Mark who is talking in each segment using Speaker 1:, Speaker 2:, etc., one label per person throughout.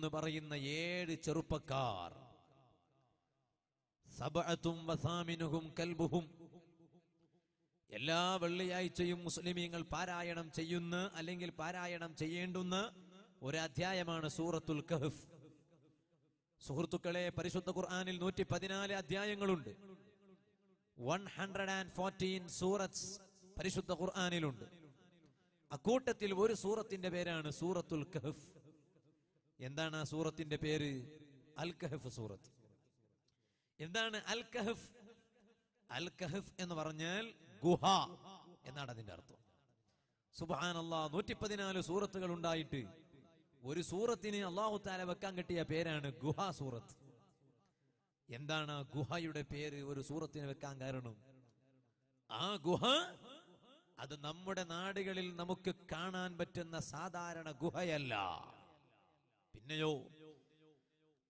Speaker 1: എന്ന് പറയുന്ന ഏഴ് ചെറുപ്പക്കാർ സബഅത്തും വസാമിനുഹും കൽബുഹും എല്ലാ വെള്ളിയാഴ്ചയും മുസ്ലിമീങ്ങൾ പാരായണം ചെയ്യുന്ന അല്ലെങ്കിൽ പാരായണം ചെയ്യേണ്ടുന്ന ഒരധ്യായമാണ് സൂറത്തുൽ കഹഫ് സുഹൃത്തുക്കളെ പരിശുദ്ധ ഖുർആാനിൽ നൂറ്റി പതിനാല് അധ്യായങ്ങളുണ്ട് വൺ ഹൺഡ്രഡ് ആൻഡ് ഫോർട്ടീൻ സൂറത്ത് പരിശുദ്ധ ഖുർആാനിലുണ്ട് അക്കൂട്ടത്തിൽ ഒരു സൂറത്തിന്റെ പേരാണ് സൂറത്തുൽ കഹഫ് എന്താണ് ആ സൂറത്തിന്റെ പേര് അൽ കഹഫ് സൂറത്ത് എന്താണ് അൽ കഹഫ് അൽ കഹഫ് എന്ന് പറഞ്ഞാൽ ഗുഹ എന്നാണ് അതിന്റെ അർത്ഥം സുബാനല്ല നൂറ്റി പതിനാല് സൂറത്തുകൾ ഉണ്ടായിട്ട് ഒരു സൂറത്തിന് അള്ളാഹു താല വെക്കാൻ കിട്ടിയ പേരാണ് ഗുഹ സൂറത്ത് എന്താണ് ആ ഗുഹയുടെ പേര് ഒരു സൂറത്തിന് വെക്കാൻ കാരണം ആ ഗുഹ അത് നമ്മുടെ നാടുകളിൽ നമുക്ക് കാണാൻ പറ്റുന്ന സാധാരണ ഗുഹയല്ല പിന്നെയോ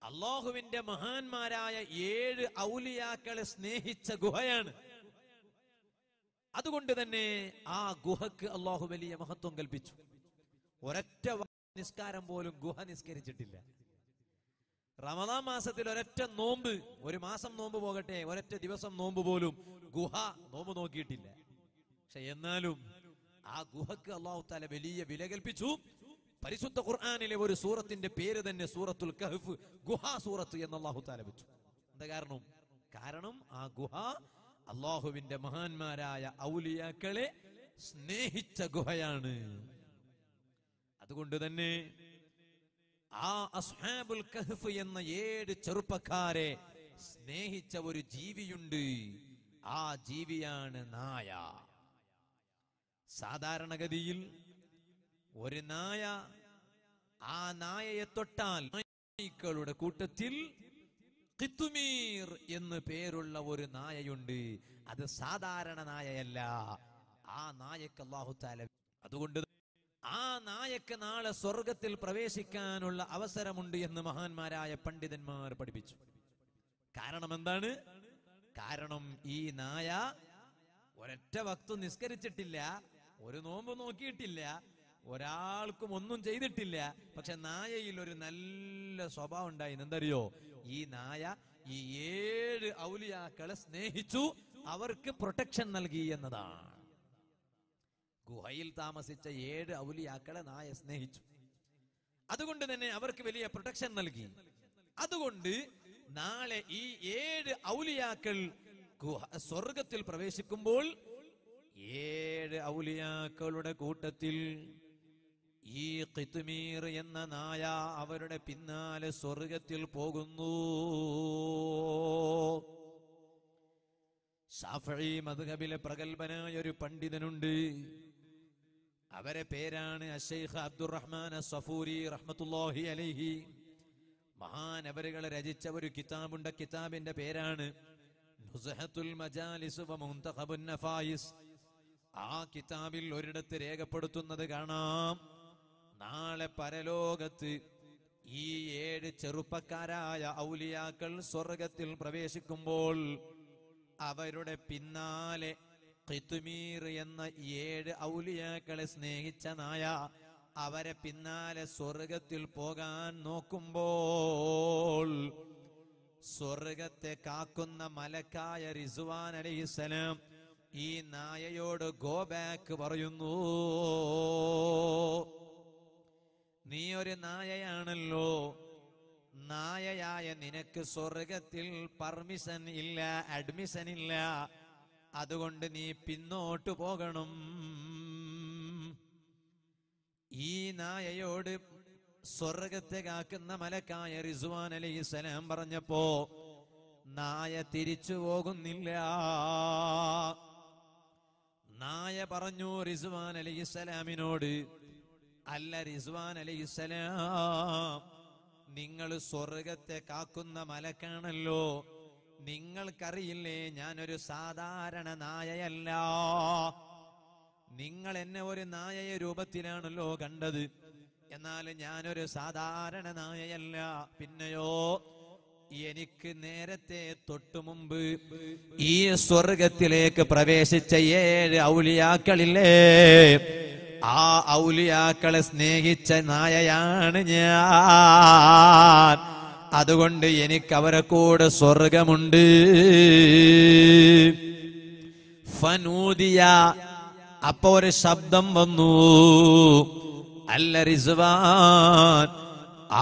Speaker 1: അള്ളാഹുവിന്റെ മഹാന്മാരായ ഏഴ് ഔലിയാക്കളെ സ്നേഹിച്ച ഗുഹയാണ് അതുകൊണ്ട് തന്നെ ആ ഗുഹക്ക് അള്ളാഹു വലിയ മഹത്വം കൽപ്പിച്ചു ഒരൊറ്റ നിസ്കാരം പോലും ഗുഹ നിസ്കരിച്ചിട്ടില്ല റമദാൻ മാസത്തിൽ ഒരൊറ്റ നോമ്പ് ഒരു മാസം നോമ്പ് പോകട്ടെ ഒരൊറ്റ ദിവസം നോമ്പ് പോലും ഗുഹ നോമ്പ് നോക്കിയിട്ടില്ല പക്ഷെ എന്നാലും ആ ഗുഹക്ക് അള്ളാഹു തല വലിയ വില കൽപ്പിച്ചു പരിശുദ്ധ ഖുർആാനിലെ ഒരു സൂറത്തിന്റെ പേര് തന്നെ സൂറത്തുൽ കഹഫ് ഗുഹാ സൂറത്ത് എന്ന് അള്ളാഹു താല വെച്ചു എന്താ കാരണം കാരണം ആ ഗുഹ അള്ളാഹുവിന്റെ മഹാന്മാരായ ഔലിയാക്കളെ സ്നേഹിച്ച ഗുഹയാണ് അതുകൊണ്ട് തന്നെ ആ അസ്ഹാബുൽ കഹഫ് എന്ന ഏഴ് ചെറുപ്പക്കാരെ സ്നേഹിച്ച ഒരു ജീവിയുണ്ട് ആ ജീവിയാണ് നായ സാധാരണഗതിയിൽ ഒരു നായ ആ നായയെ തൊട്ടാൽ നായ്ക്കളുടെ കൂട്ടത്തിൽ കിത്തുമീർ എന്ന് പേരുള്ള ഒരു നായയുണ്ട് അത് സാധാരണ നായയല്ല ആ നായക്ക് അള്ളാഹു താല അതുകൊണ്ട് ആ നായക്ക് നാളെ സ്വർഗത്തിൽ പ്രവേശിക്കാനുള്ള അവസരമുണ്ട് എന്ന് മഹാന്മാരായ പണ്ഡിതന്മാർ പഠിപ്പിച്ചു കാരണം എന്താണ് കാരണം ഈ നായ ഒരൊറ്റ വക്തു നിസ്കരിച്ചിട്ടില്ല ഒരു നോമ്പ് നോക്കിയിട്ടില്ല ഒരാൾക്കും ഒന്നും ചെയ്തിട്ടില്ല പക്ഷെ നായയിൽ ഒരു നല്ല സ്വഭാവം ഉണ്ടായി എന്തറിയോ ഈ നായ ഈ ഏഴ് ഔലിയാക്കളെ സ്നേഹിച്ചു അവർക്ക് പ്രൊട്ടക്ഷൻ നൽകി എന്നതാണ് ഗുഹയിൽ താമസിച്ച ഏഴ് ഔലിയാക്കളെ നായ സ്നേഹിച്ചു അതുകൊണ്ട് തന്നെ അവർക്ക് വലിയ പ്രൊട്ടക്ഷൻ നൽകി അതുകൊണ്ട് നാളെ ഈ ഏഴ് ഔലിയാക്കൾ സ്വർഗത്തിൽ പ്രവേശിക്കുമ്പോൾ ഏഴ് ഔലിയാക്കളുടെ കൂട്ടത്തിൽ ഈ കിത്തുമീർ എന്ന നായ അവരുടെ പിന്നാലെ സ്വർഗത്തിൽ പോകുന്നു ഷാഫി മധുഹബിലെ പ്രഗത്ഭനായ ഒരു പണ്ഡിതനുണ്ട് അവരെ പേരാണ് അഷൈഖ് അബ്ദുറഹ്മാൻ സഫൂരി റഹ്മത്തുല്ലാഹി അലൈഹി മഹാനവരുകളെ രചിച്ച ഒരു കിതാബുണ്ട് കിതാബിന്റെ പേരാണ് നഫായിസ് ആ കിതാബിൽ ഒരിടത്ത് രേഖപ്പെടുത്തുന്നത് കാണാം നാളെ പരലോകത്ത് ഈ ഏഴ് ചെറുപ്പക്കാരായ ഔലിയാക്കൾ സ്വർഗത്തിൽ പ്രവേശിക്കുമ്പോൾ അവരുടെ പിന്നാലെ കിത്തുമീർ എന്ന ഏഴ് ഔലിയാക്കളെ സ്നേഹിച്ച നായ അവരെ പിന്നാലെ സ്വർഗത്തിൽ പോകാൻ നോക്കുമ്പോൾ സ്വർഗത്തെ കാക്കുന്ന മലക്കായ റിസുവാൻ അലൈഹിസലാം ഈ നായയോട് ഗോ ബാക്ക് പറയുന്നു നീ ഒരു നായയാണല്ലോ നായയായ നിനക്ക് സ്വർഗത്തിൽ പെർമിഷൻ ഇല്ല അഡ്മിഷൻ ഇല്ല അതുകൊണ്ട് നീ പിന്നോട്ട് പോകണം ഈ നായയോട് സ്വർഗത്തെ കാക്കുന്ന മലക്കായ റിസ്വാൻ അലി സ്വലാം പറഞ്ഞപ്പോ നായ തിരിച്ചു പോകുന്നില്ല നായ പറഞ്ഞു റിസ്വാൻ അലി സ്വലാമിനോട് അല്ല റിസ്വാൻ അലൈഹിസ്സലാം നിങ്ങൾ സ്വർഗത്തെ കാക്കുന്ന മലക്കാണല്ലോ നിങ്ങൾക്കറിയില്ലേ ഞാനൊരു സാധാരണ നായയല്ല നിങ്ങൾ എന്നെ ഒരു നായയ രൂപത്തിലാണല്ലോ കണ്ടത് എന്നാൽ ഞാനൊരു സാധാരണ നായയല്ല പിന്നെയോ എനിക്ക് നേരത്തെ തൊട്ടു മുമ്പ് ഈ സ്വർഗത്തിലേക്ക് പ്രവേശിച്ച ഏഴ് ഔലിയാക്കളില്ലേ ആ ഔലിയാക്കളെ സ്നേഹിച്ച നായയാണ് ഞാൻ അതുകൊണ്ട് എനിക്ക് അവരെ കൂടെ സ്വർഗമുണ്ട് ഫനൂദിയ അപ്പൊ ഒരു ശബ്ദം വന്നു അല്ല റിസ്വാൻ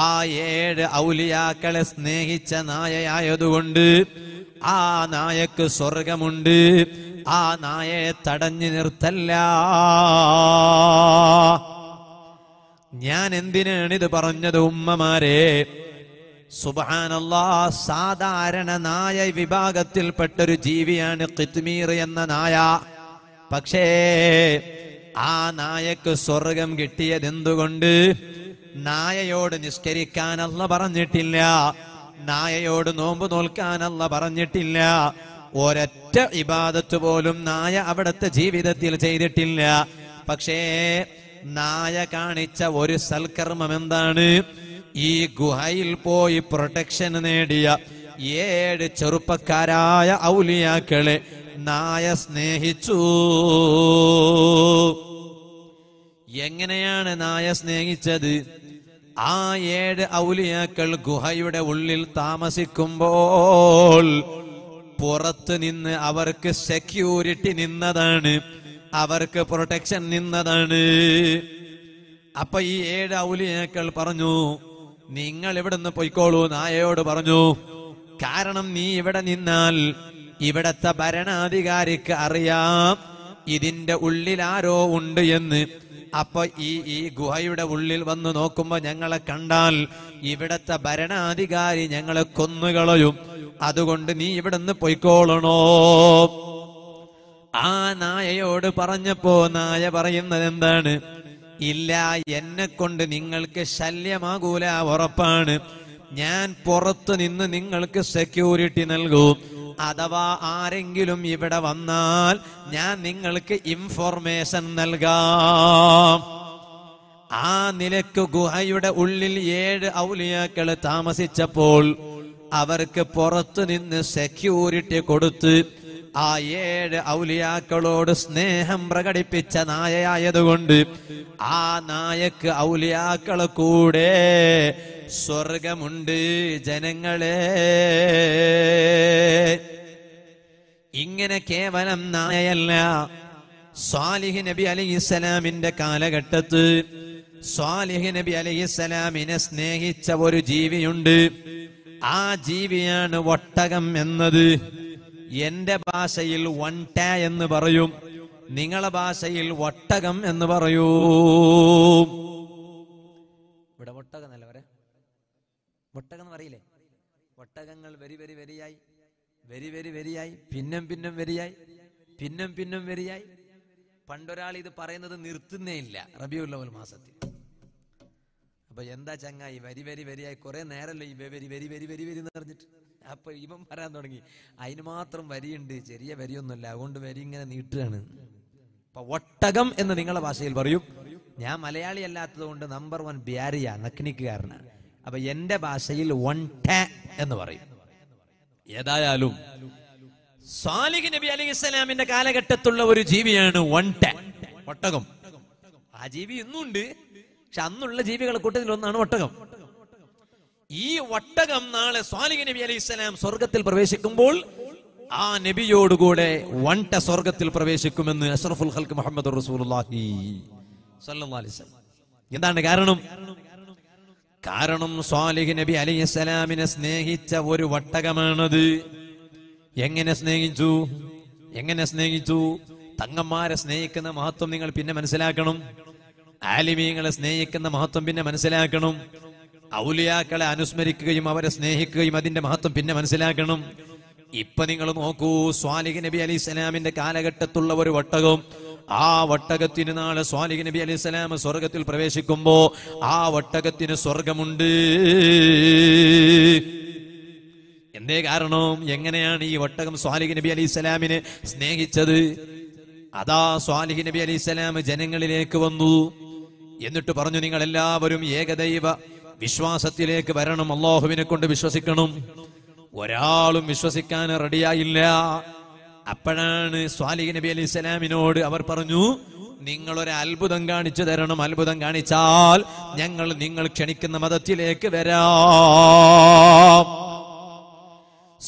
Speaker 1: ആ ഏഴ് ഔലിയാക്കളെ സ്നേഹിച്ച നായയായതുകൊണ്ട് ആ നായക്ക് സ്വർഗമുണ്ട് ആ നായയെ തടഞ്ഞു നിർത്തല്ല ഞാൻ എന്തിനാണ് ഇത് പറഞ്ഞത് ഉമ്മമാരെ സുബാനല്ലാ സാധാരണ നായ വിഭാഗത്തിൽപ്പെട്ടൊരു ജീവിയാണ് കിത്മീർ എന്ന നായ പക്ഷേ ആ നായക്ക് സ്വർഗം എന്തുകൊണ്ട് നായയോട് നിഷ്കരിക്കാനല്ല പറഞ്ഞിട്ടില്ല നായയോട് നോമ്പ് നോൽക്കാനല്ല പറഞ്ഞിട്ടില്ല ഒരൊറ്റ ഇബാദത്ത് പോലും നായ അവിടുത്തെ ജീവിതത്തിൽ ചെയ്തിട്ടില്ല പക്ഷേ നായ കാണിച്ച ഒരു സൽക്കർമ്മം എന്താണ് ഈ ഗുഹയിൽ പോയി പ്രൊട്ടക്ഷൻ നേടിയ ഏഴ് ചെറുപ്പക്കാരായ ഔലിയാക്കളെ നായ സ്നേഹിച്ചു എങ്ങനെയാണ് നായ സ്നേഹിച്ചത് ആ ഏഴ് ഔലിയാക്കൾ ഗുഹയുടെ ഉള്ളിൽ താമസിക്കുമ്പോൾ പുറത്തു നിന്ന് അവർക്ക് സെക്യൂരിറ്റി നിന്നതാണ് അവർക്ക് പ്രൊട്ടക്ഷൻ നിന്നതാണ് അപ്പൊ ഈ ഏഴ് ഔലിയാക്കൾ പറഞ്ഞു നിങ്ങൾ ഇവിടെ നിന്ന് പൊയ്ക്കോളൂ നായയോട് പറഞ്ഞു കാരണം നീ ഇവിടെ നിന്നാൽ ഇവിടത്തെ ഭരണാധികാരിക്ക് അറിയാം ഇതിന്റെ ഉള്ളിലാരോ ഉണ്ട് എന്ന് അപ്പൊ ഈ ഈ ഗുഹയുടെ ഉള്ളിൽ വന്ന് നോക്കുമ്പോ ഞങ്ങളെ കണ്ടാൽ ഇവിടത്തെ ഭരണാധികാരി ഞങ്ങളെ കൊന്നുകളയും അതുകൊണ്ട് നീ ഇവിടെ നിന്ന് പൊയ്ക്കോളണോ ആ നായയോട് പറഞ്ഞപ്പോ നായ പറയുന്നത് എന്താണ് ഇല്ല എന്നെ കൊണ്ട് നിങ്ങൾക്ക് ശല്യമാകൂല ഉറപ്പാണ് ഞാൻ പുറത്തു നിന്ന് നിങ്ങൾക്ക് സെക്യൂരിറ്റി നൽകും അഥവാ ആരെങ്കിലും ഇവിടെ വന്നാൽ ഞാൻ നിങ്ങൾക്ക് ഇൻഫോർമേഷൻ നൽകാം ആ നിലക്ക് ഗുഹയുടെ ഉള്ളിൽ ഏഴ് ഔലിയാക്കൾ താമസിച്ചപ്പോൾ അവർക്ക് പുറത്തു നിന്ന് സെക്യൂരിറ്റി കൊടുത്ത് ആ ഏഴ് ഔലിയാക്കളോട് സ്നേഹം പ്രകടിപ്പിച്ച നായയായതുകൊണ്ട് ആ നായക്ക് ഔലിയാക്കളെ കൂടെ സ്വർഗമുണ്ട് ജനങ്ങളെ ഇങ്ങനെ കേവലം നായയല്ല സ്വാലിഹ് നബി അലൈഹിസ്സലാമിന്റെ കാലഘട്ടത്ത് സ്വാലിഹ് നബി അലൈഹിസ്സലാമിനെ സ്നേഹിച്ച ഒരു ജീവിയുണ്ട് ആ ജീവിയാണ് ഒട്ടകം എന്നത് എന്റെ ഭാഷയിൽ വൺട എന്ന് പറയും നിങ്ങളെ ഭാഷയിൽ ഒട്ടകം എന്ന് പറയൂ ഒട്ടകം എന്ന് പറയില്ലേ ഒട്ടകങ്ങൾ വരി വരി വരിയായി വരി വരി വരിയായി പിന്നം പിന്നം വരിയായി പിന്നം പിന്നം വരിയായി പണ്ടൊരാൾ ഇത് പറയുന്നത് നിർത്തുന്നേ ഇല്ല റബിയുല്ലവൽ മാസത്തിൽ അപ്പൊ എന്താ ചങ്ങായി വരി വരി വരിയായി കുറെ നേരല്ലോ ഈ വരി വരി വരി വരി വരി എന്ന് പറഞ്ഞിട്ട് അപ്പൊ ഇവൻ പറയാൻ തുടങ്ങി അതിന് മാത്രം വരിയുണ്ട് ചെറിയ വരിയൊന്നുമില്ല അതുകൊണ്ട് വരി ഇങ്ങനെ നീട്ടുകയാണ് അപ്പൊ ഒട്ടകം എന്ന് നിങ്ങളുടെ ഭാഷയിൽ പറയും ഞാൻ മലയാളി അല്ലാത്തത് കൊണ്ട് നമ്പർ വൺ ബ്യാരിയ നക്നിക്കുകാരനാണ് അപ്പൊ എന്റെ ഭാഷയിൽ വൺ എന്ന് പറയും ഏതായാലും സ്വാലിഹ് നബി അലി ഇസ്ലാമിന്റെ കാലഘട്ടത്തുള്ള ഒരു ജീവിയാണ് വൺ ടാ ഒട്ടകം ആ ജീവി ഇന്നുണ്ട് പക്ഷെ അന്നുള്ള ജീവികളെ കൂട്ടത്തിൽ ഒന്നാണ് ഒട്ടകം ഈ ഒട്ടകം നാളെ സ്വാലിഹ് നബി അലി ഇസ്ലാം സ്വർഗത്തിൽ പ്രവേശിക്കുമ്പോൾ ആ നബിയോടുകൂടെ വൺട സ്വർഗത്തിൽ പ്രവേശിക്കുമെന്ന് അഷറഫുൽ ഹൽക്ക് മുഹമ്മദ് റസൂലി എന്താണ് കാരണം കാരണം സ്വാലിഹ് നബി അലൈഹിസ്സലാമിനെ സ്നേഹിച്ച ഒരു വട്ടകമാണത് എങ്ങനെ സ്നേഹിച്ചു എങ്ങനെ സ്നേഹിച്ചു തങ്ങന്മാരെ സ്നേഹിക്കുന്ന മഹത്വം നിങ്ങൾ പിന്നെ മനസ്സിലാക്കണം ആലിമീങ്ങളെ സ്നേഹിക്കുന്ന മഹത്വം പിന്നെ മനസ്സിലാക്കണം ഔലിയാക്കളെ അനുസ്മരിക്കുകയും അവരെ സ്നേഹിക്കുകയും അതിന്റെ മഹത്വം പിന്നെ മനസ്സിലാക്കണം ഇപ്പൊ നിങ്ങൾ നോക്കൂ സ്വാലിഹ് നബി അലൈഹിസ്സലാമിന്റെ കാലഘട്ടത്തുള്ള ഒരു വട്ടകം ആ വട്ടകത്തിന് നാളെ സ്വാലിഹ് നബി അലൈഹി സ്വലാം സ്വർഗത്തിൽ പ്രവേശിക്കുമ്പോ ആ വട്ടകത്തിന് സ്വർഗമുണ്ട് എന്തേ കാരണം എങ്ങനെയാണ് ഈ വട്ടകം സ്വാലിഹ് നബി അലൈഹി സ്വലാമിന് സ്നേഹിച്ചത് അതാ സ്വാലിഹ് നബി അലൈഹി സ്വലാം ജനങ്ങളിലേക്ക് വന്നു എന്നിട്ട് പറഞ്ഞു നിങ്ങൾ എല്ലാവരും ഏകദൈവ വിശ്വാസത്തിലേക്ക് വരണം അള്ളാഹുവിനെ കൊണ്ട് വിശ്വസിക്കണം ഒരാളും വിശ്വസിക്കാൻ റെഡിയായില്ല അപ്പോഴാണ് സ്വാലിഹ് നബി അലി ഇസ്ലാമിനോട് അവർ പറഞ്ഞു നിങ്ങൾ ഒരു അത്ഭുതം കാണിച്ചു തരണം അത്ഭുതം കാണിച്ചാൽ ഞങ്ങൾ നിങ്ങൾ ക്ഷണിക്കുന്ന മതത്തിലേക്ക് വരാം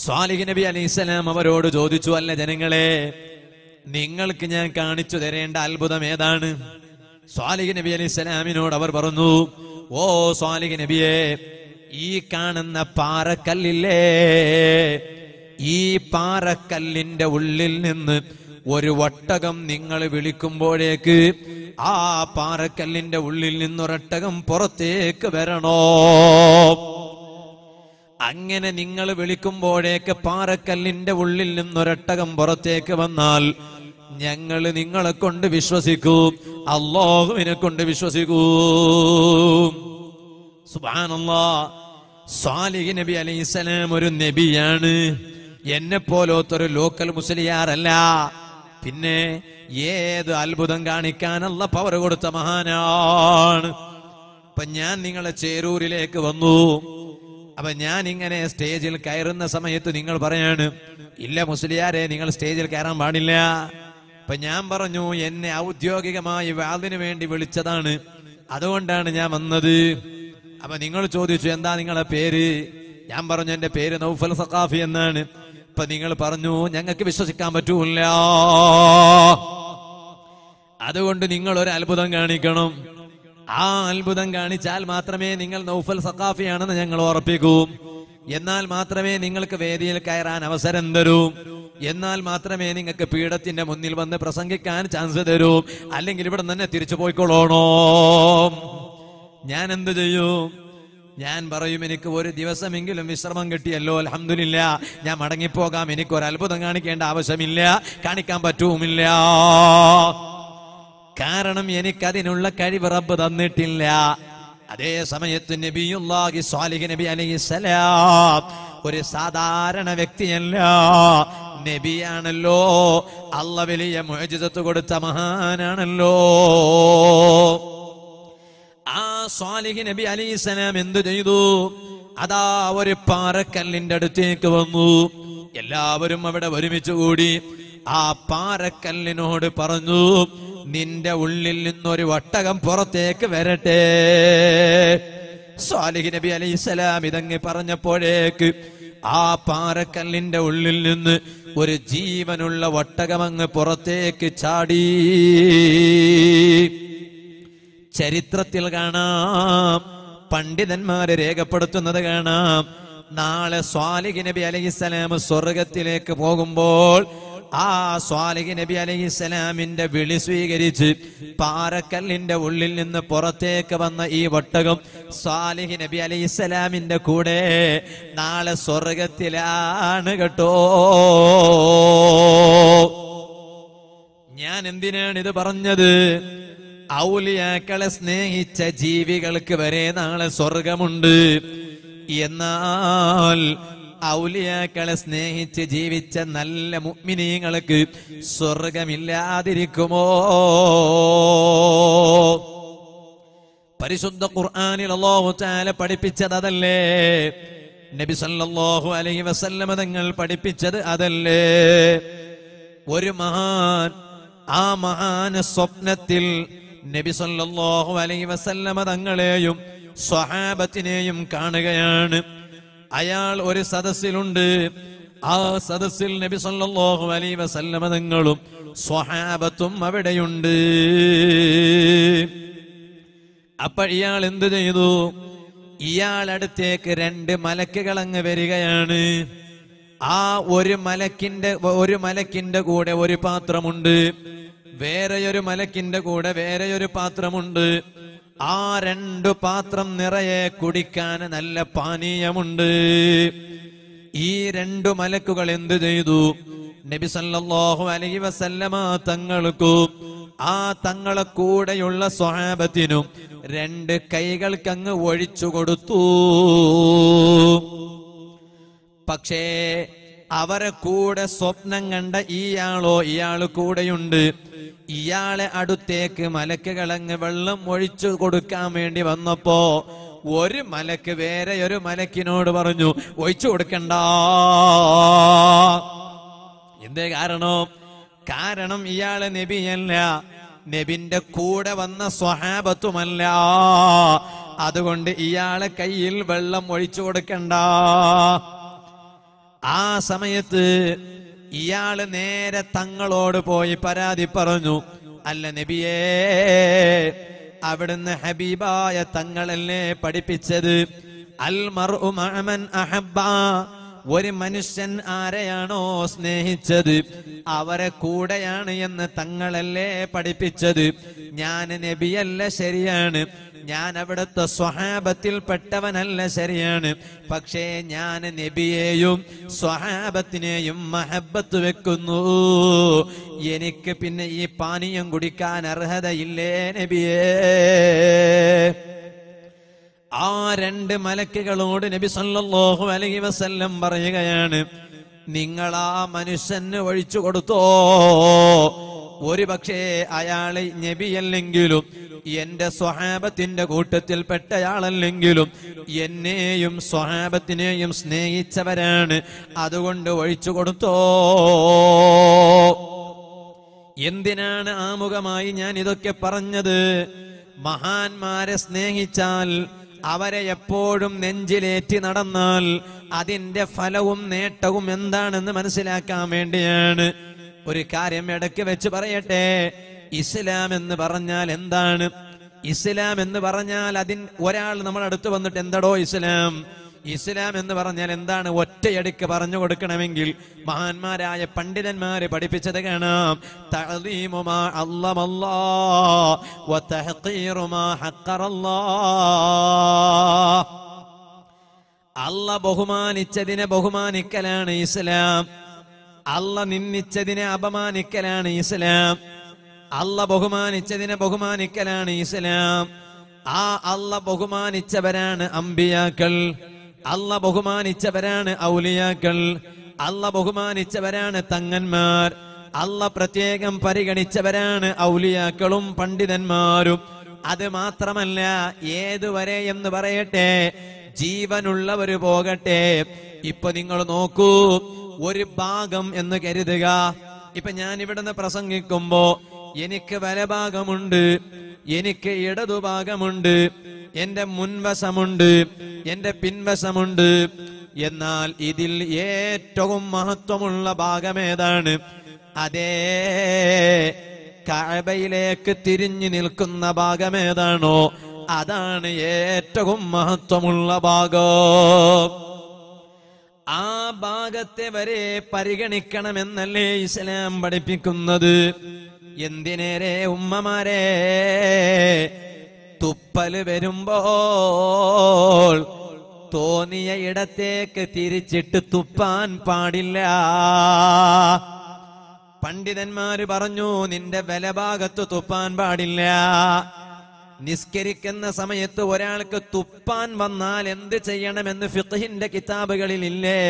Speaker 1: സ്വാലിഹ് നബി അലി ഇസ്ലാം അവരോട് ചോദിച്ചു അല്ല ജനങ്ങളെ നിങ്ങൾക്ക് ഞാൻ കാണിച്ചു തരേണ്ട അത്ഭുതം ഏതാണ് സ്വാലിഹ് നബി അലി ഇസ്ലാമിനോട് അവർ പറഞ്ഞു ഓ സ്വാലിഹ് നബിയെ ഈ കാണുന്ന പാറക്കല്ലില്ലേ ഈ പാറക്കല്ലിന്റെ ഉള്ളിൽ നിന്ന് ഒരു വട്ടകം നിങ്ങൾ വിളിക്കുമ്പോഴേക്ക് ആ പാറക്കല്ലിന്റെ ഉള്ളിൽ നിന്നൊരട്ടകം പുറത്തേക്ക് വരണോ അങ്ങനെ നിങ്ങൾ വിളിക്കുമ്പോഴേക്ക് പാറക്കല്ലിന്റെ ഉള്ളിൽ നിന്നൊരട്ടകം പുറത്തേക്ക് വന്നാൽ ഞങ്ങൾ നിങ്ങളെ കൊണ്ട് വിശ്വസിക്കൂ അള്ളാഹുവിനെ കൊണ്ട് വിശ്വസിക്കൂ സുബാനല്ലാ സ്വാലിഹ് നബി അലൈഹിസ്സലാം ഒരു നബിയാണ് എന്നെ പോലോത്തൊരു ലോക്കൽ മുസ്ലിയാറല്ല പിന്നെ ഏത് അത്ഭുതം കാണിക്കാനുള്ള പവർ കൊടുത്ത മഹാനാണ് അപ്പൊ ഞാൻ നിങ്ങളെ ചേരൂരിലേക്ക് വന്നു അപ്പൊ ഞാൻ ഇങ്ങനെ സ്റ്റേജിൽ കയറുന്ന സമയത്ത് നിങ്ങൾ പറയാണ് ഇല്ല മുസ്ലിയാരെ നിങ്ങൾ സ്റ്റേജിൽ കയറാൻ പാടില്ല അപ്പൊ ഞാൻ പറഞ്ഞു എന്നെ ഔദ്യോഗികമായി വാതിനു വേണ്ടി വിളിച്ചതാണ് അതുകൊണ്ടാണ് ഞാൻ വന്നത് അപ്പൊ നിങ്ങൾ ചോദിച്ചു എന്താ നിങ്ങളെ പേര് ഞാൻ പറഞ്ഞു എന്റെ പേര് നൗഫൽ സഖാഫി എന്നാണ് അപ്പൊ നിങ്ങൾ പറഞ്ഞു ഞങ്ങൾക്ക് വിശ്വസിക്കാൻ പറ്റൂല അതുകൊണ്ട് നിങ്ങൾ ഒരു അത്ഭുതം കാണിക്കണം ആ അത്ഭുതം കാണിച്ചാൽ മാത്രമേ നിങ്ങൾ നൗഫൽ സഖാഫിയാണെന്ന് ഞങ്ങൾ ഉറപ്പിക്കൂ എന്നാൽ മാത്രമേ നിങ്ങൾക്ക് വേദിയിൽ കയറാൻ അവസരം തരൂ എന്നാൽ മാത്രമേ നിങ്ങൾക്ക് പീഠത്തിന്റെ മുന്നിൽ വന്ന് പ്രസംഗിക്കാൻ ചാൻസ് തരൂ അല്ലെങ്കിൽ ഇവിടെ തന്നെ തിരിച്ചു പോയിക്കൊള്ളണോ ഞാൻ എന്ത് ചെയ്യും ഞാൻ പറയും എനിക്ക് ഒരു ദിവസമെങ്കിലും വിശ്രമം കിട്ടിയല്ലോ അലഹമില്ല ഞാൻ മടങ്ങിപ്പോകാം എനിക്ക് ഒരു അത്ഭുതം കാണിക്കേണ്ട ആവശ്യമില്ല കാണിക്കാൻ പറ്റുമില്ല കാരണം എനിക്കതിനുള്ള കഴിവ് റബ്ബ് തന്നിട്ടില്ല അതേ സമയത്ത് നബിയുല്ലാഹി സ്വാലിഹ് നബി അലൈഹി സലാം ഒരു സാധാരണ വ്യക്തിയല്ല നബിയാണല്ലോ അള്ള വലിയ മോചിതത്ത് കൊടുത്ത മഹാനാണല്ലോ ആ സ്വാലിഹ് നബി അലൈഹി സ്വലാം എന്തു ചെയ്തു അതാ ഒരു പാറക്കല്ലിന്റെ അടുത്തേക്ക് വന്നു എല്ലാവരും അവിടെ ഒരുമിച്ചു കൂടി ആ പാറക്കല്ലിനോട് പറഞ്ഞു നിന്റെ ഉള്ളിൽ നിന്നൊരു വട്ടകം പുറത്തേക്ക് വരട്ടെ സ്വാലിഹ് നബി അലൈഹി സ്വലാം ഇതങ്ങ് പറഞ്ഞപ്പോഴേക്ക് ആ പാറക്കല്ലിന്റെ ഉള്ളിൽ നിന്ന് ഒരു ജീവനുള്ള വട്ടകമങ്ങ് പുറത്തേക്ക് ചാടി ചരിത്രത്തിൽ കാണാം പണ്ഡിതന്മാരെ രേഖപ്പെടുത്തുന്നത് കാണാം നാളെ സ്വാലിഹ് നബി അലഹിസ്സലാം സ്വർഗത്തിലേക്ക് പോകുമ്പോൾ ആ സ്വാലിഹ് നബി അലഹിസ്സലാമിന്റെ വിളി സ്വീകരിച്ച് പാറക്കല്ലിന്റെ ഉള്ളിൽ നിന്ന് പുറത്തേക്ക് വന്ന ഈ വട്ടകം സ്വാലിഹ് നബി അലഹിസ്സലാമിന്റെ കൂടെ നാളെ സ്വർഗത്തിലാണ് കേട്ടോ ഞാൻ എന്തിനാണ് ഇത് പറഞ്ഞത് ഔലിയാക്കളെ സ്നേഹിച്ച ജീവികൾക്ക് വരെ നാളെ സ്വർഗമുണ്ട് എന്നാൽ ഔലിയാക്കളെ സ്നേഹിച്ച് ജീവിച്ച നല്ല മുഗ്മിനീങ്ങൾക്ക് സ്വർഗമില്ലാതിരിക്കുമോ പരിശുദ്ധ ഖുർആാനിൽ അള്ളാഹു ചാല പഠിപ്പിച്ചത് അതല്ലേ നബി സല്ലല്ലാഹു അലൈഹി വസല്ലമ തങ്ങൾ പഠിപ്പിച്ചത് അതല്ലേ ഒരു മഹാൻ ആ മഹാന സ്വപ്നത്തിൽ നബി സല്ലല്ലാഹു അലൈഹി വസല്ലമ തങ്ങളെയും സ്വഹാബത്തിനെയും കാണുകയാണ് അയാൾ ഒരു സദസ്സിലുണ്ട് ആ സദസ്സിൽ നബി സല്ലല്ലാഹു അലൈഹി വസല്ലമ തങ്ങളും സ്വഹാബത്തും അവിടെയുണ്ട് അപ്പൊ ഇയാൾ എന്തു ചെയ്തു ഇയാളടുത്തേക്ക് രണ്ട് മലക്കുകൾ അങ്ങ് വരികയാണ് ആ ഒരു മലക്കിന്റെ ഒരു മലക്കിന്റെ കൂടെ ഒരു പാത്രമുണ്ട് വേറെയൊരു മലക്കിന്റെ കൂടെ വേറെയൊരു പാത്രമുണ്ട് ആ രണ്ടു പാത്രം നിറയെ കുടിക്കാൻ നല്ല പാനീയമുണ്ട് ഈ രണ്ടു മലക്കുകൾ എന്തു ചെയ്തു നബി സല്ലല്ലാഹു അലൈഹി വസല്ലമ തങ്ങൾക്കും ആ തങ്ങളെ കൂടെയുള്ള സ്വഹാബത്തിനും രണ്ട് കൈകൾക്കങ്ങ് ഒഴിച്ചു കൊടുത്തു പക്ഷേ അവരെ കൂടെ സ്വപ്നം കണ്ട ഇയാളോ ഇയാൾ കൂടെയുണ്ട് ഇയാളെ അടുത്തേക്ക് കിളങ്ങ് വെള്ളം ഒഴിച്ചു കൊടുക്കാൻ വേണ്ടി വന്നപ്പോ ഒരു മലക്ക് വേറെ ഒരു മലക്കിനോട് പറഞ്ഞു ഒഴിച്ചു കൊടുക്കണ്ട എന്തേ കാരണം കാരണം ഇയാള് നബിയല്ല നബിന്റെ കൂടെ വന്ന സ്വഹാബത്തുമല്ല അതുകൊണ്ട് ഇയാളെ കയ്യിൽ വെള്ളം ഒഴിച്ചു കൊടുക്കണ്ട ആ സമയത്ത് ഇയാള് നേരെ തങ്ങളോട് പോയി പരാതി പറഞ്ഞു അല്ല നബിയേ അവിടുന്ന് ഹബീബായ തങ്ങളല്ലേ പഠിപ്പിച്ചത് അൽ മർ അഹബ്ബ ഒരു മനുഷ്യൻ ആരെയാണോ സ്നേഹിച്ചത് അവരെ കൂടെയാണ് എന്ന് തങ്ങളല്ലേ പഠിപ്പിച്ചത് ഞാൻ നബിയല്ല ശരിയാണ് ഞാൻ അവിടുത്തെ സ്വഹാപത്തിൽ പെട്ടവനല്ല ശരിയാണ് പക്ഷേ ഞാൻ നബിയെയും സ്വഹാബത്തിനെയും മഹബത്ത് വെക്കുന്നു എനിക്ക് പിന്നെ ഈ പാനീയം കുടിക്കാൻ അർഹതയില്ലേ നബിയേ ആ രണ്ട് മലക്കുകളോട് നബി സല്ലല്ലാഹു അലൈഹി വസല്ലം പറയുകയാണ് നിങ്ങൾ ആ മനുഷ്യന് ഒഴിച്ചു കൊടുത്തോ ഒരു പക്ഷേ അയാള് നബിയല്ലെങ്കിലും എന്റെ കൂട്ടത്തിൽ പെട്ടയാളല്ലെങ്കിലും എന്നെയും സ്വഹാബത്തിനെയും സ്നേഹിച്ചവരാണ് അതുകൊണ്ട് ഒഴിച്ചു കൊടുത്തോ എന്തിനാണ് ആമുഖമായി ഞാൻ ഇതൊക്കെ പറഞ്ഞത് മഹാന്മാരെ സ്നേഹിച്ചാൽ അവരെ എപ്പോഴും നെഞ്ചിലേറ്റി നടന്നാൽ അതിന്റെ ഫലവും നേട്ടവും എന്താണെന്ന് മനസ്സിലാക്കാൻ വേണ്ടിയാണ് ഒരു കാര്യം ഇടയ്ക്ക് വെച്ച് പറയട്ടെ ഇസ്ലാം എന്ന് പറഞ്ഞാൽ എന്താണ് ഇസ്ലാം എന്ന് പറഞ്ഞാൽ അതിൻ ഒരാൾ നമ്മുടെ അടുത്ത് വന്നിട്ട് എന്തടോ ഇസ്ലാം ഇസ്ലാം എന്ന് പറഞ്ഞാൽ എന്താണ് ഒറ്റയടിക്ക് പറഞ്ഞു കൊടുക്കണമെങ്കിൽ മഹാന്മാരായ പണ്ഡിതന്മാരെ പഠിപ്പിച്ചത് കാണാം അല്ല ബഹുമാനിച്ചതിനെ ബഹുമാനിക്കലാണ് ഇസ്ലാം അല്ല നിന്നിച്ചതിനെ അപമാനിക്കലാണ് ഇസ്ലാം അല്ല ബഹുമാനിച്ചതിനെ ബഹുമാനിക്കലാണ് ഇസ്ലാം ആ അല്ല ബഹുമാനിച്ചവരാണ് അമ്പിയാക്കൾ അല്ല ബഹുമാനിച്ചവരാണ് ഔലിയാക്കൾ അല്ല ബഹുമാനിച്ചവരാണ് തങ്ങന്മാർ അല്ല പ്രത്യേകം പരിഗണിച്ചവരാണ് ഔലിയാക്കളും പണ്ഡിതന്മാരും അത് മാത്രമല്ല ഏതുവരെ എന്ന് പറയട്ടെ ജീവനുള്ളവർ പോകട്ടെ ഇപ്പൊ നിങ്ങൾ നോക്കൂ ഒരു ഭാഗം എന്ന് കരുതുക ഇപ്പൊ ഞാൻ ഇവിടുന്ന് പ്രസംഗിക്കുമ്പോ എനിക്ക് വലഭാഗമുണ്ട് എനിക്ക് ഇടതുഭാഗമുണ്ട് എന്റെ മുൻവശമുണ്ട് എന്റെ പിൻവശമുണ്ട് എന്നാൽ ഇതിൽ ഏറ്റവും മഹത്വമുള്ള ഭാഗമേതാണ് അതേ കഴബയിലേക്ക് തിരിഞ്ഞു നിൽക്കുന്ന ഭാഗമേതാണോ അതാണ് ഏറ്റവും മഹത്വമുള്ള ഭാഗം ആ ഭാഗത്തെ വരെ പരിഗണിക്കണമെന്നല്ലേ ഇസ്ലാം പഠിപ്പിക്കുന്നത് എന്തിനേരെ ഉമ്മമാരെ തുപ്പൽ വരുമ്പോൾ തോന്നിയ ഇടത്തേക്ക് തിരിച്ചിട്ട് തുപ്പാൻ പാടില്ല പണ്ഡിതന്മാര് പറഞ്ഞു നിന്റെ ബലഭാഗത്ത് തുപ്പാൻ പാടില്ല നിസ്കരിക്കുന്ന സമയത്ത് ഒരാൾക്ക് തുപ്പാൻ വന്നാൽ എന്ത് ചെയ്യണമെന്ന് ഫിത്തഹിന്റെ കിതാബുകളിൽ ഇല്ലേ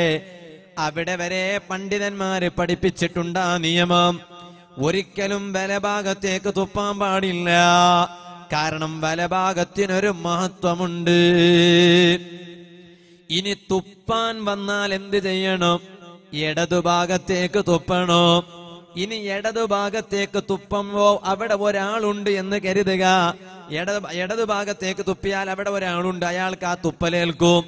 Speaker 1: അവിടെ വരെ പണ്ഡിതന്മാര് പഠിപ്പിച്ചിട്ടുണ്ടാ നിയമം ഒരിക്കലും ബലഭാഗത്തേക്ക് തുപ്പാൻ പാടില്ല കാരണം വലഭാഗത്തിനൊരു മഹത്വമുണ്ട് ഇനി തുപ്പാൻ വന്നാൽ എന്ത് ചെയ്യണം ഇടതുഭാഗത്തേക്ക് തുപ്പണോ ഇനി ഇടതുഭാഗത്തേക്ക് തുപ്പുമ്പോ അവിടെ ഒരാളുണ്ട് എന്ന് കരുതുക ഇടത് ഇടതുഭാഗത്തേക്ക് തുപ്പിയാൽ അവിടെ ഒരാളുണ്ട് അയാൾക്ക് ആ തുപ്പലേൽക്കും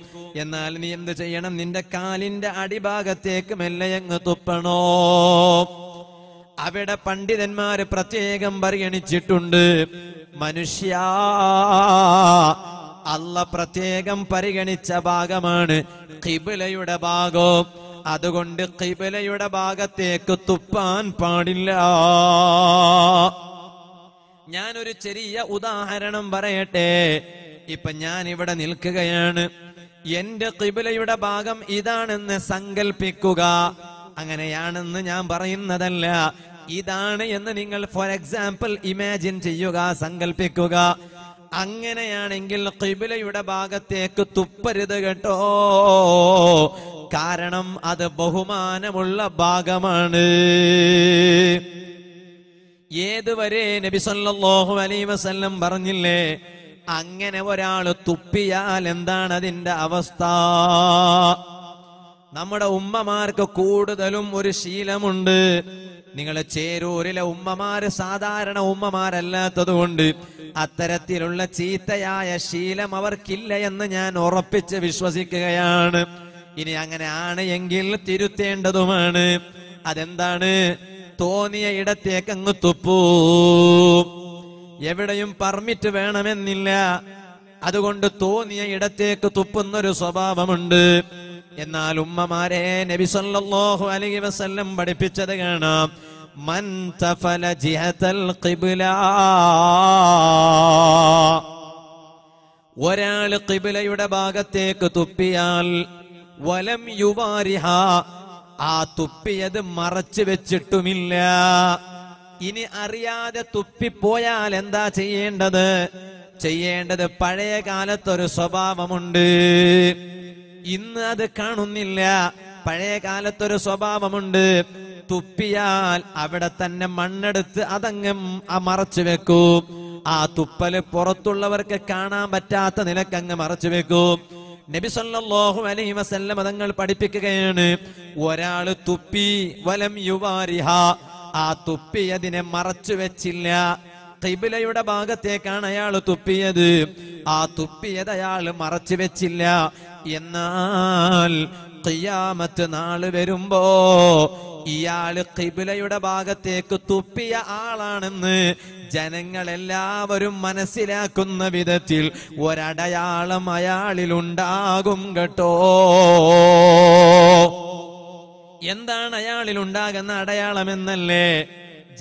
Speaker 1: എന്നാൽ നീ എന്ത് ചെയ്യണം നിന്റെ കാലിന്റെ അടിഭാഗത്തേക്ക് മെല്ലയങ്ങ് തുപ്പണോ അവിടെ പണ്ഡിതന്മാര് പ്രത്യേകം പരിഗണിച്ചിട്ടുണ്ട് മനുഷ്യ അല്ല പ്രത്യേകം പരിഗണിച്ച ഭാഗമാണ് കിബിലയുടെ ഭാഗവും അതുകൊണ്ട് കിബിലയുടെ ഭാഗത്തേക്ക് തുപ്പാൻ പാടില്ല ഞാനൊരു ചെറിയ ഉദാഹരണം പറയട്ടെ ഇപ്പൊ ഞാൻ ഇവിടെ നിൽക്കുകയാണ് എന്റെ കിബിലയുടെ ഭാഗം ഇതാണെന്ന് സങ്കൽപ്പിക്കുക അങ്ങനെയാണെന്ന് ഞാൻ പറയുന്നതല്ല ഇതാണ് എന്ന് നിങ്ങൾ ഫോർ എക്സാമ്പിൾ ഇമാജിൻ ചെയ്യുക സങ്കല്പിക്കുക അങ്ങനെയാണെങ്കിൽ കിബിലയുടെ ഭാഗത്തേക്ക് തുപ്പരുത് കേട്ടോ കാരണം അത് ബഹുമാനമുള്ള ഭാഗമാണ് ഏതുവരെ നബി സല്ലല്ലാഹു അലൈഹി വസല്ലം പറഞ്ഞില്ലേ അങ്ങനെ ഒരാൾ തുപ്പിയാൽ എന്താണ് അതിന്റെ അവസ്ഥ നമ്മുടെ ഉമ്മമാർക്ക് കൂടുതലും ഒരു ശീലമുണ്ട് നിങ്ങൾ ചേരൂരിലെ ഉമ്മമാര് സാധാരണ ഉമ്മമാരല്ലാത്തതുകൊണ്ട് അത്തരത്തിലുള്ള ചീത്തയായ ശീലം അവർക്കില്ല എന്ന് ഞാൻ ഉറപ്പിച്ച് വിശ്വസിക്കുകയാണ് ഇനി അങ്ങനെ ആണ് എങ്കിൽ തിരുത്തേണ്ടതുമാണ് അതെന്താണ് തോന്നിയ ഇടത്തേക്ക് അങ്ങ് തുപ്പൂ എവിടെയും പെർമിറ്റ് വേണമെന്നില്ല അതുകൊണ്ട് തോന്നിയ ഇടത്തേക്ക് തുപ്പുന്നൊരു സ്വഭാവമുണ്ട് എന്നാൽ ഉമ്മമാരെ നബി സല്ലല്ലാഹു അലൈഹി വസല്ലം പഠിപ്പിച്ചത് കാണാം മൻ തഫല ജിഹതൽ ഖിബ്ല ഒരാൾ ഖിബ്ലയുടെ ഭാഗത്തേക്ക് തുപ്പിയാൽ വലം യുവാരിഹ ആ തുപ്പിയത് മറച്ചു വെച്ചിട്ടുമില്ല ഇനി അറിയാതെ തുപ്പിപ്പോയാൽ എന്താ ചെയ്യേണ്ടത് ചെയ്യേണ്ടത് പഴയ കാലത്തൊരു സ്വഭാവമുണ്ട് ഇന്ന് അത് കാണുന്നില്ല പഴയ കാലത്തൊരു സ്വഭാവമുണ്ട് തുപ്പിയാൽ അവിടെ തന്നെ മണ്ണെടുത്ത് അതങ്ങ് മറച്ചു വെക്കും ആ തുപ്പല് പുറത്തുള്ളവർക്ക് കാണാൻ പറ്റാത്ത നിലക്ക് അങ്ങ് മറച്ചു വെക്കും നബി സല്ലല്ലാഹു അലൈഹി വസല്ലം തങ്ങൾ പഠിപ്പിക്കുകയാണ് ഒരാൾ തുപ്പി വലം യുവാരിഹ ആ തുപ്പി അതിനെ മറച്ചു വെച്ചില്ല കിബിലയുടെ ഭാഗത്തേക്കാണ് അയാൾ തുപ്പിയത് ആ തുപ്പിയത് അയാൾ മറച്ചു വെച്ചില്ല എന്നാൽ ഖിയാമത്ത് നാള് വരുമ്പോ ഇയാള് കിബിലയുടെ ഭാഗത്തേക്ക് തുപ്പിയ ആളാണെന്ന് ജനങ്ങളെല്ലാവരും മനസ്സിലാക്കുന്ന വിധത്തിൽ ഒരടയാളം അയാളിലുണ്ടാകും കേട്ടോ എന്താണ് അയാളിലുണ്ടാകുന്ന അടയാളം എന്നല്ലേ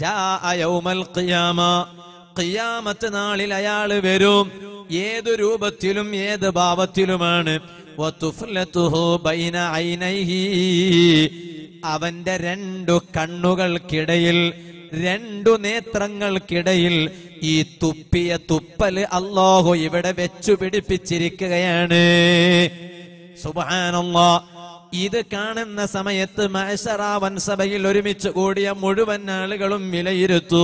Speaker 1: ജാ അയൗമൽ നാളിൽ അയാൾ വരും ഏതു രൂപത്തിലും ഏത് ഭാവത്തിലുമാണ് അവന്റെ രണ്ടു കണ്ണുകൾക്കിടയിൽ രണ്ടു നേത്രങ്ങൾക്കിടയിൽ ഈ തുപ്പിയ തുപ്പല് അള്ളാഹു ഇവിടെ വെച്ചു പിടിപ്പിച്ചിരിക്കുകയാണ് ഇത് കാണുന്ന സമയത്ത് മഹസറാവൻ സഭയിൽ ഒരുമിച്ച് കൂടിയ മുഴുവൻ ആളുകളും വിലയിരുത്തൂ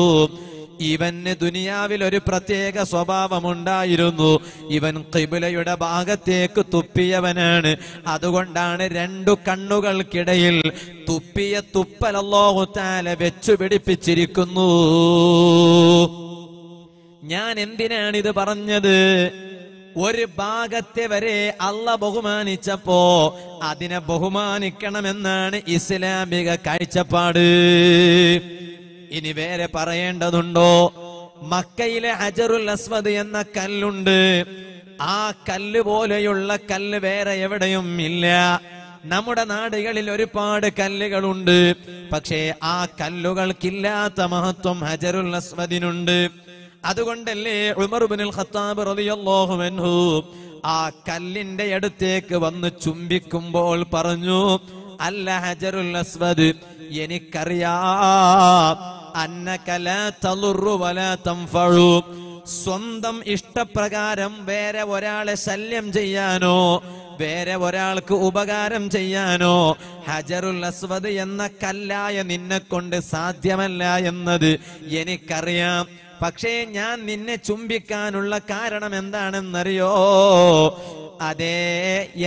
Speaker 1: ഇവന് ദുനിയാവിൽ ഒരു പ്രത്യേക സ്വഭാവമുണ്ടായിരുന്നു ഇവൻ കിബിലയുടെ ഭാഗത്തേക്ക് തുപ്പിയവനാണ് അതുകൊണ്ടാണ് രണ്ടു കണ്ണുകൾക്കിടയിൽ തുപ്പിയ തുപ്പലല്ലോത്താല വെച്ചു പിടിപ്പിച്ചിരിക്കുന്നു ഞാൻ എന്തിനാണ് ഇത് പറഞ്ഞത് ഒരു ഭാഗത്തെ വരെ അല്ല ബഹുമാനിച്ചപ്പോ അതിനെ ബഹുമാനിക്കണമെന്നാണ് ഇസ്ലാമിക കാഴ്ചപ്പാട് ഇനി വേറെ പറയേണ്ടതുണ്ടോ മക്കയിലെ ഹജറുൽ അസ്വദ് എന്ന കല്ലുണ്ട് ആ കല്ല് പോലെയുള്ള കല്ല് വേറെ എവിടെയും ഇല്ല നമ്മുടെ നാടുകളിൽ ഒരുപാട് കല്ലുകളുണ്ട് പക്ഷേ ആ കല്ലുകൾക്കില്ലാത്ത മഹത്വം ഹജറുൽ അസ്വദിനുണ്ട് അതുകൊണ്ടല്ലേ ഉമർബിനുൽ ഖത്താബ് റളിയല്ലാഹു അൻഹു ആ കല്ലിന്റെ അടുത്തേക്ക് വന്ന് ചുംബിക്കുമ്പോൾ പറഞ്ഞു അല്ല ഹജറുൽ അസ്വദ് എനിക്കറിയാം അന്നകല തളുറു വല തംഫഴു സ്വന്തം ഇഷ്ടപ്രകാരം വേറെ ഒരാളെ ശല്യം ചെയ്യാനോ വേറെ ഒരാൾക്ക് ഉപകാരം ചെയ്യാനോ ഹജറുൽ അസ്വദ് എന്ന കല്ലായ നിന്നെ കൊണ്ട് സാധ്യമല്ല എന്നത് എനിക്കറിയാം പക്ഷേ ഞാൻ നിന്നെ ചുംബിക്കാനുള്ള കാരണം എന്താണെന്നറിയോ അതേ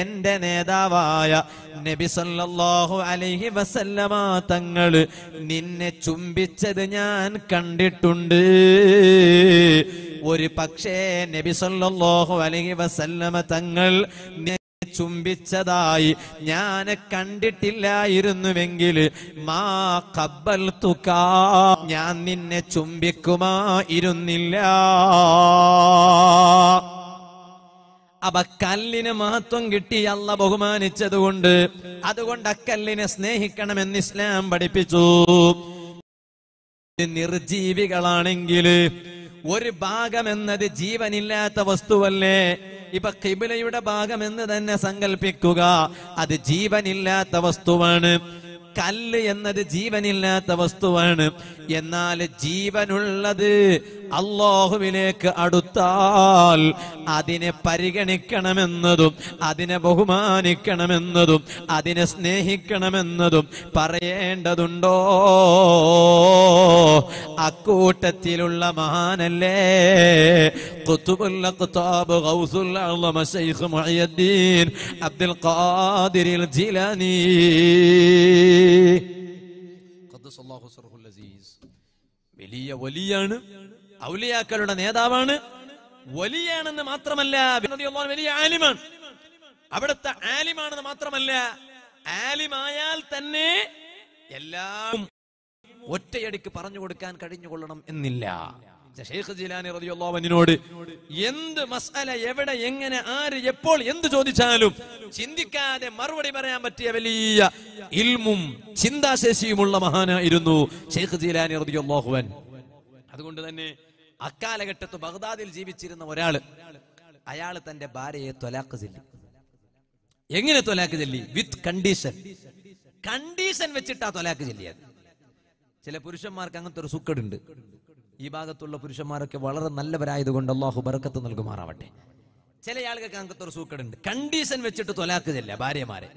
Speaker 1: എന്റെ നേതാവായ നബി സല്ലല്ലാഹു അലൈഹി വസല്ലമ തങ്ങൾ നിന്നെ ചുംബിച്ചത് ഞാൻ കണ്ടിട്ടുണ്ട് ഒരു പക്ഷേ നബി സല്ലല്ലാഹു അലൈഹി വസല്ലമ തങ്ങൾ ചുംബിച്ചതായി ഞാൻ കണ്ടിട്ടില്ലായിരുന്നുവെങ്കിൽ മാ കബൽ തുക്ക ഞാൻ നിന്നെ ചുംബിക്കുമായിരുന്നില്ല അവ കല്ലിന് മഹത്വം കിട്ടി അല്ല ബഹുമാനിച്ചതുകൊണ്ട് അതുകൊണ്ട് അക്കല്ലിനെ സ്നേഹിക്കണമെന്ന് ഇസ്ലാം പഠിപ്പിച്ചു നിർജീവികളാണെങ്കിൽ ഒരു ഭാഗം എന്നത് ജീവനില്ലാത്ത വസ്തുവല്ലേ ഇപ്പൊ കിബിലയുടെ ഭാഗം എന്ന് തന്നെ സങ്കല്പിക്കുക അത് ജീവനില്ലാത്ത വസ്തുവാണ് കല്ല് എന്നത് ജീവനില്ലാത്ത വസ്തുവാണ് എന്നാൽ ജീവനുള്ളത് അള്ളാഹുവിലേക്ക് അടുത്താൽ അതിനെ പരിഗണിക്കണമെന്നതും അതിനെ ബഹുമാനിക്കണമെന്നതും അതിനെ സ്നേഹിക്കണമെന്നതും പറയേണ്ടതുണ്ടോ അക്കൂട്ടത്തിലുള്ള മഹാനല്ലേ അബ്ദുൽ ഖാദിരിൽ ജിലനീ വലിയ വലിയാണ് ഔലിയാക്കളുടെ നേതാവാണ് വലിയാണെന്ന് മാത്രമല്ല വലിയ ആലിമാണ് അവിടുത്തെ ആലിമാണെന്ന് മാത്രമല്ല ആലിമായാൽ തന്നെ എല്ലാം ഒറ്റയടിക്ക് പറഞ്ഞു കൊടുക്കാൻ കഴിഞ്ഞുകൊള്ളണം എന്നില്ല ഷെയ്ഖ് ജിലാനി റതിയുള്ളവനോട് എന്ത് മസ്അല എവിടെ എങ്ങനെ ആര് എപ്പോൾ എന്ത് ചോദിച്ചാലും ചിന്തിക്കാതെ മറുപടി പറയാൻ പറ്റിയ വലിയ ഇൽമും ചിന്താശേഷിയുമുള്ള മഹാനായിരുന്നു ഷെയ്ഖ് ജിലാനി റതിയുള്ളാഹുവൻ അതുകൊണ്ട് തന്നെ അക്കാലഘട്ടത്ത് ബഗ്ദാദിൽ ജീവിച്ചിരുന്ന ഒരാള് അയാൾ തന്റെ ഭാര്യയെ തൊലാക്ക് ചെല്ലി എങ്ങനെ തൊലാക്ക് ചെല്ലി വിത്ത് കണ്ടീഷൻ കണ്ടീഷൻ വെച്ചിട്ടാ തൊലാക്ക് ചെല്ലിയത് ചില പുരുഷന്മാർക്ക് അങ്ങനത്തെ ഒരു സുക്കടുണ്ട് ഈ ഭാഗത്തുള്ള പുരുഷന്മാരൊക്കെ വളരെ കൊണ്ട് അള്ളാഹു ബർക്കത്ത് നൽകുമാറാവട്ടെ ചില ആളുകൾക്ക് അങ്ങനത്തെ ഒരു സൂക്കടുണ്ട് കണ്ടീഷൻ വെച്ചിട്ട് തൊലാക്ക് ഭാര്യമാരെ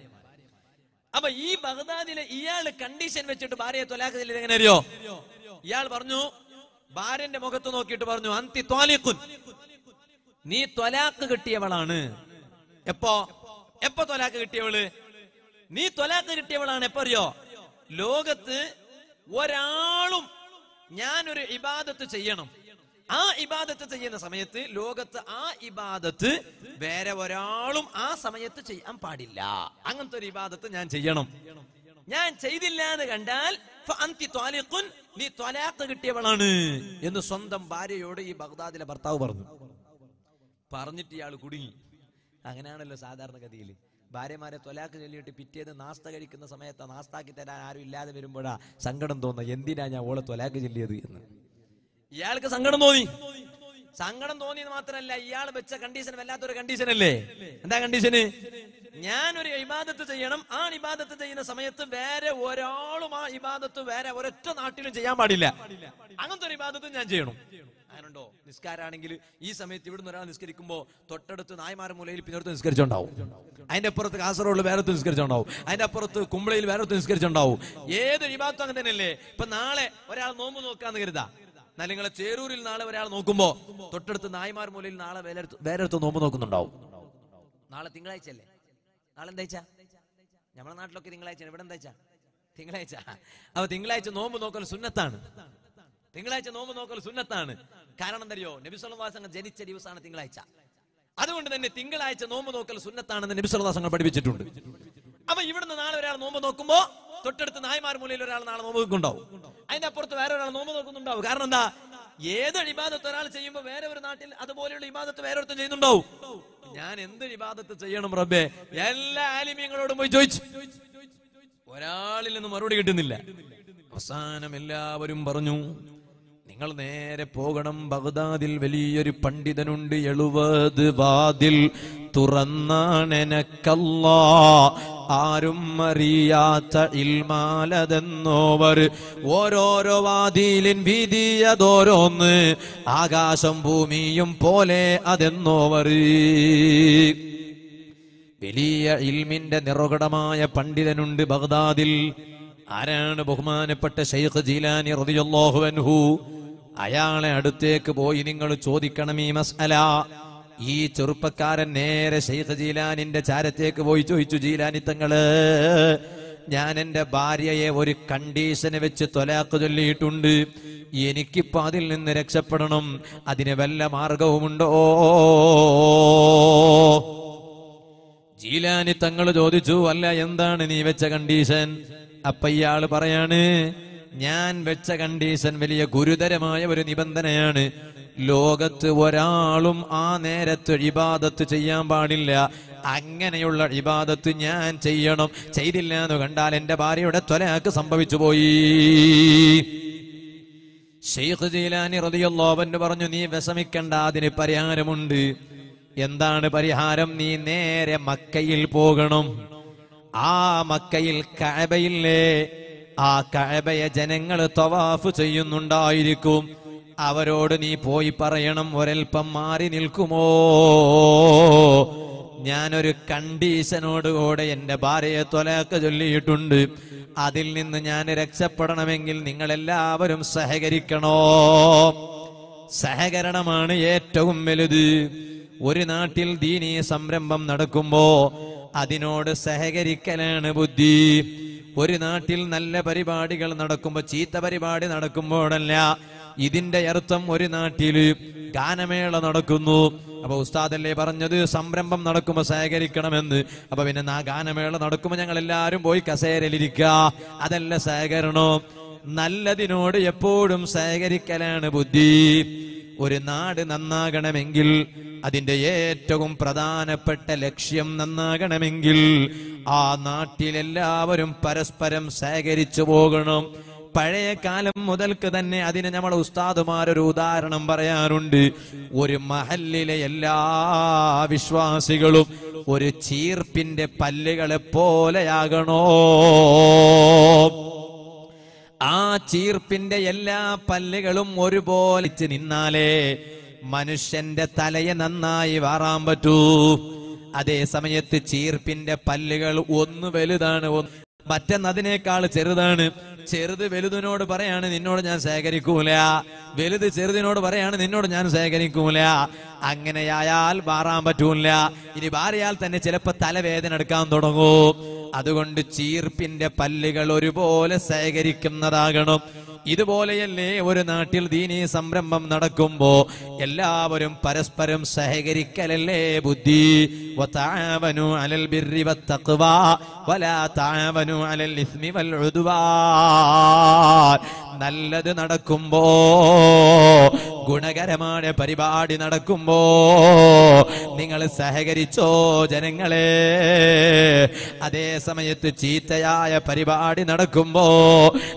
Speaker 1: അപ്പൊ ഈ ബഗ്ദാദിലെ ഇയാൾ കണ്ടീഷൻ വെച്ചിട്ട് ഭാര്യയെ തൊലാക്ക് എങ്ങനെ അറിയോ ഇയാൾ പറഞ്ഞു ഭാര്യന്റെ മുഖത്ത് നോക്കിയിട്ട് പറഞ്ഞു അന്തി ത്വാലിക്കുൻ നീ തൊലാക്ക് കിട്ടിയവളാണ് എപ്പോ എപ്പോ തൊലാക്ക് കിട്ടിയവള് നീ തൊലാക്ക് കിട്ടിയവളാണ് എപ്പോ അറിയോ ലോകത്ത് ഒരാളും ഞാനൊരു ഇബാദത്ത് ചെയ്യണം ആ ഇബാദത്ത് ചെയ്യുന്ന സമയത്ത് ലോകത്ത് ആ ഇബാദത്ത് വേറെ ഒരാളും ആ സമയത്ത് ചെയ്യാൻ പാടില്ല അങ്ങനത്തെ ഒരു ഇബാദത്ത് ഞാൻ ചെയ്യണം ഞാൻ ചെയ്തില്ല എന്ന് കണ്ടാൽ നീ ത്വലാഖ് കിട്ടിയവളാണ് എന്ന് സ്വന്തം ഭാര്യയോട് ഈ ബഗ്ദാദിലെ ഭർത്താവ് പറഞ്ഞു പറഞ്ഞിട്ട് ഇയാൾ കുടുങ്ങി അങ്ങനെയാണല്ലോ സാധാരണ ഗതിയിൽ ഭാര്യമാരെ തൊലാക്ക് ചൊല്ലിയിട്ട് പിറ്റേന്ന് നാസ്ത കഴിക്കുന്ന സമയത്ത് നാസ്താക്കി തരാൻ ആരും ഇല്ലാതെ വരുമ്പോഴാ സങ്കടം തോന്നുന്നത് എന്തിനാ ഞാൻ ഓളെ തൊലാക്ക് ചൊല്ലിയത് എന്ന് ഇയാൾക്ക് സങ്കടം തോന്നി സങ്കടം തോന്നിയത് മാത്രമല്ല ഇയാൾ വെച്ച കണ്ടീഷൻ വല്ലാത്തൊരു കണ്ടീഷൻ അല്ലേ എന്താ കണ്ടീഷന് ഒരു ഇബാദത്ത് ചെയ്യണം ആ ഇബാദത്ത് ചെയ്യുന്ന സമയത്ത് വേറെ ഒരാളും ആ ഇബാദത്ത് വേറെ ഒരൊറ്റ നാട്ടിലും ചെയ്യാൻ പാടില്ല അങ്ങനത്തെ ഒരു ഇബാദത്ത് ഞാൻ ചെയ്യണം അങ്ങനുണ്ടോ നിസ്കാരാണെങ്കിൽ ഈ സമയത്ത് ഇവിടുന്ന് ഒരാൾ നിസ്കരിക്കുമ്പോൾ തൊട്ടടുത്ത് നായ്മാര മൂലയിൽ പിന്നോട്ട് നിസ്കരിച്ചുണ്ടാവും അതിന്റെ അപ്പുറത്ത് കാസർഗോഡ് വേറെ നിസ്കരിച്ചുണ്ടാവും അതിന്റെ അപ്പുറത്ത് കുമ്പളയിൽ വേറെ നിസ്കരിച്ചുണ്ടാവും ഏത് വിഭാഗത്തും അങ്ങനെ തന്നെയല്ലേ ഇപ്പൊ നാളെ ഒരാൾ നോമ്പ് നോക്കാന്ന് കരുതാ എന്നാൽ ചേരൂരിൽ നാളെ ഒരാൾ നോക്കുമ്പോ തൊട്ടടുത്ത് നായ്മാർ മൂലയിൽ നാളെ വേറെടുത്ത് നോമ്പ് നോക്കുന്നുണ്ടാവും നാളെ തിങ്കളാഴ്ച അല്ലേ നാളെ എന്താ നമ്മുടെ നാട്ടിലൊക്കെ തിങ്കളാഴ്ച ഇവിടെ എന്താ തിങ്കളാഴ്ച അപ്പൊ തിങ്കളാഴ്ച നോമ്പ് നോക്കൽ സുന്നത്താണ് തിങ്കളാഴ്ച നോമ്പ് നോക്കൽ സുന്നത്താണ് കാരണം എന്തറിയോ നബിസ്വല്ലാസങ്ങൾ ജനിച്ച ദിവസമാണ് തിങ്കളാഴ്ച അതുകൊണ്ട് തന്നെ തിങ്കളാഴ്ച നോമ്പ് നോക്കൽ സുന്നത്താണെന്ന് നബിസ്വല്ലാസങ്ങൾ പഠിപ്പിച്ചിട്ടുണ്ട് അപ്പൊ ഇവിടുന്ന് നാളെ ഒരാൾ നോമ്പ് നോക്കുമ്പോ തൊട്ടടുത്ത് നായ്മാർ മൂലയിൽ ഒരാൾ നാളെ നോമ്പ് നോക്കുന്നുണ്ടാവും അതിന്റെ അപ്പുറത്ത് വേറെ ഒരാൾ നോമ്പ് നോക്കുന്നുണ്ടാവും കാരണം എന്താ ഏത് ഇബാദത്ത് ഒരാൾ ചെയ്യുമ്പോൾ വേറെ ഒരു നാട്ടിൽ അതുപോലെയുള്ള ഇബാദത്ത് വേറെ ഒരുത്തും ചെയ്യുന്നുണ്ടാവും ഞാൻ എന്ത് ഇബാദത്ത് ചെയ്യണം റബ്ബെ എല്ലാ ആലിമ്യങ്ങളോടും പോയി ചോദിച്ചു ഒരാളിൽ നിന്ന് മറുപടി കിട്ടുന്നില്ല അവസാനം എല്ലാവരും പറഞ്ഞു നിങ്ങൾ നേരെ പോകണം ബഗ്ദാദിൽ വലിയൊരു പണ്ഡിതനുണ്ട് എഴുപത് വാതിൽ തുറന്നാണെനക്കല്ല ആരും അറിയാത്ത ഇൽമാലതെന്നോവർ ഓരോരോ വാതിലിൻ ഭീതിയതോരോന്ന് ആകാശം ഭൂമിയും പോലെ അതെന്നോവർ വലിയ ഇൽമിന്റെ നിറകടമായ പണ്ഡിതനുണ്ട് ബഗ്ദാദിൽ ആരാണ് ബഹുമാനപ്പെട്ട ഷെയ്ഖ് ജീലാനി റതിയല്ലാഹു അൻഹു അയാളെ അടുത്തേക്ക് പോയി നിങ്ങൾ ചോദിക്കണം ഈ മസ്അല ഈ ചെറുപ്പക്കാരൻ നേരെ ഷെയ്ഖ് ജീലാനിന്റെ ചാരത്തേക്ക് പോയി ചോദിച്ചു ജീലാനി തങ്ങള് ഞാൻ എന്റെ ഭാര്യയെ ഒരു കണ്ടീഷന് വെച്ച് തൊലാക്ക് ചൊല്ലിയിട്ടുണ്ട് എനിക്കിപ്പൊ അതിൽ നിന്ന് രക്ഷപ്പെടണം അതിന് വല്ല മാർഗവുമുണ്ടോ ജീലാനി തങ്ങള് ചോദിച്ചു അല്ല എന്താണ് നീ വെച്ച കണ്ടീഷൻ അപ്പ ഇയാള് പറയാണ് ഞാൻ വെച്ച കണ്ടീഷൻ വലിയ ഗുരുതരമായ ഒരു നിബന്ധനയാണ് ലോകത്ത് ഒരാളും ആ നേരത്ത് ഇബാദത്ത് ചെയ്യാൻ പാടില്ല അങ്ങനെയുള്ള ഇബാദത്ത് ഞാൻ ചെയ്യണം ചെയ്തില്ല എന്ന് കണ്ടാൽ എൻ്റെ ഭാര്യയുടെ തൊലയാക്ക് സംഭവിച്ചു പോയി ഷെയ്ഖ് ജീലാനി അവന് പറഞ്ഞു നീ വിഷമിക്കണ്ട അതിന് പരിഹാരമുണ്ട് എന്താണ് പരിഹാരം നീ നേരെ മക്കയിൽ പോകണം ആ മക്കയിൽ കഴബയില്ലേ ആ കഴബയെ ജനങ്ങൾ തവാഫ് ചെയ്യുന്നുണ്ടായിരിക്കും അവരോട് നീ പോയി പറയണം ഒരൽപ്പം മാറി നിൽക്കുമോ ഞാനൊരു കണ്ടീഷനോടുകൂടെ എൻ്റെ ഭാര്യയെ തൊലയൊക്കെ ചൊല്ലിയിട്ടുണ്ട് അതിൽ നിന്ന് ഞാൻ രക്ഷപ്പെടണമെങ്കിൽ നിങ്ങളെല്ലാവരും സഹകരിക്കണോ സഹകരണമാണ് ഏറ്റവും വലുത് ഒരു നാട്ടിൽ ദീനീയ സംരംഭം നടക്കുമ്പോ അതിനോട് സഹകരിക്കലാണ് ബുദ്ധി ഒരു നാട്ടിൽ നല്ല പരിപാടികൾ നടക്കുമ്പോൾ ചീത്ത പരിപാടി നടക്കുമ്പോഴല്ല ഇതിന്റെ അർത്ഥം ഒരു നാട്ടിൽ ഗാനമേള നടക്കുന്നു അപ്പൊ ഉസ്താദല്ലേ പറഞ്ഞത് സംരംഭം നടക്കുമ്പോ സഹകരിക്കണമെന്ന് അപ്പൊ പിന്നെ ആ ഗാനമേള നടക്കുമ്പോൾ ഞങ്ങൾ എല്ലാരും പോയി കസേരയിലിരിക്കുക അതല്ല സഹകരണം നല്ലതിനോട് എപ്പോഴും സഹകരിക്കലാണ് ബുദ്ധി ഒരു നാട് നന്നാകണമെങ്കിൽ അതിന്റെ ഏറ്റവും പ്രധാനപ്പെട്ട ലക്ഷ്യം നന്നാകണമെങ്കിൽ ആ നാട്ടിലെല്ലാവരും പരസ്പരം സഹകരിച്ചു പോകണം പഴയ കാലം മുതൽക്ക് തന്നെ അതിന് നമ്മൾ ഉസ്താദുമാരൊരു ഉദാഹരണം പറയാറുണ്ട് ഒരു മഹല്ലിലെ എല്ലാ വിശ്വാസികളും ഒരു ചീർപ്പിന്റെ പല്ലുകളെ പോലെയാകണോ ആ ചീർപ്പിന്റെ എല്ലാ പല്ലുകളും ഒരുപോലെ നിന്നാലേ മനുഷ്യന്റെ തലയെ നന്നായി വാറാൻ പറ്റൂ അതേ സമയത്ത് ചീർപ്പിന്റെ പല്ലുകൾ ഒന്ന് വലുതാണ് മറ്റെന്നതിനേക്കാൾ ചെറുതാണ് ചെറുത് വലുതിനോട് പറയാണ് നിന്നോട് ഞാൻ ശേഖരിക്കൂല വലുത് ചെറുതിനോട് പറയാണ് നിന്നോട് ഞാൻ ശേഖരിക്കൂല അങ്ങനെയായാൽ മാറാൻ പറ്റൂല ഇനി ഭാര്യയാൽ തന്നെ ചിലപ്പോ തലവേദന എടുക്കാൻ തുടങ്ങൂ അതുകൊണ്ട് ചീർപ്പിന്റെ പല്ലുകൾ ഒരുപോലെ ശേഖരിക്കുന്നതാകണം ഇതുപോലെയല്ലേ ഒരു നാട്ടിൽ ദീനീ സംരംഭം നടക്കുമ്പോ എല്ലാവരും പരസ്പരം സഹകരിക്കലല്ലേ ബുദ്ധി അലൽ വലാ അലൽ ഇസ്മി വൽ നല്ലത് നടക്കുമ്പോ ഗുണകരമായ പരിപാടി നടക്കുമ്പോ നിങ്ങൾ സഹകരിച്ചോ ജനങ്ങളെ അതേ സമയത്ത് ചീത്തയായ പരിപാടി നടക്കുമ്പോ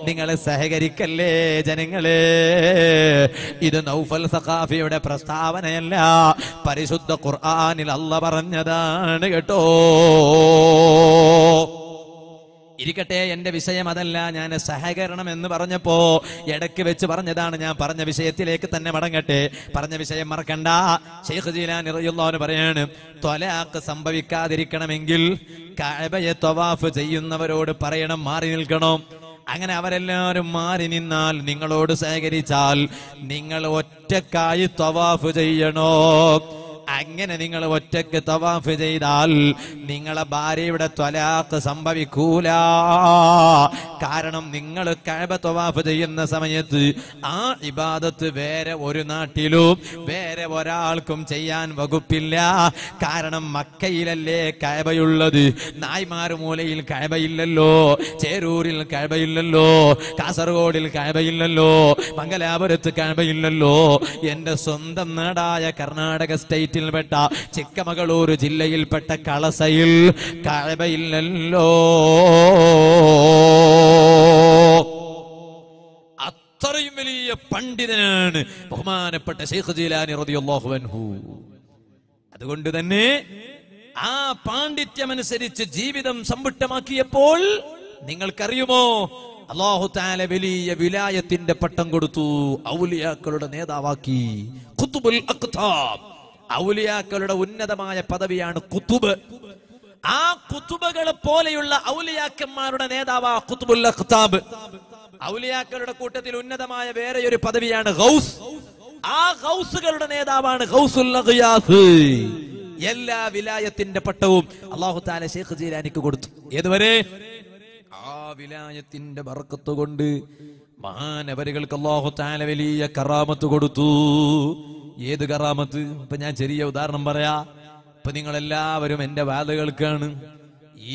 Speaker 1: നിങ്ങൾ സഹകരിക്കല്ലേ ജനങ്ങളെ ഇത് നൗഫൽ സഖാഫിയുടെ പ്രസ്താവനയല്ല പരിശുദ്ധ ഖുർആാനിൽ അല്ല പറഞ്ഞതാണ് കേട്ടോ ഇരിക്കട്ടെ എന്റെ വിഷയം അതല്ല ഞാൻ സഹകരണം എന്ന് പറഞ്ഞപ്പോ ഇടയ്ക്ക് വെച്ച് പറഞ്ഞതാണ് ഞാൻ പറഞ്ഞ വിഷയത്തിലേക്ക് തന്നെ മടങ്ങട്ടെ പറഞ്ഞ വിഷയം മറക്കണ്ട ഷെയ്ഖ് ജീലാൻ ഇറയുള്ളവന് പറയാണ് ത്വലാക്ക് സംഭവിക്കാതിരിക്കണമെങ്കിൽ കഴബയെ ത്വവാഫ് ചെയ്യുന്നവരോട് പറയണം മാറി നിൽക്കണം അങ്ങനെ അവരെല്ലാവരും മാറി നിന്നാൽ നിങ്ങളോട് സഹകരിച്ചാൽ നിങ്ങൾ ഒറ്റക്കായി ത്വവാഫ് ചെയ്യണോ അങ്ങനെ നിങ്ങൾ ഒറ്റക്ക് തവാഫ് ചെയ്താൽ നിങ്ങളെ ഭാര്യയുടെ ത്വലാക്ക് സംഭവിക്കൂല കാരണം നിങ്ങൾ കഴബ തവാഫ് ചെയ്യുന്ന സമയത്ത് ആ ഇബാദത്ത് വേറെ ഒരു നാട്ടിലും വേറെ ഒരാൾക്കും ചെയ്യാൻ വകുപ്പില്ല കാരണം മക്കയിലല്ലേ കഴബയുള്ളത് നായ്മാർ മൂലയിൽ കഴബയില്ലല്ലോ ചേരൂരിൽ കഴബയില്ലല്ലോ കാസർഗോഡിൽ കഴബയില്ലല്ലോ മംഗലാപുരത്ത് കഴബയില്ലല്ലോ എന്റെ സ്വന്തം നാടായ കർണാടക സ്റ്റേറ്റ് വിഭാഗത്തിൽപ്പെട്ട ചിക്കമഗളൂർ ജില്ലയിൽപ്പെട്ട കളസയിൽ കഴവയില്ലല്ലോ അത്രയും വലിയ പണ്ഡിതനാണ് ബഹുമാനപ്പെട്ട ഷെയ്ഖ് ജീലാനി റതിയല്ലാഹു അൻഹു അതുകൊണ്ട് തന്നെ ആ പാണ്ഡിത്യമനുസരിച്ച് ജീവിതം സമ്പുഷ്ടമാക്കിയപ്പോൾ നിങ്ങൾക്കറിയുമോ അള്ളാഹു താല വലിയ വിലായത്തിന്റെ പട്ടം കൊടുത്തു ഔലിയാക്കളുടെ നേതാവാക്കി ഖുതുബുൽ അഖ്താബ് ഔലിയാക്കളുടെ ഉന്നതമായ പദവിയാണ് കുത്തുബ് ആ കുത്തുബകൾ പോലെയുള്ള ഔലിയാക്കന്മാരുടെ നേതാവ് കുത്തുബുല്ല ഖുത്താബ് ഔലിയാക്കളുടെ കൂട്ടത്തിൽ ഉന്നതമായ വേറെ ഒരു പദവിയാണ് ഗൗസ് ആ ഗൗസുകളുടെ നേതാവാണ് ഖിയാസ് എല്ലാ വിലായത്തിന്റെ പട്ടവും അള്ളാഹു താല ഷെയ്ഖ് ജീലാനിക്ക് കൊടുത്തു ഏതുവരെ ആ വിലായത്തിന്റെ ബർക്കത്ത് കൊണ്ട് മഹാനവരികൾക്ക് അള്ളാഹു താല വലിയ കറാമത്ത് കൊടുത്തു ഏത് കറാമത്ത് ഇപ്പൊ ഞാൻ ചെറിയ ഉദാഹരണം പറയാ ഇപ്പൊ നിങ്ങൾ എല്ലാവരും എന്റെ വാത് കേൾക്കാണ്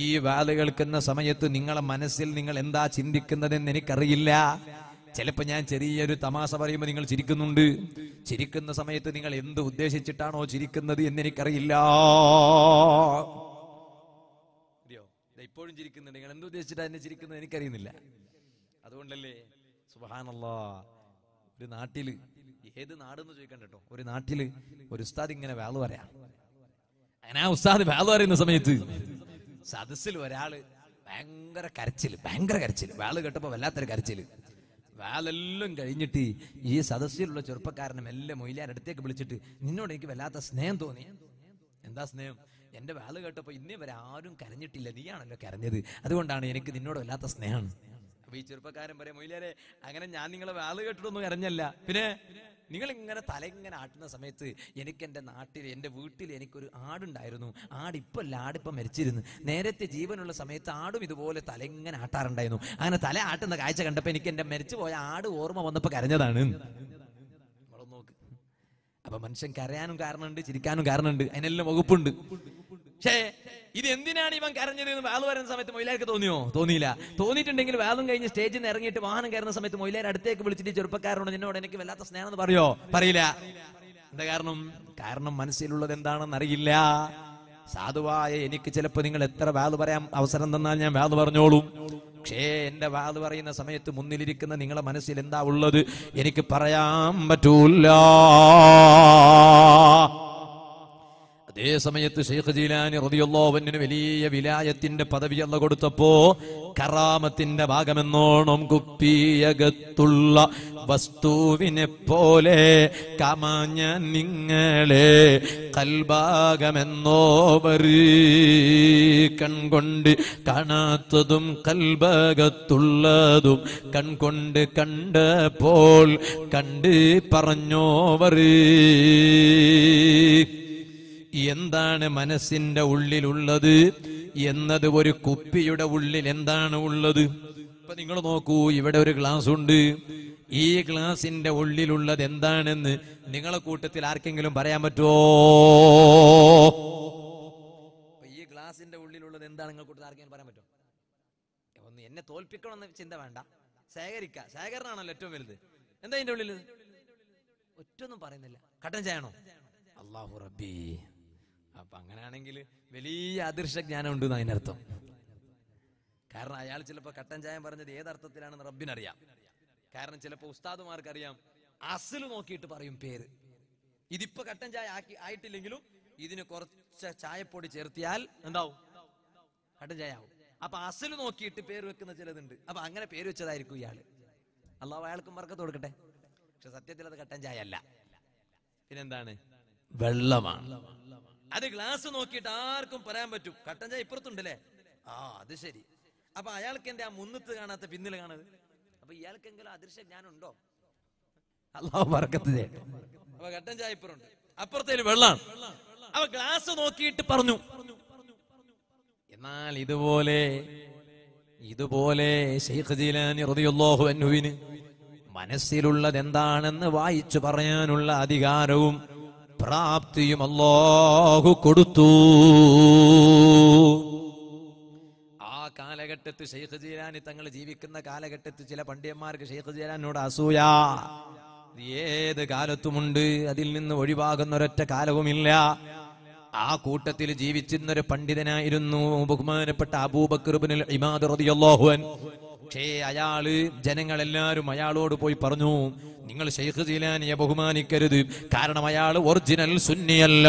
Speaker 1: ഈ വാത് കേൾക്കുന്ന സമയത്ത് നിങ്ങളെ മനസ്സിൽ നിങ്ങൾ എന്താ ചിന്തിക്കുന്നതെന്ന് എനിക്കറിയില്ല ചിലപ്പോൾ ഞാൻ ചെറിയൊരു തമാശ പറയുമ്പോൾ നിങ്ങൾ ചിരിക്കുന്നുണ്ട് ചിരിക്കുന്ന സമയത്ത് നിങ്ങൾ എന്ത് ഉദ്ദേശിച്ചിട്ടാണോ ചിരിക്കുന്നത് എന്ന് എനിക്കറിയില്ല ഇപ്പോഴും ചിരിക്കുന്നുണ്ട് നിങ്ങൾ എന്ത് ഉദ്ദേശിച്ചിട്ടാ എന്നെ ചിരിക്കുന്നത് എനിക്കറിയുന്നില്ല അതുകൊണ്ടല്ലേ സുഹാനല്ലോ ഒരു നാട്ടില് ഏത് നാടെന്ന് ചോദിക്കാൻ കേട്ടോ ഒരു നാട്ടില് ഒരു ഉസ്താദ് ഇങ്ങനെ വേള് പറയാ അങ്ങനെ ഉസ്താദ് വേള് പറയുന്ന സമയത്ത് സദസ്സിൽ ഒരാള് ഭയങ്കര കരച്ചില് ഭയങ്കര കരച്ചില് വേള് കേട്ടപ്പോ വല്ലാത്തൊരു കരച്ചില് വേളെല്ലാം കഴിഞ്ഞിട്ട് ഈ സദസ്സിലുള്ള ചെറുപ്പക്കാരനെ എല്ലാം മൊയിലാരടുത്തേക്ക് അടുത്തേക്ക് വിളിച്ചിട്ട് നിന്നോട് എനിക്ക് വല്ലാത്ത സ്നേഹം തോന്നി എന്താ സ്നേഹം എന്റെ വേള് കേട്ടപ്പോ ഇന്നേ വരെ ആരും കരഞ്ഞിട്ടില്ല നീയാണല്ലോ കരഞ്ഞത് അതുകൊണ്ടാണ് എനിക്ക് നിന്നോട് വല്ലാത്ത സ്നേഹമാണ് അപ്പൊ ഈ ചെറുപ്പക്കാരൻ പറയാം മൊയിലാരെ അങ്ങനെ ഞാൻ നിങ്ങളെ വേള് കേട്ടിട്ടൊന്നും കരഞ്ഞല്ല പിന്നെ നിങ്ങൾ ഇങ്ങനെ തല ഇങ്ങനെ ആട്ടുന്ന സമയത്ത് എനിക്ക് എൻ്റെ നാട്ടിൽ എൻ്റെ വീട്ടിൽ എനിക്കൊരു ആടുണ്ടായിരുന്നു ആട് അല്ല ആടിപ്പം മരിച്ചിരുന്നു നേരത്തെ ജീവനുള്ള സമയത്ത് ആടും ഇതുപോലെ തല ഇങ്ങനെ ആട്ടാറുണ്ടായിരുന്നു അങ്ങനെ തല ആട്ടുന്ന കാഴ്ച കണ്ടപ്പോൾ എനിക്ക് എൻ്റെ മരിച്ചു പോയ ആട് ഓർമ്മ വന്നപ്പോൾ കരഞ്ഞതാണ് നോക്ക് അപ്പൊ മനുഷ്യൻ കരയാനും കാരണമുണ്ട് ചിരിക്കാനും കാരണമുണ്ട് അതിനെല്ലാം വകുപ്പുണ്ട് പക്ഷേ ഇത് എന്തിനാണ് ഇവൻ കരഞ്ഞത് എന്ന് വാത് വരുന്ന സമയത്ത് മൊയിലാർക്ക് തോന്നിയോ തോന്നിയില്ല തോന്നിയിട്ടുണ്ടെങ്കിൽ വാലും കഴിഞ്ഞ് സ്റ്റേജിൽ നിന്ന് ഇറങ്ങിയിട്ട് വാഹനം കയറുന്ന സമയത്ത് മൊയിലാർ അടുത്തേക്ക് വിളിച്ചിട്ട് ചെറുപ്പക്കാരനോട് നിന്നോട് എനിക്ക് വല്ലാത്ത സ്നേഹം എന്ന് പറയോ പറയില്ല എന്താ കാരണം കാരണം മനസ്സിലുള്ളത് എന്താണെന്ന് അറിയില്ല സാധുവായ എനിക്ക് ചിലപ്പോൾ നിങ്ങൾ എത്ര വാത് പറയാൻ അവസരം തന്നാൽ ഞാൻ വാത് പറഞ്ഞോളൂ പക്ഷേ എന്റെ വാത് പറയുന്ന സമയത്ത് മുന്നിലിരിക്കുന്ന നിങ്ങളെ മനസ്സിൽ എന്താ ഉള്ളത് എനിക്ക് പറയാൻ പറ്റൂല്ല അതേ സമയത്ത് ഷെയ്ഖ് ജീലാനി റതിയുള്ളോവന് വലിയ വിലായത്തിന്റെ പദവി അല്ല കൊടുത്തപ്പോ കറാമത്തിന്റെ ഭാഗമെന്നോണം കുപ്പിയകത്തുള്ള വസ്തുവിനെ പോലെ കമഞ്ഞ നിങ്ങളെ കൽഭാഗമെന്നോവറി കൺകൊണ്ട് കാണാത്തതും കൽഭാഗത്തുള്ളതും കൺകൊണ്ട് കണ്ടപ്പോൾ കണ്ട് പറഞ്ഞോവറി എന്താണ് മനസ്സിന്റെ ഉള്ളിലുള്ളത് എന്നത് ഒരു കുപ്പിയുടെ ഉള്ളിൽ എന്താണ് ഉള്ളത് ഇപ്പൊ നിങ്ങൾ നോക്കൂ ഇവിടെ ഒരു ഗ്ലാസ് ഉണ്ട് ഈ ഗ്ലാസിന്റെ ഉള്ളിലുള്ളത് എന്താണെന്ന് നിങ്ങളെ കൂട്ടത്തിൽ ആർക്കെങ്കിലും പറയാൻ പറ്റുമോ
Speaker 2: ഈ ഗ്ലാസിന്റെ ഉള്ളിലുള്ളത് എന്താണ് നിങ്ങളെ കൂട്ടത്തിൽ ആർക്കെങ്കിലും പറയാൻ പറ്റുമോ
Speaker 1: ഒന്ന് എന്നെ തോൽപ്പിക്കണം എന്ന ചിന്ത വേണ്ട ശേഖരിക്ക ശേഖരനാണല്ലോ ഏറ്റവും വലുത് എന്താ ഇതിന്റെ ഉള്ളിൽ ഒറ്റൊന്നും പറയുന്നില്ല കട്ടൻ ചെയ്യണോ അള്ളാഹു റബ്ബി അപ്പൊ അങ്ങനെയാണെങ്കിൽ വലിയ അദൃശ്യ ജ്ഞാനം ഉണ്ടെന്ന് അതിനർത്ഥം കാരണം അയാൾ ചിലപ്പോൾ കട്ടൻ ചായം പറഞ്ഞത് ഏതർത്ഥത്തിലാണെന്ന് റബ്ബിനറിയാം കാരണം ചിലപ്പോൾ ഉസ്താദുമാർക്കറിയാം അസല് നോക്കിയിട്ട് പറയും പേര് ഇതിപ്പോ കട്ടൻ ചായ ആക്കി ആയിട്ടില്ലെങ്കിലും ഇതിന് കുറച്ച് ചായപ്പൊടി ചേർത്തിയാൽ എന്താവും കട്ടൻ ചായ ആവും അപ്പൊ അസല് നോക്കിയിട്ട് പേര് വെക്കുന്ന ചിലതുണ്ട് അപ്പൊ അങ്ങനെ പേര് വെച്ചതായിരിക്കും ഇയാള് അള്ളാഹു അയാൾക്കും മറക്കത്ത് കൊടുക്കട്ടെ പക്ഷെ സത്യത്തിൽ അത് കട്ടൻ ചായ അല്ല പിന്നെന്താണ് വെള്ളമാണ് അത് ഗ്ലാസ് നോക്കിയിട്ട് ആർക്കും പറയാൻ പറ്റും കട്ടൻ ചായ ഇപ്പുറത്തുണ്ടല്ലേ ആ അത് ശരി അപ്പൊ അയാൾക്ക് എന്റെ ആ മുന്നത്ത് കാണാത്ത പിന്നിൽ കാണുന്നത് അപ്പൊ ഇയാൾക്കെങ്കിലും അദൃശ്യ ജ്ഞാനം ഉണ്ടോ അള്ളാഹു അപ്പൊ കട്ടൻ ചായ ഇപ്പുറമുണ്ട് അപ്പുറത്തേല് വെള്ളമാണ് അപ്പൊ ഗ്ലാസ് നോക്കിയിട്ട് പറഞ്ഞു എന്നാൽ ഇതുപോലെ ഇതുപോലെ മനസ്സിലുള്ളത് എന്താണെന്ന് വായിച്ചു പറയാനുള്ള അധികാരവും പ്രാപ്തിയും അല്ലാഹു കൊടുത്തു ആ കാലഘട്ടത്ത് ഷെയ്ഖ് ജീലാനി തങ്ങൾ ജീവിക്കുന്ന കാലഘട്ടത്ത് ചില പണ്ഡിയന്മാർക്ക് ഷെയ്ഖ് ജീലാനോട് അസൂയ ഏത് കാലത്തുമുണ്ട് അതിൽ നിന്ന് ഒഴിവാകുന്ന ഒരൊറ്റ കാലവുമില്ല ആ കൂട്ടത്തിൽ ജീവിച്ചിരുന്നൊരു പണ്ഡിതനായിരുന്നു ബഹുമാനപ്പെട്ട അബൂബക്കർ ഇമാദ് റളിയല്ലാഹു അൻഹു പക്ഷേ അയാള് ജനങ്ങളെല്ലാരും അയാളോട് പോയി പറഞ്ഞു നിങ്ങൾ ഷെയ്ഖ് ജീലാനിയെ ബഹുമാനിക്കരുത് കാരണം അയാൾ ഒറിജിനൽ സുന്നിയല്ല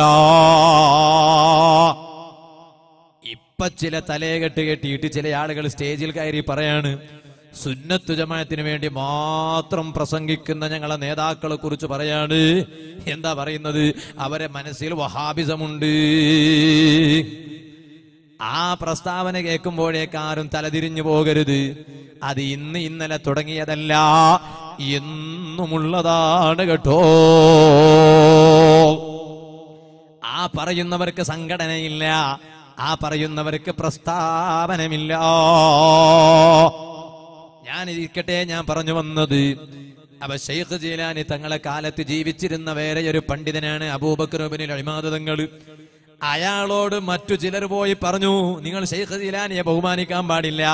Speaker 1: ഇപ്പൊ ചില തലയെകെട്ട് കെട്ടിയിട്ട് ചില ആളുകൾ സ്റ്റേജിൽ കയറി പറയാണ് സുന്നത്തു ജമായത്തിന് വേണ്ടി മാത്രം പ്രസംഗിക്കുന്ന ഞങ്ങളെ നേതാക്കളെ കുറിച്ച് പറയാണ് എന്താ പറയുന്നത് അവരെ മനസ്സിൽ വഹാബിസമുണ്ട് ആ പ്രസ്താവന കേൾക്കുമ്പോഴേക്കാരും തലതിരിഞ്ഞു പോകരുത് അത് ഇന്ന് ഇന്നലെ തുടങ്ങിയതല്ല എന്നുമുള്ളതാണ് കേട്ടോ ആ പറയുന്നവർക്ക് സംഘടനയില്ല ആ പറയുന്നവർക്ക് പ്രസ്താവനമില്ല ഞാൻ ഇരിക്കട്ടെ ഞാൻ പറഞ്ഞു വന്നത് അപ്പൊ ഷെയ്ഖ് ജീലാനി തങ്ങളെ കാലത്ത് ജീവിച്ചിരുന്ന വേറെ ഒരു പണ്ഡിതനാണ് അബൂബക്കർ അഴിമാതങ്ങള് അയാളോട് മറ്റു ചിലർ പോയി പറഞ്ഞു നിങ്ങൾ ഷെയ്ഖ് ജീലാനിയെ ബഹുമാനിക്കാൻ പാടില്ല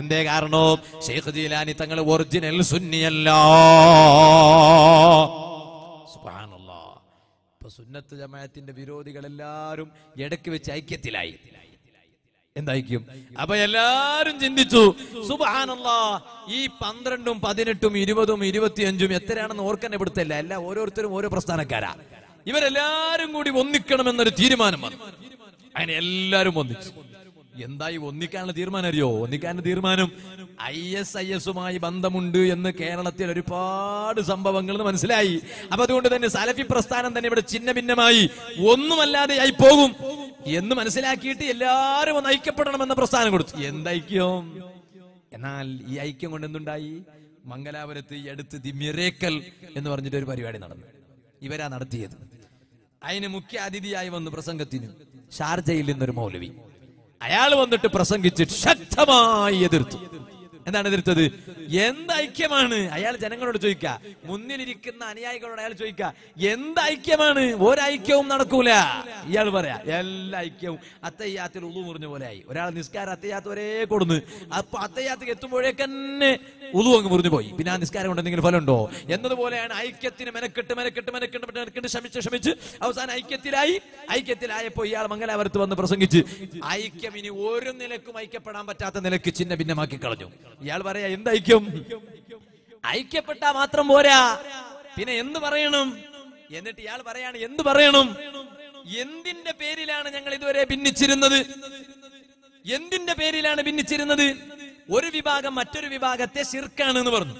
Speaker 1: എന്തേ കാരണം ഷെയ്ഖ് ജീലാനി തങ്ങൾ ഒറിജിനൽ സുന്നിയല്ല ഇപ്പൊ സുന്നത്ത് ജമായത്തിന്റെ വിരോധികളെല്ലാരും ഇടയ്ക്ക് വെച്ച് ഐക്യത്തിലായി എന്തായിരിക്കും അപ്പൊ എല്ലാരും ചിന്തിച്ചു സുബാനുള്ള ഈ പന്ത്രണ്ടും പതിനെട്ടും ഇരുപതും ഇരുപത്തിയഞ്ചും എത്രയാണെന്ന് ഓർക്കന്നെ ഇവിടുത്തെ എല്ലാ ഓരോരുത്തരും ഓരോ പ്രസ്ഥാനക്കാരാ ഇവരെല്ലാരും കൂടി ഒന്നിക്കണമെന്നൊരു തീരുമാനം വന്നു അങ്ങനെ എല്ലാരും ഒന്നിച്ചു എന്തായി ഒന്നിക്കാനുള്ള തീരുമാനം അറിയോ ഒന്നിക്കാനുള്ള തീരുമാനം ഐ എസ് ഐ എസുമായി ബന്ധമുണ്ട് എന്ന് കേരളത്തിൽ ഒരുപാട് സംഭവങ്ങൾ മനസ്സിലായി അപ്പൊ അതുകൊണ്ട് തന്നെ സലഫി പ്രസ്ഥാനം തന്നെ ഇവിടെ ചിന്ന ഭിന്നമായി ഒന്നുമല്ലാതെ ആയി പോകും എന്ന് മനസ്സിലാക്കിയിട്ട് എല്ലാരും ഒന്ന് ഐക്യപ്പെടണമെന്ന പ്രസ്ഥാനം കൊടുത്തു എന്തൈക്യം എന്നാൽ ഈ ഐക്യം കൊണ്ട് എന്തുണ്ടായി മംഗലാപുരത്ത് അടുത്ത് ദി മിറേക്കൽ എന്ന് പറഞ്ഞിട്ട് ഒരു പരിപാടി നടന്നു ഇവരാ നടത്തിയത് അതിന് മുഖ്യ അതിഥിയായി വന്നു പ്രസംഗത്തിന് ഷാർജയിൽ നിന്നൊരു മൗലവി അയാൾ വന്നിട്ട് പ്രസംഗിച്ചിട്ട് ശക്തമായി എതിർത്തു എന്താണ് എതിർത്തത് എന്ത് ഐക്യമാണ് അയാൾ ജനങ്ങളോട് ചോദിക്ക മുന്നിലിരിക്കുന്ന അനുയായികളോട് അയാൾ ചോദിക്ക എന്ത് ഐക്യമാണ് ഒരൈക്യവും നടക്കൂല ഇയാൾ പറയാ എല്ലാ ഐക്യവും അത്തയ്യാത്തിൽ ഉളു മുറിഞ്ഞ പോലെയായി ഒരാൾ നിസ്കാരം അത്തയ്യാത്ത ഒരേ കൊടുന്ന് അപ്പൊ എത്തുമ്പോഴേക്ക് എത്തുമ്പോഴേക്കന്നെ ഉളു അങ്ങ് മുറിഞ്ഞു പോയി പിന്നെ ആ നിസ്കാരം കൊണ്ട് എന്തെങ്കിലും ഫലമുണ്ടോ എന്നതുപോലെയാണ് ഐക്യത്തിന് മെനക്കെട്ട് മെനക്കെട്ട് മെനക്കെട്ട് മെനക്കെട്ട് ശ്രമിച്ച് ശ്രമിച്ച് അവസാനം ഐക്യത്തിലായി ഐക്യത്തിലായപ്പോ ഇയാൾ മംഗലാപുരത്ത് വന്ന് പ്രസംഗിച്ച് ഐക്യം ഇനി ഒരു നിലക്കും ഐക്യപ്പെടാൻ പറ്റാത്ത നിലക്ക് ചിഹ്ന ഭിന്നമാക്കി കളഞ്ഞു ഇയാൾ പറയാ എന്തായിക്കും ഐക്യപ്പെട്ടാ മാത്രം പോരാ പിന്നെ എന്ത് പറയണം എന്നിട്ട് ഇയാൾ പറയാണ് എന്ത് പറയണം എന്തിന്റെ പേരിലാണ് ഞങ്ങൾ ഇതുവരെ ഭിന്നിച്ചിരുന്നത് എന്തിന്റെ പേരിലാണ് ഭിന്നിച്ചിരുന്നത് ഒരു വിഭാഗം മറ്റൊരു വിഭാഗത്തെ ശിർക്കാണെന്ന് പറഞ്ഞു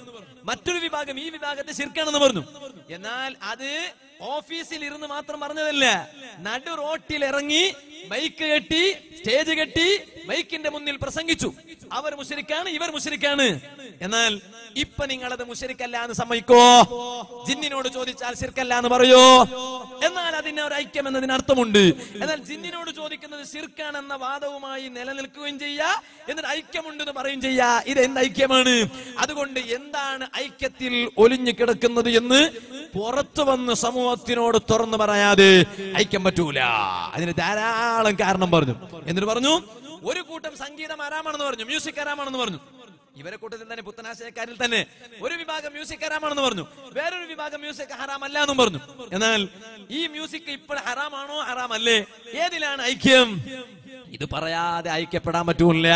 Speaker 1: മറ്റൊരു വിഭാഗം ഈ വിഭാഗത്തെ ശിർക്കാണെന്ന് പറഞ്ഞു എന്നാൽ അത് ഓഫീസിൽ ഇരുന്ന് മാത്രം പറഞ്ഞതല്ല നടു റോട്ടിൽ ഇറങ്ങി ബൈക്ക് കെട്ടി സ്റ്റേജ് കെട്ടി മൈക്കിന്റെ മുന്നിൽ പ്രസംഗിച്ചു അവർ മുശരിക്കാണ് ഇവർ മുശരിക്കാണ് എന്നാൽ ഇപ്പൊ നിങ്ങളത് മുശരിക്കല്ല എന്ന് സമ്മതിക്കോ ജിന്നിനോട് ചോദിച്ചാൽ ശിർക്കല്ല എന്ന് പറയോ എന്നാൽ അതിന് ഒരു ഐക്യം എന്നതിന് അർത്ഥമുണ്ട് എന്നാൽ ജിന്നിനോട് ചോദിക്കുന്നത് എന്ന വാദവുമായി നിലനിൽക്കുകയും ചെയ്യാ എന്നിട്ട് ഐക്യമുണ്ട് എന്ന് പറയും ചെയ്യാ ഇത് എന്ത് ഐക്യമാണ് അതുകൊണ്ട് എന്താണ് ഐക്യത്തിൽ ഒലിഞ്ഞു കിടക്കുന്നത് എന്ന് പുറത്തു വന്ന് സമൂഹ സമൂഹത്തിനോട് തുറന്നു പറയാതെ അയക്കാൻ പറ്റൂല അതിന് ധാരാളം കാരണം പറഞ്ഞു എന്നിട്ട് പറഞ്ഞു ഒരു കൂട്ടം സംഗീതം ആരാമാണെന്ന് പറഞ്ഞു മ്യൂസിക് ആരാമാണെന്ന് പറഞ്ഞു ഇവരെ കൂട്ടത്തിൽ തന്നെ പുത്തനാശയക്കാരിൽ തന്നെ ഒരു വിഭാഗം മ്യൂസിക് ഹറാമാണെന്ന് പറഞ്ഞു വേറൊരു വിഭാഗം മ്യൂസിക് ഹറാമല്ല എന്നും പറഞ്ഞു എന്നാൽ ഈ മ്യൂസിക് ഇപ്പോൾ ഹറാമാണോ ഹറാമല്ലേ ഏതിലാണ് ഐക്യം ഇത് പറയാതെ ഐക്യപ്പെടാൻ പറ്റൂല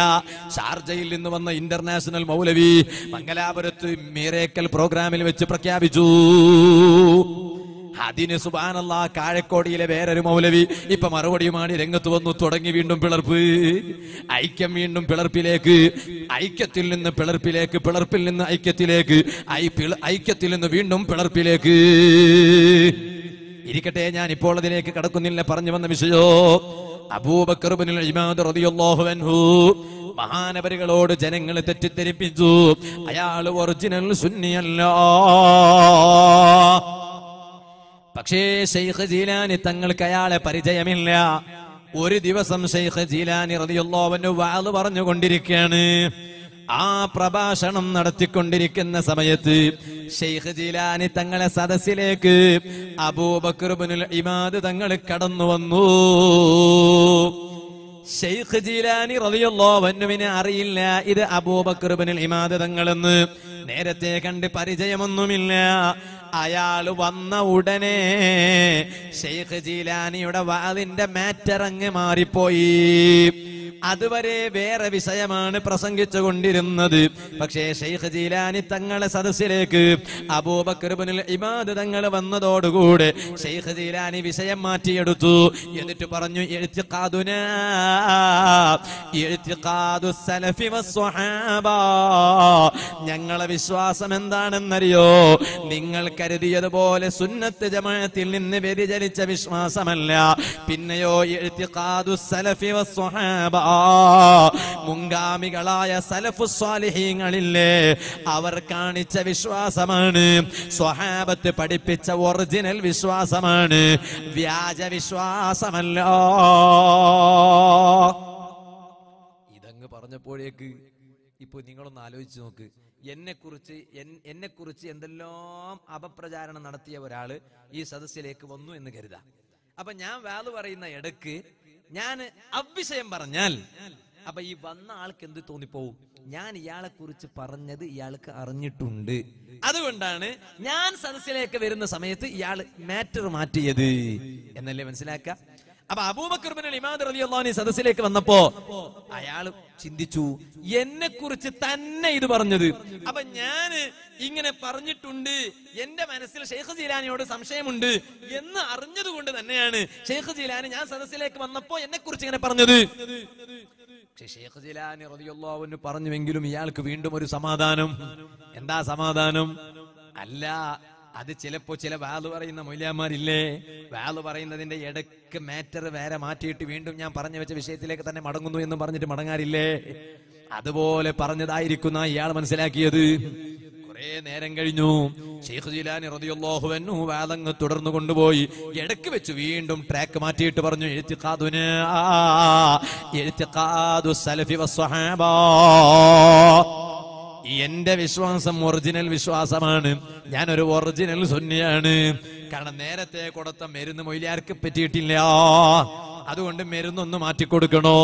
Speaker 1: ഷാർജയിൽ നിന്ന് വന്ന ഇന്റർനാഷണൽ മൗലവി മംഗലാപുരത്ത് മീരേക്കൽ പ്രോഗ്രാമിൽ വെച്ച് പ്രഖ്യാപിച്ചു അതിന് സുബാനല്ല കാഴക്കോടിയിലെ വേറൊരു മൗലവി ഇപ്പൊ മറുപടിയുമാണ് രംഗത്ത് വന്നു തുടങ്ങി വീണ്ടും പിളർപ്പ് ഐക്യം വീണ്ടും പിളർപ്പിലേക്ക് ഐക്യത്തിൽ നിന്ന് പിളർപ്പിലേക്ക് പിളർപ്പിൽ നിന്ന് ഐക്യത്തിലേക്ക് ഐക്യത്തിൽ നിന്ന് വീണ്ടും പിളർപ്പിലേക്ക് ഇരിക്കട്ടെ ഞാൻ ഇപ്പോൾ അതിലേക്ക് കടക്കുന്നില്ല പറഞ്ഞു വന്ന വിഷയോ അബൂബക്കർ റളിയല്ലാഹു മഹാനവരുകളോട് ജനങ്ങൾ തെറ്റിദ്ധരിപ്പിച്ചു അയാൾ ഒറിജിനൽ സുന്നിയല്ല പക്ഷേ ഷെയ്ഖ് ജീലാനി തങ്ങൾക്ക് അയാളെ പരിചയമില്ല ഒരു ദിവസം ഷെയ്ഖ് ജീലാനി റതിയുള്ളവന് പറഞ്ഞു പറഞ്ഞുകൊണ്ടിരിക്കുകയാണ് ആ പ്രഭാഷണം നടത്തിക്കൊണ്ടിരിക്കുന്ന സമയത്ത് ഷെയ്ഖ് ജീലാനി തങ്ങളെ സദസ്സിലേക്ക് ഇബ്നുൽ ഇമാദ് തങ്ങൾ കടന്നു വന്നു ഷെയ്ഖ് ജീലാനി റതിയുള്ളവനുവിനെ അറിയില്ല ഇത് ഇബ്നുൽ ഇമാദ് തങ്ങളെന്ന് നേരത്തെ കണ്ട് പരിചയമൊന്നുമില്ല അയാൾ വന്ന ഉടനെ ഷെയ്ഖ് ജീലാനിയുടെ വാതിന്റെ മാറ്ററങ്ങ് മാറിപ്പോയി അതുവരെ വേറെ വിഷയമാണ് പ്രസംഗിച്ചു കൊണ്ടിരുന്നത് പക്ഷേ ഷെയ്ഖ് ജീലാനി തങ്ങളെ സദസ്സിലേക്ക് അബൂബക്കർബുനിൽ ഇബാദ് തങ്ങൾ വന്നതോടുകൂടെ ഷെയ്ഖ് ജീലാനി വിഷയം മാറ്റിയെടുത്തു എന്നിട്ട് പറഞ്ഞു ഞങ്ങളെ വിശ്വാസം എന്താണെന്നറിയോ നിങ്ങൾക്ക് കരുതിയതുപോലെ സുന്നത്ത് ജമാഅത്തിൽ നിന്ന് വ്യതിചലിച്ച വിശ്വാസമല്ല പിന്നെയോ മുങ്കാമികളായ സലഫു സ്വാലിഹീങ്ങളില്ലേ അവർ കാണിച്ച വിശ്വാസമാണ് സ്വഹാബത്ത് പഠിപ്പിച്ച ഒറിജിനൽ വിശ്വാസമാണ് വ്യാജ വിശ്വാസമല്ല ഇതങ്ങ് പറഞ്ഞപ്പോഴേക്ക് ഇപ്പൊ നിങ്ങളൊന്ന് ആലോചിച്ച് നോക്ക് എന്നെക്കുറിച്ച് എന്നെക്കുറിച്ച് എന്തെല്ലാം അപപ്രചാരണം നടത്തിയ ഒരാൾ ഈ സദസ്സിലേക്ക് വന്നു എന്ന് കരുതാം അപ്പൊ ഞാൻ വാത് പറയുന്ന ഇടക്ക് ഞാൻ അവിഷയം പറഞ്ഞാൽ അപ്പൊ ഈ വന്ന ആൾക്ക് എന്ത് തോന്നിപ്പോവും ഞാൻ ഇയാളെ കുറിച്ച് പറഞ്ഞത് ഇയാൾക്ക് അറിഞ്ഞിട്ടുണ്ട് അതുകൊണ്ടാണ് ഞാൻ സദസ്സിലേക്ക് വരുന്ന സമയത്ത് ഇയാൾ മാറ്റർ മാറ്റിയത് എന്നല്ലേ മനസ്സിലാക്ക അപ്പൊ അബൂബക്കർബിൻ ഇമാദ് അലി അള്ളഹാനി സദസ്സിലേക്ക് വന്നപ്പോ അയാൾ ചിന്തിച്ചു എന്നെ കുറിച്ച് തന്നെ ഇത് പറഞ്ഞത് അപ്പൊ ഞാന് ഇങ്ങനെ പറഞ്ഞിട്ടുണ്ട് എന്റെ മനസ്സിൽ ഷെയ്ഖ് ജീലാനിയോട് സംശയമുണ്ട് എന്ന് അറിഞ്ഞതുകൊണ്ട് തന്നെയാണ് ഷെയ്ഖ് ജീലാനി ഞാൻ സദസ്സിലേക്ക് വന്നപ്പോ എന്നെ കുറിച്ച് ഇങ്ങനെ പറഞ്ഞത് പക്ഷെ ഷെയ്ഖ് ജീലാനി റതിയുള്ളവന് പറഞ്ഞുവെങ്കിലും ഇയാൾക്ക് വീണ്ടും ഒരു സമാധാനം എന്താ സമാധാനം അല്ല അത് ചിലപ്പോ ചില വാള് പറയുന്ന മൊയ്ലാമാരില്ലേ വാള് പറയുന്നതിന്റെ ഇടക്ക് മാറ്റർ വേറെ മാറ്റിയിട്ട് വീണ്ടും ഞാൻ പറഞ്ഞു വെച്ച വിഷയത്തിലേക്ക് തന്നെ മടങ്ങുന്നു എന്ന് പറഞ്ഞിട്ട് മടങ്ങാറില്ലേ അതുപോലെ പറഞ്ഞതായിരിക്കുന്ന ഇയാൾ മനസ്സിലാക്കിയത് കുറേ നേരം കഴിഞ്ഞു ഷെയ്ഖ് ജിലാനി റതിയുള്ളാഹുവന്നു വാദങ്ങ് തുടർന്നു കൊണ്ടുപോയി ഇടക്ക് വെച്ച് വീണ്ടും ട്രാക്ക് മാറ്റിയിട്ട് പറഞ്ഞു എഴുത്തിക്കാതുന് എഴുത്തിക്കാതു സലഫി വസ്വഹാബാ എന്റെ വിശ്വാസം ഒറിജിനൽ വിശ്വാസമാണ് ഞാൻ ഒരു ഒറിജിനൽ സുന്നിയാണ് കാരണം നേരത്തെ കൊടുത്ത മരുന്ന് മൊയിലാർക്ക് പറ്റിയിട്ടില്ല അതുകൊണ്ട് മരുന്നൊന്ന് മാറ്റിക്കൊടുക്കണോ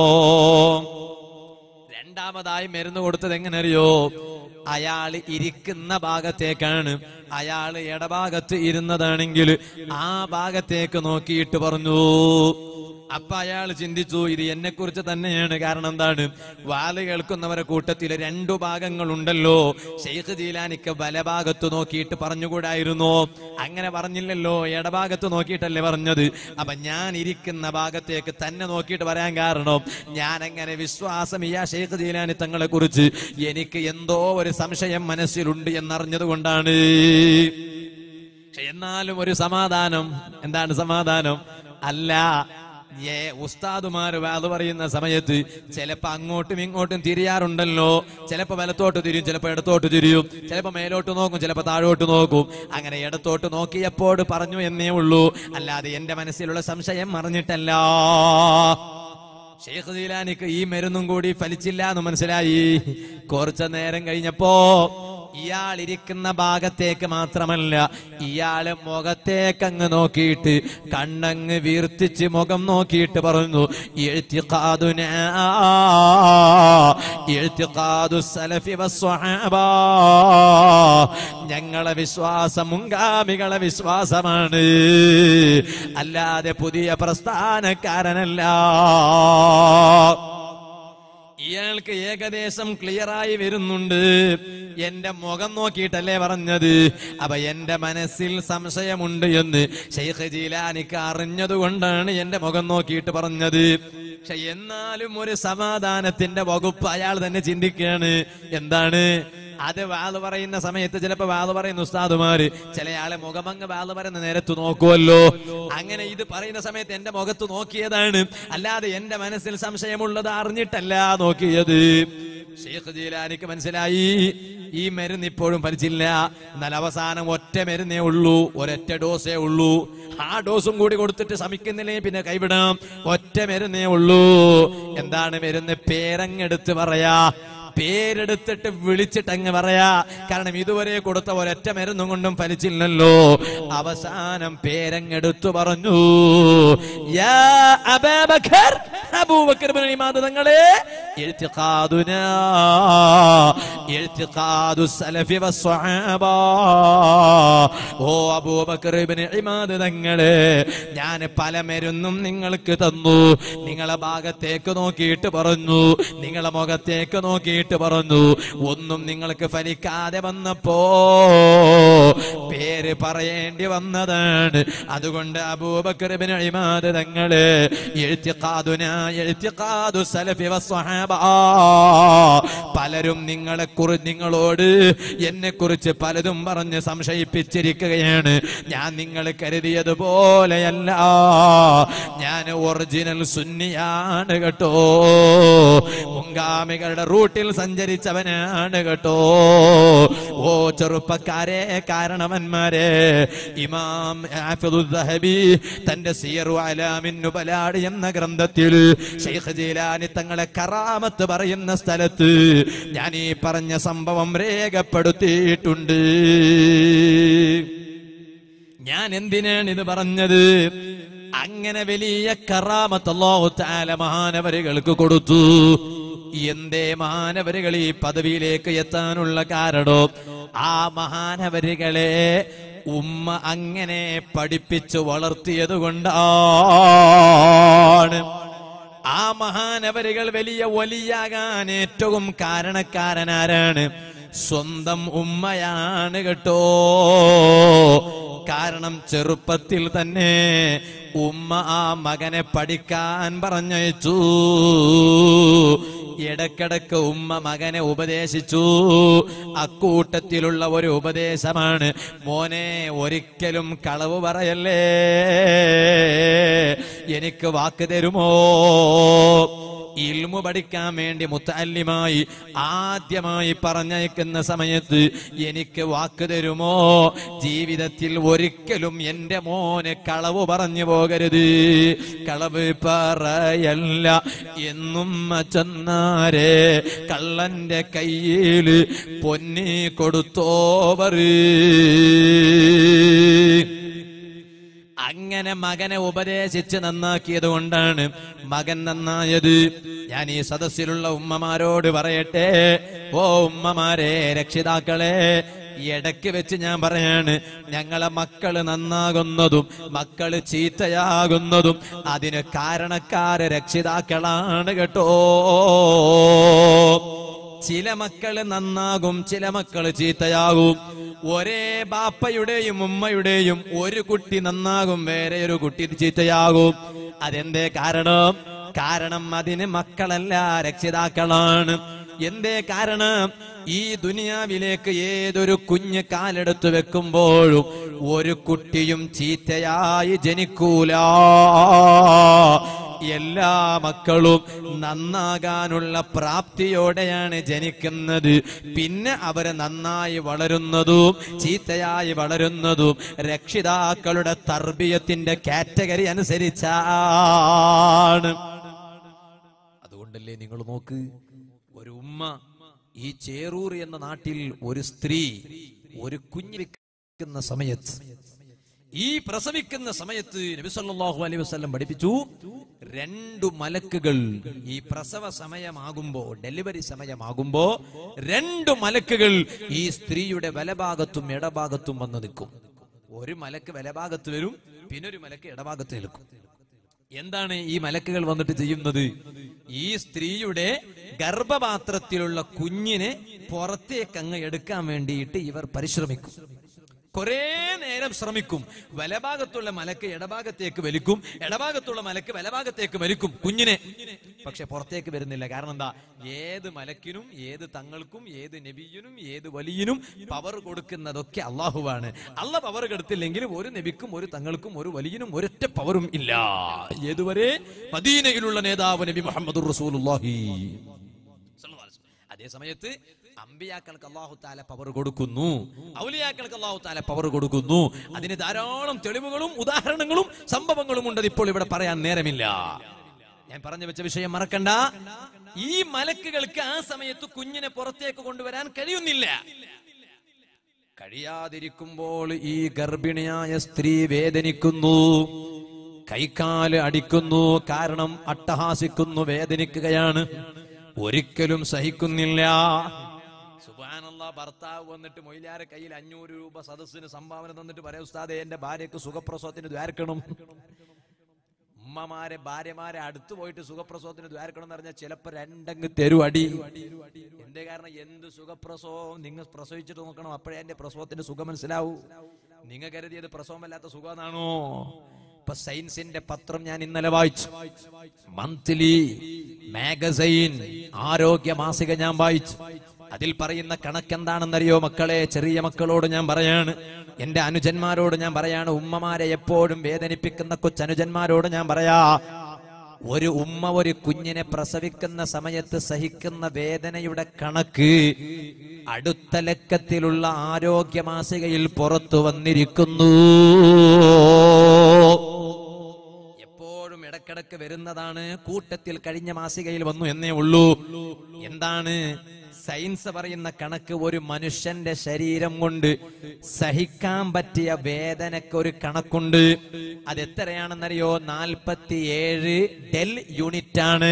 Speaker 1: രണ്ടാമതായി മരുന്ന് കൊടുത്തത് അറിയോ അയാൾ ഇരിക്കുന്ന ഭാഗത്തേക്കാണ് അയാൾ ഇടഭാഗത്ത് ഇരുന്നതാണെങ്കിൽ ആ ഭാഗത്തേക്ക് നോക്കിയിട്ട് പറഞ്ഞു അപ്പൊ അയാൾ ചിന്തിച്ചു ഇത് എന്നെക്കുറിച്ച് തന്നെയാണ് കാരണം എന്താണ് വാല് കേൾക്കുന്നവരെ കൂട്ടത്തിൽ രണ്ടു ഉണ്ടല്ലോ ഷെയ്ഖ് ജീലാനിക്ക് വലഭാഗത്ത് നോക്കിയിട്ട് പറഞ്ഞുകൂടായിരുന്നു അങ്ങനെ പറഞ്ഞില്ലല്ലോ ഇടഭാഗത്ത് നോക്കിയിട്ടല്ലേ പറഞ്ഞത് അപ്പൊ ഞാൻ ഇരിക്കുന്ന ഭാഗത്തേക്ക് തന്നെ നോക്കിയിട്ട് പറയാൻ കാരണം ഞാൻ എങ്ങനെ വിശ്വാസം ഈ ഷെയ്ഖ് ജീലാനി തങ്ങളെ കുറിച്ച് എനിക്ക് എന്തോ ഒരു സംശയം മനസ്സിലുണ്ട് എന്നറിഞ്ഞത് കൊണ്ടാണ് എന്നാലും ഒരു സമാധാനം എന്താണ് സമാധാനം അല്ല ഏ ഉസ്താദുമാര് അത് പറയുന്ന സമയത്ത് ചിലപ്പോ അങ്ങോട്ടും ഇങ്ങോട്ടും തിരിയാറുണ്ടല്ലോ ചിലപ്പോ വലത്തോട്ട് തിരിയും ചിലപ്പോ ഇടത്തോട്ട് തിരിയും ചിലപ്പോ മേലോട്ട് നോക്കും ചിലപ്പോ താഴോട്ട് നോക്കും അങ്ങനെ ഇടത്തോട്ട് നോക്കിയപ്പോൾ പറഞ്ഞു എന്നേ ഉള്ളൂ അല്ലാതെ എന്റെ മനസ്സിലുള്ള സംശയം മറിഞ്ഞിട്ടല്ല ഷെയ്ഖ് ജീലാനിക്ക് ഈ മരുന്നും കൂടി ഫലിച്ചില്ല എന്ന് മനസ്സിലായി കുറച്ചു നേരം കഴിഞ്ഞപ്പോ ഇയാൾ ഇരിക്കുന്ന ഭാഗത്തേക്ക് മാത്രമല്ല ഇയാള് മുഖത്തേക്ക് അങ്ങ് നോക്കിയിട്ട് കണ്ണങ്ങ് വീർത്തിച്ച് മുഖം നോക്കിയിട്ട് പറഞ്ഞു ഞങ്ങളെ വിശ്വാസം മുങ്കാമികളെ വിശ്വാസമാണ് അല്ലാതെ പുതിയ പ്രസ്ഥാനക്കാരനല്ല ഇയാൾക്ക് ഏകദേശം ക്ലിയറായി വരുന്നുണ്ട് എന്റെ മുഖം നോക്കിയിട്ടല്ലേ പറഞ്ഞത് അപ്പൊ എന്റെ മനസ്സിൽ സംശയമുണ്ട് എന്ന് ഷെയ്ഖ് ജീലാനിക്ക് അറിഞ്ഞതുകൊണ്ടാണ് എന്റെ മുഖം നോക്കിയിട്ട് പറഞ്ഞത് പക്ഷെ എന്നാലും ഒരു സമാധാനത്തിന്റെ വകുപ്പ് അയാൾ തന്നെ ചിന്തിക്കുകയാണ് എന്താണ് അത് വാള് പറയുന്ന സമയത്ത് ചിലപ്പോ വാള് പറയുന്ന ഉസ്താദുമാര് ചില ആളെ മുഖമങ്ങ് വാള് പറയുന്ന നേരത്ത് നോക്കുമല്ലോ അങ്ങനെ ഇത് പറയുന്ന സമയത്ത് എന്റെ മുഖത്ത് നോക്കിയതാണ് അല്ലാതെ എന്റെ മനസ്സിൽ സംശയമുള്ളത് അറിഞ്ഞിട്ടല്ല നോക്കിയത് ഷെയ്ഖ് ജീലാനിക്ക് മനസ്സിലായി ഈ മരുന്ന് ഇപ്പോഴും ഫലിച്ചില്ല എന്നാൽ അവസാനം ഒറ്റ മരുന്നേ ഉള്ളൂ ഒരൊറ്റ ഡോസേ ഉള്ളൂ ആ ഡോസും കൂടി കൊടുത്തിട്ട് ശമിക്കുന്നില്ലേ പിന്നെ കൈവിടാം ഒറ്റ മരുന്നേ ഉള്ളൂ എന്താണ് മരുന്ന് പേരങ്ങെടുത്ത് പറയാ പേരെടുത്തിട്ട് വിളിച്ചിട്ട് അങ്ങ് പറയാ കാരണം ഇതുവരെ കൊടുത്ത ഒരൊറ്റ മരുന്നും കൊണ്ടും ഫലിച്ചില്ലല്ലോ അവസാനം പേരങ്ങെടുത്തു പറഞ്ഞു തങ്ങളെ ഓ തങ്ങളെ ഞാൻ പല മരുന്നും നിങ്ങൾക്ക് തന്നു നിങ്ങളെ ഭാഗത്തേക്ക് നോക്കിയിട്ട് പറഞ്ഞു നിങ്ങളെ മുഖത്തേക്ക് നോക്കിയിട്ട് നോക്കിയിട്ട് പറഞ്ഞു ഒന്നും നിങ്ങൾക്ക് ഫലിക്കാതെ വന്നപ്പോ പേര് പറയേണ്ടി വന്നതാണ് അതുകൊണ്ട് അബൂബക്കറിബിന് അഴിമാത് തങ്ങള് പലരും നിങ്ങളെ കുറിച്ച് നിങ്ങളോട് എന്നെ കുറിച്ച് പലതും പറഞ്ഞ് സംശയിപ്പിച്ചിരിക്കുകയാണ് ഞാൻ നിങ്ങൾ കരുതിയതുപോലെയല്ല ഞാൻ ഒറിജിനൽ സുന്നിയാണ് കേട്ടോ മുങ്കാമികളുടെ റൂട്ടിൽ സഞ്ചരിച്ചവനാണ് കേട്ടോ ഓ ചെറുപ്പക്കാരെ കാരണവന്മാരെ ഇമാം ആഫിദുദ്ദഹബി തന്റെ സിയറു എന്ന ഗ്രന്ഥത്തിൽ ഷെയ്ഖ് ജീലാനി തങ്ങളെ കറാമത്ത് പറയുന്ന സ്ഥലത്ത് ഞാൻ ഈ പറഞ്ഞ സംഭവം രേഖപ്പെടുത്തിയിട്ടുണ്ട് ഞാൻ എന്തിനാണ് ഇത് പറഞ്ഞത് അങ്ങനെ വലിയ കറാമത്തല്ലോത്താല മഹാനവരുകൾക്ക് കൊടുത്തു എന്തേ മഹാനവരുകൾ ഈ പദവിയിലേക്ക് എത്താനുള്ള കാരണോ ആ മഹാനവരുകളെ ഉമ്മ അങ്ങനെ പഠിപ്പിച്ച് വളർത്തിയത് കൊണ്ടാണ് ആ മഹാനവരുകൾ വലിയ വലിയാകാൻ ഏറ്റവും കാരണക്കാരനാരാണ് സ്വന്തം ഉമ്മയാണ് കേട്ടോ കാരണം ചെറുപ്പത്തിൽ തന്നെ ഉമ്മ ആ മകനെ പഠിക്കാൻ പറഞ്ഞയച്ചു ഇടക്കിടക്ക് ഉമ്മ മകനെ ഉപദേശിച്ചു അക്കൂട്ടത്തിലുള്ള ഒരു ഉപദേശമാണ് മോനെ ഒരിക്കലും കളവ് പറയല്ലേ എനിക്ക് വാക്ക് തരുമോ ഇൽമു പഠിക്കാൻ വേണ്ടി മുത്തല്യമായി ആദ്യമായി പറഞ്ഞയക്കുന്ന സമയത്ത് എനിക്ക് വാക്ക് തരുമോ ജീവിതത്തിൽ ഒരിക്കലും എന്റെ മോന് കളവ് പറഞ്ഞു പോകരുത് കളവ് പറയല്ല എന്നും അച്ചന്നാരെ കള്ളന്റെ കയ്യിൽ പൊന്നി കൊടുത്തോവർ അങ്ങനെ മകനെ ഉപദേശിച്ച് നന്നാക്കിയത് കൊണ്ടാണ് മകൻ നന്നായത് ഞാൻ ഈ സദസ്സിലുള്ള ഉമ്മമാരോട് പറയട്ടെ ഓ ഉമ്മമാരെ രക്ഷിതാക്കളെ ഇടയ്ക്ക് വെച്ച് ഞാൻ പറയാണ് ഞങ്ങളെ മക്കള് നന്നാകുന്നതും മക്കള് ചീത്തയാകുന്നതും അതിന് കാരണക്കാരെ രക്ഷിതാക്കളാണ് കേട്ടോ ചില മക്കള് നന്നാകും ചില മക്കള് ചീത്തയാകും ഒരേ ബാപ്പയുടെയും ഉമ്മയുടെയും ഒരു കുട്ടി നന്നാകും വേറെ ഒരു കുട്ടി ചീത്തയാകും അതെന്തേ കാരണം കാരണം അതിന് മക്കളല്ല രക്ഷിതാക്കളാണ് എന്തേ കാരണം ഈ ദുനിയാവിലേക്ക് ഏതൊരു കുഞ്ഞ് കാലെടുത്ത് വെക്കുമ്പോഴും ഒരു കുട്ടിയും ചീത്തയായി ജനിക്കൂല എല്ലാ മക്കളും നന്നാകാനുള്ള പ്രാപ്തിയോടെയാണ് ജനിക്കുന്നത് പിന്നെ അവരെ നന്നായി വളരുന്നതും ചീത്തയായി വളരുന്നതും രക്ഷിതാക്കളുടെ തർബീയത്തിന്റെ കാറ്റഗറി അനുസരിച്ചാണ് അതുകൊണ്ടല്ലേ നിങ്ങൾ നോക്ക് ഒരു ഉമ്മ ഈ ചേറൂർ എന്ന നാട്ടിൽ ഒരു സ്ത്രീ ഒരു കുഞ്ഞിരിക്കുന്ന സമയത്ത് ഈ പ്രസവിക്കുന്ന സമയത്ത് നബിസല്ലാഹു അലൈഹി വസ്ലം പഠിപ്പിച്ചു രണ്ടു മലക്കുകൾ ഈ പ്രസവ സമയമാകുമ്പോ ഡെലിവറി സമയമാകുമ്പോ രണ്ടു മലക്കുകൾ ഈ സ്ത്രീയുടെ വലഭാഗത്തും ഇടഭാഗത്തും വന്ന് നിൽക്കും ഒരു മലക്ക് വലഭാഗത്ത് വരും പിന്നൊരു മലക്ക് ഇടഭാഗത്ത് നിൽക്കും എന്താണ് ഈ മലക്കുകൾ വന്നിട്ട് ചെയ്യുന്നത് ഈ സ്ത്രീയുടെ ഗർഭപാത്രത്തിലുള്ള കുഞ്ഞിനെ പുറത്തേക്കങ്ങ് എടുക്കാൻ വേണ്ടിയിട്ട് ഇവർ പരിശ്രമിക്കും കുറേ നേരം ശ്രമിക്കും വലഭാഗത്തുള്ള മലക്ക് ഇടഭാഗത്തേക്ക് വലിക്കും ഇടഭാഗത്തുള്ള മലക്ക് വലഭാഗത്തേക്ക് വലിക്കും കുഞ്ഞിനെ പക്ഷെ പുറത്തേക്ക് വരുന്നില്ല കാരണം എന്താ ഏത് മലക്കിനും ഏത് തങ്ങൾക്കും ഏത് നബിയിനും ഏത് വലിയനും പവർ കൊടുക്കുന്നതൊക്കെ അള്ളാഹുവാണ് അല്ല പവർ കെടുത്തില്ലെങ്കിൽ ഒരു നബിക്കും ഒരു തങ്ങൾക്കും ഒരു വലിയനും ഒരൊറ്റ പവറും ഇല്ല ഏതുവരെ മദീനയിലുള്ള നേതാവ് നബി മുഹമ്മദ് റസൂൽ അതേ സമയത്ത് അമ്പിയാക്കൾക്ക് അള്ളാഹു താല പവർ കൊടുക്കുന്നു ഔലിയാക്കൾക്ക് അള്ളാഹു താല പവർ കൊടുക്കുന്നു അതിന് ധാരാളം തെളിവുകളും ഉദാഹരണങ്ങളും സംഭവങ്ങളും ഉണ്ട് ഇപ്പോൾ ഇവിടെ പറയാൻ നേരമില്ല ഞാൻ പറഞ്ഞു വെച്ച വിഷയം മറക്കണ്ട ഈ മലക്കുകൾക്ക് ആ സമയത്ത് കുഞ്ഞിനെ പുറത്തേക്ക് കൊണ്ടുവരാൻ കഴിയുന്നില്ല കഴിയാതിരിക്കുമ്പോൾ ഈ ഗർഭിണിയായ സ്ത്രീ വേദനിക്കുന്നു കൈക്കാല് അടിക്കുന്നു കാരണം അട്ടഹാസിക്കുന്നു വേദനിക്കുകയാണ് ഒരിക്കലും സഹിക്കുന്നില്ല സുബാനുള്ള ഭർത്താവ് വന്നിട്ട് മൊയിലാരെ കയ്യിൽ അഞ്ഞൂറ് രൂപ സദസ്സിന് സംഭാവന തന്നിട്ട് പറയാം ഉസ്താദെ എന്റെ ഭാര്യക്ക് സുഖപ്രസവത്തിന് ദ്വാരക്കണം ഉമ്മമാരെ ഭാര്യമാരെ അടുത്ത് പോയിട്ട് സുഖപ്രസവത്തിന് ദ്വാരക്കണം എന്ന് പറഞ്ഞാൽ ചിലപ്പോ രണ്ടങ്ങ് തെരുവടി എന്റെ കാരണം എന്ത് സുഖപ്രസവം നിങ്ങൾ പ്രസവിച്ചിട്ട് നോക്കണം അപ്പോഴേ എന്റെ പ്രസവത്തിന്റെ സുഖം മനസ്സിലാവൂ നിങ്ങൾ കരുതിയത് പ്രസവമല്ലാത്ത സുഖമെന്നാണോ ഇപ്പൊ സയൻസിന്റെ പത്രം ഞാൻ ഇന്നലെ വായിച്ചു മന്ത്ലി മാഗസൈൻ ആരോഗ്യ മാസിക ഞാൻ വായിച്ചു അതിൽ പറയുന്ന കണക്കെന്താണെന്നറിയോ മക്കളെ ചെറിയ മക്കളോട് ഞാൻ പറയാണ് എന്റെ അനുജന്മാരോട് ഞാൻ പറയാണ് ഉമ്മമാരെ എപ്പോഴും വേദനിപ്പിക്കുന്ന കൊച്ചനുജന്മാരോട് ഞാൻ പറയാ ഒരു ഉമ്മ ഒരു കുഞ്ഞിനെ പ്രസവിക്കുന്ന സമയത്ത് സഹിക്കുന്ന വേദനയുടെ കണക്ക് അടുത്ത ലക്കത്തിലുള്ള ആരോഗ്യമാസികയിൽ പുറത്തു വന്നിരിക്കുന്നു എപ്പോഴും ഇടക്കിടക്ക് വരുന്നതാണ് കൂട്ടത്തിൽ കഴിഞ്ഞ മാസികയിൽ വന്നു എന്നേ ഉള്ളൂ എന്താണ് സയൻസ് പറയുന്ന കണക്ക് ഒരു മനുഷ്യന്റെ ശരീരം കൊണ്ട് സഹിക്കാൻ പറ്റിയ വേദനക്ക് ഒരു കണക്കുണ്ട് അത് എത്രയാണെന്നറിയോ നാൽപ്പത്തി ഏഴ് ഡെൽ യൂണിറ്റ് ആണ്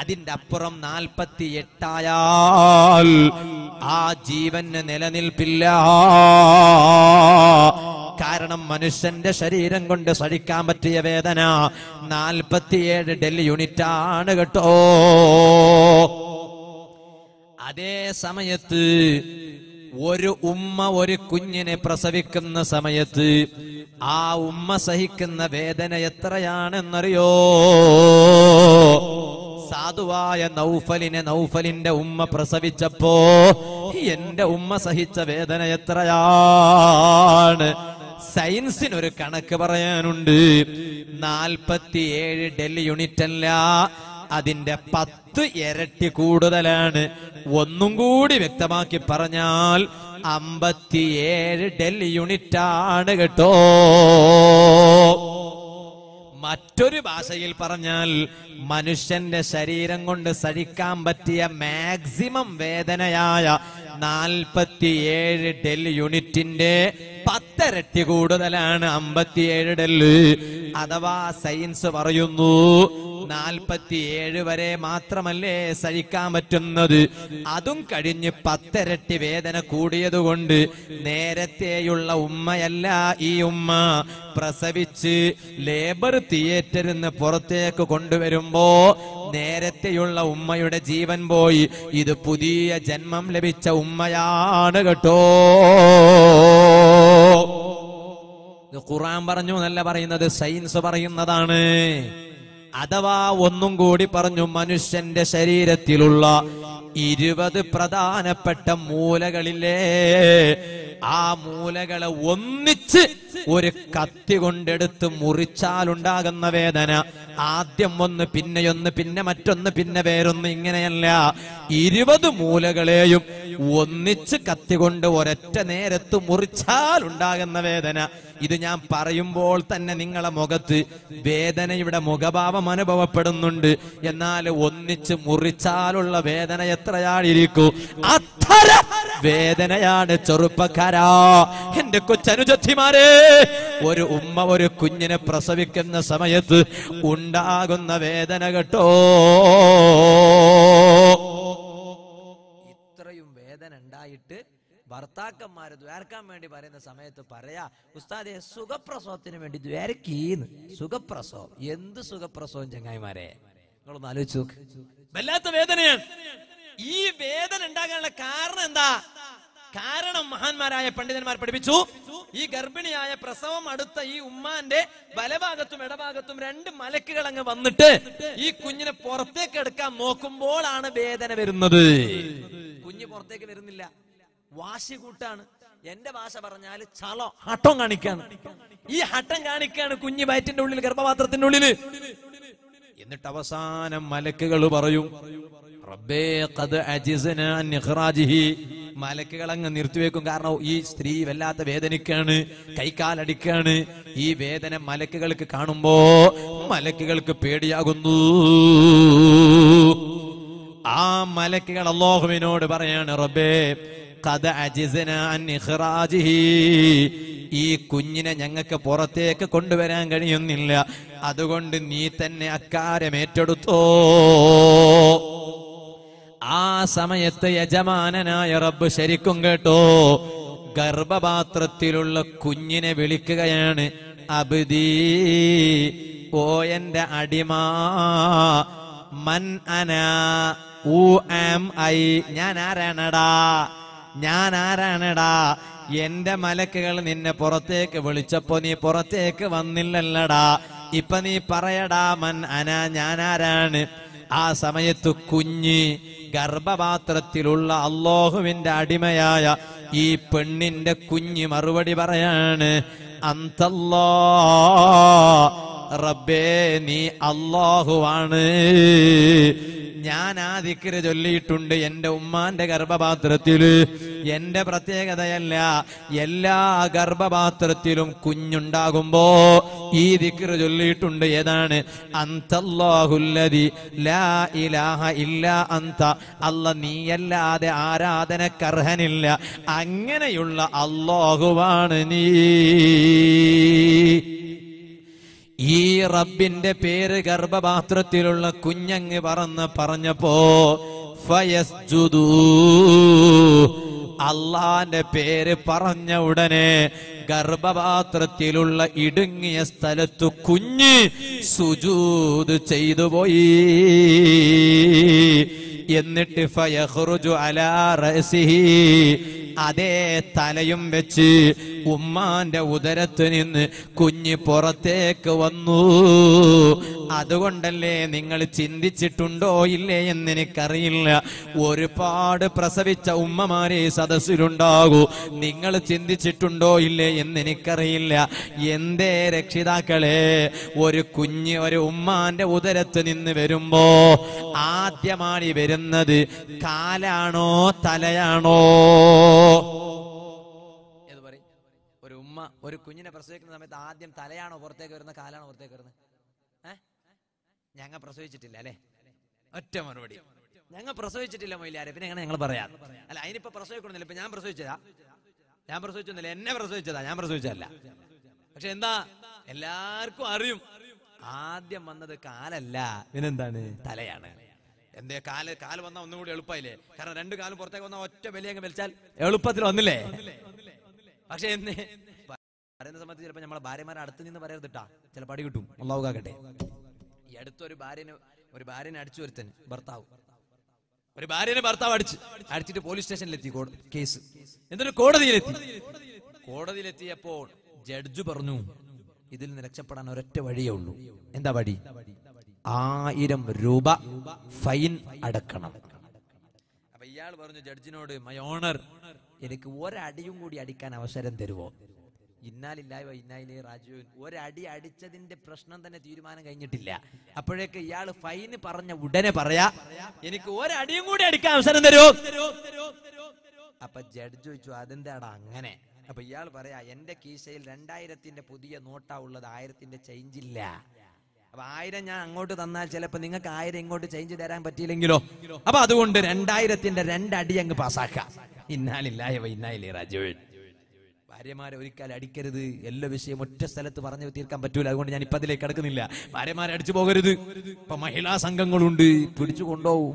Speaker 1: അതിന്റെ അപ്പുറം നാൽപ്പത്തി എട്ടായാൽ ആ ജീവന് നിലനിൽപ്പില്ല കാരണം മനുഷ്യന്റെ ശരീരം കൊണ്ട് സഹിക്കാൻ പറ്റിയ വേദന നാൽപ്പത്തിയേഴ് ഡെൽ യൂണിറ്റ് ആണ് കേട്ടോ അതേ സമയത്ത് ഒരു ഉമ്മ ഒരു കുഞ്ഞിനെ പ്രസവിക്കുന്ന സമയത്ത് ആ ഉമ്മ സഹിക്കുന്ന വേദന എത്രയാണെന്നറിയോ സാധുവായ നൗഫലിനെ നൗഫലിന്റെ ഉമ്മ പ്രസവിച്ചപ്പോ എന്റെ ഉമ്മ സഹിച്ച വേദന എത്രയാണ് സയൻസിനൊരു കണക്ക് പറയാനുണ്ട് നാൽപ്പത്തിയേഴ് ഡൽഹി യൂണിറ്റ് അല്ല അതിന്റെ പത്ത് ഇരട്ടി കൂടുതലാണ് ഒന്നും കൂടി വ്യക്തമാക്കി പറഞ്ഞാൽ അമ്പത്തിയേഴ് ഡെല്ലി യൂണിറ്റാണ് കേട്ടോ മറ്റൊരു ഭാഷയിൽ പറഞ്ഞാൽ മനുഷ്യന്റെ ശരീരം കൊണ്ട് സഹിക്കാൻ പറ്റിയ മാക്സിമം വേദനയായ നാൽപ്പത്തിയേഴ് ഡെൽ യൂണിറ്റിന്റെ പത്തരട്ടി കൂടുതലാണ് അമ്പത്തിയേഴിടൽ അഥവാ സയൻസ് പറയുന്നു നാൽപ്പത്തിയേഴ് വരെ മാത്രമല്ലേ സഹിക്കാൻ പറ്റുന്നത് അതും കഴിഞ്ഞ് പത്തരട്ടി വേദന കൂടിയതുകൊണ്ട് നേരത്തെയുള്ള ഉമ്മയല്ല ഈ ഉമ്മ പ്രസവിച്ച് ലേബർ തിയേറ്ററിൽ നിന്ന് പുറത്തേക്ക് കൊണ്ടുവരുമ്പോ നേരത്തെയുള്ള ഉമ്മയുടെ ജീവൻ പോയി ഇത് പുതിയ ജന്മം ലഭിച്ച ഉമ്മയാണ് കേട്ടോ ഖുറാൻ പറഞ്ഞു എന്നല്ല പറയുന്നത് സയൻസ് പറയുന്നതാണ് അഥവാ ഒന്നും കൂടി പറഞ്ഞു മനുഷ്യന്റെ ശരീരത്തിലുള്ള ഇരുപത് പ്രധാനപ്പെട്ട മൂലകളില്ലേ ആ മൂലകളെ ഒന്നിച്ച് ഒരു കത്തി കൊണ്ടെടുത്ത് മുറിച്ചാലുണ്ടാകുന്ന വേദന ആദ്യം ഒന്ന് പിന്നെയൊന്ന് പിന്നെ മറ്റൊന്ന് പിന്നെ വേറൊന്ന് ഇങ്ങനെയല്ല ഇരുപത് മൂലകളെയും ഒന്നിച്ച് കത്തികൊണ്ട് ഒരൊറ്റ നേരത്ത് മുറിച്ചാൽ ഉണ്ടാകുന്ന വേദന ഇത് ഞാൻ പറയുമ്പോൾ തന്നെ നിങ്ങളെ മുഖത്ത് വേദനയുടെ മുഖഭാവം അനുഭവപ്പെടുന്നുണ്ട് എന്നാൽ ഒന്നിച്ച് മുറിച്ചാലുള്ള വേദന എത്രയാളിരിക്കൂ അത്ര വേദനയാണ് ചെറുപ്പക്കാരാ എന്റെ കൊച്ചനുജത്തിമാരെ ഒരു ഉമ്മ ഒരു കുഞ്ഞിനെ പ്രസവിക്കുന്ന സമയത്ത് ഉണ്ട് ഉണ്ടാകുന്ന വേദന കേട്ടോ ഇത്രയും വേദന ഉണ്ടായിട്ട് ഭർത്താക്കന്മാര് ദ്വാരക്കാൻ വേണ്ടി പറയുന്ന സമയത്ത് പറയാ ഉസ്താദെ സുഖപ്രസവത്തിന് വേണ്ടി ദ്വാരക്കീന്ന് സുഖപ്രസവം എന്ത് സുഖപ്രസവം ചങ്ങായിമാരെ നിങ്ങളൊന്ന് ആലോചിച്ചു വല്ലാത്ത വേദനയാണ് ഈ വേദന ഉണ്ടാകാനുള്ള കാരണം എന്താ കാരണം മഹാന്മാരായ പണ്ഡിതന്മാർ പഠിപ്പിച്ചു ഈ ഗർഭിണിയായ പ്രസവം അടുത്ത ഈ ഉമ്മാന്റെ വലഭാഗത്തും ഇടഭാഗത്തും രണ്ട് മലക്കുകൾ അങ്ങ് വന്നിട്ട് ഈ കുഞ്ഞിനെ പുറത്തേക്ക് എടുക്കാൻ നോക്കുമ്പോഴാണ് വേദന വരുന്നത് കുഞ്ഞ് പുറത്തേക്ക് വരുന്നില്ല വാശി കൂട്ടാണ് എന്റെ ഭാഷ പറഞ്ഞാൽ ചളോ ഹട്ടം കാണിക്കാണ് ഈ ഹട്ടം കാണിക്കാണ് കുഞ്ഞ് വയറ്റിന്റെ ഉള്ളിൽ ഗർഭപാത്രത്തിന്റെ ഉള്ളില് എന്നിട്ട് അവസാനം മലക്കുകൾ പറയും റബ്ബേ കത് മലക്കുകൾ അങ്ങ് നിർത്തിവെക്കും കാരണം ഈ സ്ത്രീ വല്ലാത്ത വേദനയ്ക്കാണ് കൈക്കാലടിക്കാണ് ഈ വേദന മലക്കുകൾക്ക് കാണുമ്പോ മലക്കുകൾക്ക് പേടിയാകുന്നു ആ മലക്കുകൾ അള്ളാഹുവിനോട് പറയാണ് റബ്ബേ കഥ അജിസന ഈ കുഞ്ഞിനെ ഞങ്ങൾക്ക് പുറത്തേക്ക് കൊണ്ടുവരാൻ കഴിയുന്നില്ല അതുകൊണ്ട് നീ തന്നെ അക്കാരം ഏറ്റെടുത്തോ ആ സമയത്ത് യജമാനനായ റബ്ബ് ശരിക്കും കേട്ടോ ഗർഭപാത്രത്തിലുള്ള കുഞ്ഞിനെ വിളിക്കുകയാണ് അബുദീ ഓ എന്റെ അടിമ മൻ അന ഉ എം ഐ ഞാൻ ആരാണടാ ഞാൻ ആരാണടാ എന്റെ മലക്കുകൾ നിന്നെ പുറത്തേക്ക് വിളിച്ചപ്പോ നീ പുറത്തേക്ക് വന്നില്ലല്ലടാ ഇപ്പൊ നീ പറയടാ മൻ അന ഞാൻ ആരാണ് ആ സമയത്ത് കുഞ്ഞ് ഗർഭപാത്രത്തിലുള്ള അള്ളാഹുവിന്റെ അടിമയായ ഈ പെണ്ണിന്റെ കുഞ്ഞ് മറുപടി പറയാണ് അന്തല്ലോ റബ്ബേ നീ അള്ളാഹുവാണ് ഞാൻ ആ ദിക്കര് ചൊല്ലിയിട്ടുണ്ട് എന്റെ ഉമ്മാന്റെ ഗർഭപാത്രത്തില് എന്റെ പ്രത്യേകതയല്ല എല്ലാ ഗർഭപാത്രത്തിലും കുഞ്ഞുണ്ടാകുമ്പോ ഈ ദിക്കര് ചൊല്ലിയിട്ടുണ്ട് ഏതാണ് അന്തല്ലാഹുല്ലതി ലാ ഇലാഹ ഇല്ല അന്ത അല്ല നീയല്ലാതെ ആരാധനക്കർഹനില്ല അങ്ങനെയുള്ള അള്ളാഹുവാണ് നീ ഈ റബ്ബിന്റെ പേര് ഗർഭപാത്രത്തിലുള്ള കുഞ്ഞങ്ങ് പറന്ന് പറഞ്ഞപ്പോ ഫയസ്ജുദൂ അള്ളാന്റെ പേര് പറഞ്ഞ ഉടനെ ഗർഭപാത്രത്തിലുള്ള ഇടുങ്ങിയ സ്ഥലത്തു കുഞ്ഞ് സുജൂത് ചെയ്തു പോയി എന്നിട്ട് ഫയഹ്റുജു അലാ റസിഹി അതേ തലയും വെച്ച് ഉമ്മാന്റെ ഉദരത്ത് നിന്ന് കുഞ്ഞ് പുറത്തേക്ക് വന്നു അതുകൊണ്ടല്ലേ നിങ്ങൾ ചിന്തിച്ചിട്ടുണ്ടോ ഇല്ലേ എന്ന് എനിക്കറിയില്ല ഒരുപാട് പ്രസവിച്ച ഉമ്മമാരെ സദസ്സിലുണ്ടാകൂ നിങ്ങൾ ചിന്തിച്ചിട്ടുണ്ടോ ഇല്ലേ എന്നെനിക്കറിയില്ല എന്തേ രക്ഷിതാക്കളെ ഒരു കുഞ്ഞ് ഒരു ഉമ്മാന്റെ ഉദരത്ത് നിന്ന് വരുമ്പോ ആദ്യമായി വരുന്നത് കാലാണോ തലയാണോ എന്ന് ഒരു ഉമ്മ ഒരു കുഞ്ഞിനെ പ്രസവിക്കുന്ന സമയത്ത് ആദ്യം തലയാണോ പുറത്തേക്ക് വരുന്നത് കാലാണോ പുറത്തേക്ക് വരുന്നത് ഞങ്ങൾ പ്രസവിച്ചിട്ടില്ല അല്ലേ ഒറ്റ മറുപടി ഞങ്ങൾ പ്രസവിച്ചിട്ടില്ല മൊയ്ലാരെ പിന്നെ എങ്ങനെ ഞങ്ങൾ പറയാം അല്ല അതിനിപ്പോ പ്രസവിക്കണമെന്നില്ല ഇപ്പൊ ഞാൻ പ്രസവിച്ചതാ ഞാൻ പ്രസവിച്ചൊന്നുമില്ല എന്നെ പ്രസവിച്ചതാ ഞാൻ പ്രസവിച്ചതല്ല പക്ഷെ എന്താ എല്ലാവർക്കും അറിയും ആദ്യം വന്നത് കാലല്ല പിന്നെന്താണ് തലയാണ് എന്തേ കാല് കാല് വന്നാൽ ഒന്നും കൂടി എളുപ്പമായില്ലേ കാരണം രണ്ട് കാലും പുറത്തേക്ക് വന്നാൽ ഒറ്റ വലിയ അങ്ങ് വലിച്ചാൽ എളുപ്പത്തിൽ വന്നില്ലേ പക്ഷെ എന്ന് പറയുന്ന സമയത്ത് ചിലപ്പോൾ നമ്മളെ ഭാര്യമാരെ അടുത്ത് നിന്ന് പറയരുതിട്ടാ ചില പടി കിട്ടും ഒന്നാവുകാകട്ടെ ഈ അടുത്തൊരു ഭാര്യനെ ഒരു ഭാര്യനെ അടിച്ചു വരുത്തൻ ഭർത്താവ് ഒരു ഭാര്യനെ ഭർത്താവ് അടിച്ച് അടിച്ചിട്ട് പോലീസ് സ്റ്റേഷനിലെത്തി കേസ് എന്നിട്ട് കോടതിയിലെത്തി കോടതിയിലെത്തിയപ്പോൾ ജഡ്ജ് പറഞ്ഞു ഇതിൽ നിന്ന് രക്ഷപ്പെടാൻ ഒരൊറ്റ വഴിയേ ഉള്ളൂ എന്താ വഴി ആയിരം രൂപ ഫൈൻ അടക്കണം അപ്പൊ ഇയാൾ പറഞ്ഞു ജഡ്ജിനോട് മൈ ഓണർ എനിക്ക് ഒരടിയും കൂടി അടിക്കാൻ അവസരം തരുമോ ഇന്നാലില്ലായോ ഇന്നായില്ലേ രാജുവിൻ ഒരടി അടിച്ചതിന്റെ പ്രശ്നം തന്നെ തീരുമാനം കഴിഞ്ഞിട്ടില്ല അപ്പോഴേക്ക് ഇയാൾ ഫൈന് പറഞ്ഞ ഉടനെ പറയാ എനിക്ക് ഒരടിയും കൂടി അടിക്കാൻ അവസരം തരൂ അപ്പൊ ജഡ്ജ് ചോദിച്ചു അതെന്താടാ അങ്ങനെ അപ്പൊ ഇയാൾ പറയാ എന്റെ കീശയിൽ രണ്ടായിരത്തിന്റെ പുതിയ നോട്ടാ ഉള്ളത് ആയിരത്തിന്റെ ചേഞ്ച് ഇല്ല അപ്പൊ ആയിരം ഞാൻ അങ്ങോട്ട് തന്നാൽ ചിലപ്പോ നിങ്ങൾക്ക് ആയിരം ഇങ്ങോട്ട് ചേഞ്ച് തരാൻ പറ്റിയില്ലെങ്കിലോ അപ്പൊ അതുകൊണ്ട് രണ്ടായിരത്തിന്റെ രണ്ടടി അങ്ങ് പാസ്സാക്കാം ഇന്നാലില്ലായവ ഇന്നായില്ലേ രാജുവിൻ ഭാര്യമാരെ ഒരിക്കലും അടിക്കരുത് എല്ലാ വിഷയം ഒറ്റ സ്ഥലത്ത് പറഞ്ഞു തീർക്കാൻ പറ്റൂല അതുകൊണ്ട് ഞാൻ ഇപ്പൊ അതിലേക്ക് കിടക്കുന്നില്ല ഭാര്യമാരെ അടിച്ചു പോകരുത് ഇപ്പൊ മഹിളാ സംഘങ്ങളുണ്ട് പിടിച്ചു കൊണ്ടുപോകും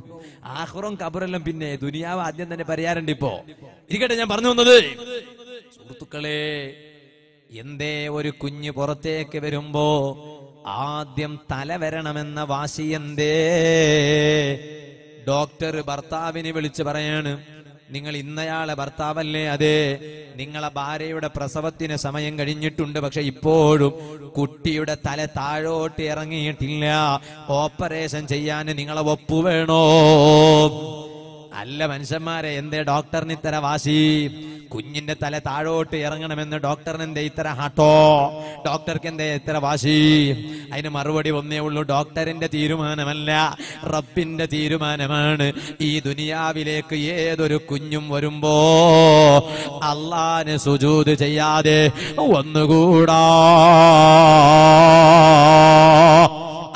Speaker 1: ആഹുറം കബറെല്ലാം പിന്നെ ദുനിയാവ് ആദ്യം തന്നെ പറയാറുണ്ട് ഇപ്പോ ഇരിക്കട്ടെ ഞാൻ പറഞ്ഞു വന്നത് സുഹൃത്തുക്കളെ എന്തേ ഒരു കുഞ്ഞ് പുറത്തേക്ക് വരുമ്പോ ആദ്യം തല വരണമെന്ന വാശി എന്തേ ഡോക്ടർ ഭർത്താവിനെ വിളിച്ചു പറയാണ് നിങ്ങൾ ഇന്നയാളെ ഭർത്താവല്ലേ അതെ നിങ്ങളെ ഭാര്യയുടെ പ്രസവത്തിന് സമയം കഴിഞ്ഞിട്ടുണ്ട് പക്ഷെ ഇപ്പോഴും കുട്ടിയുടെ തല താഴോട്ട് ഇറങ്ങിയിട്ടില്ല ഓപ്പറേഷൻ ചെയ്യാൻ നിങ്ങളെ ഒപ്പു വേണോ അല്ല മനുഷ്യന്മാരെ എന്തേ ഡോക്ടറിന് ഇത്തര വാശി കുഞ്ഞിന്റെ തല താഴോട്ട് ഇറങ്ങണമെന്ന് ഡോക്ടറിന് എന്തേ ഇത്ര ഹാട്ടോ ഡോക്ടർക്ക് എന്തേ ഇത്ര വാശി അതിന് മറുപടി ഒന്നേ ഉള്ളൂ ഡോക്ടറിന്റെ തീരുമാനമല്ല റബ്ബിന്റെ തീരുമാനമാണ് ഈ ദുനിയാവിലേക്ക് ഏതൊരു കുഞ്ഞും വരുമ്പോ അള്ളാന് സുജൂത് ചെയ്യാതെ ഒന്നുകൂടാ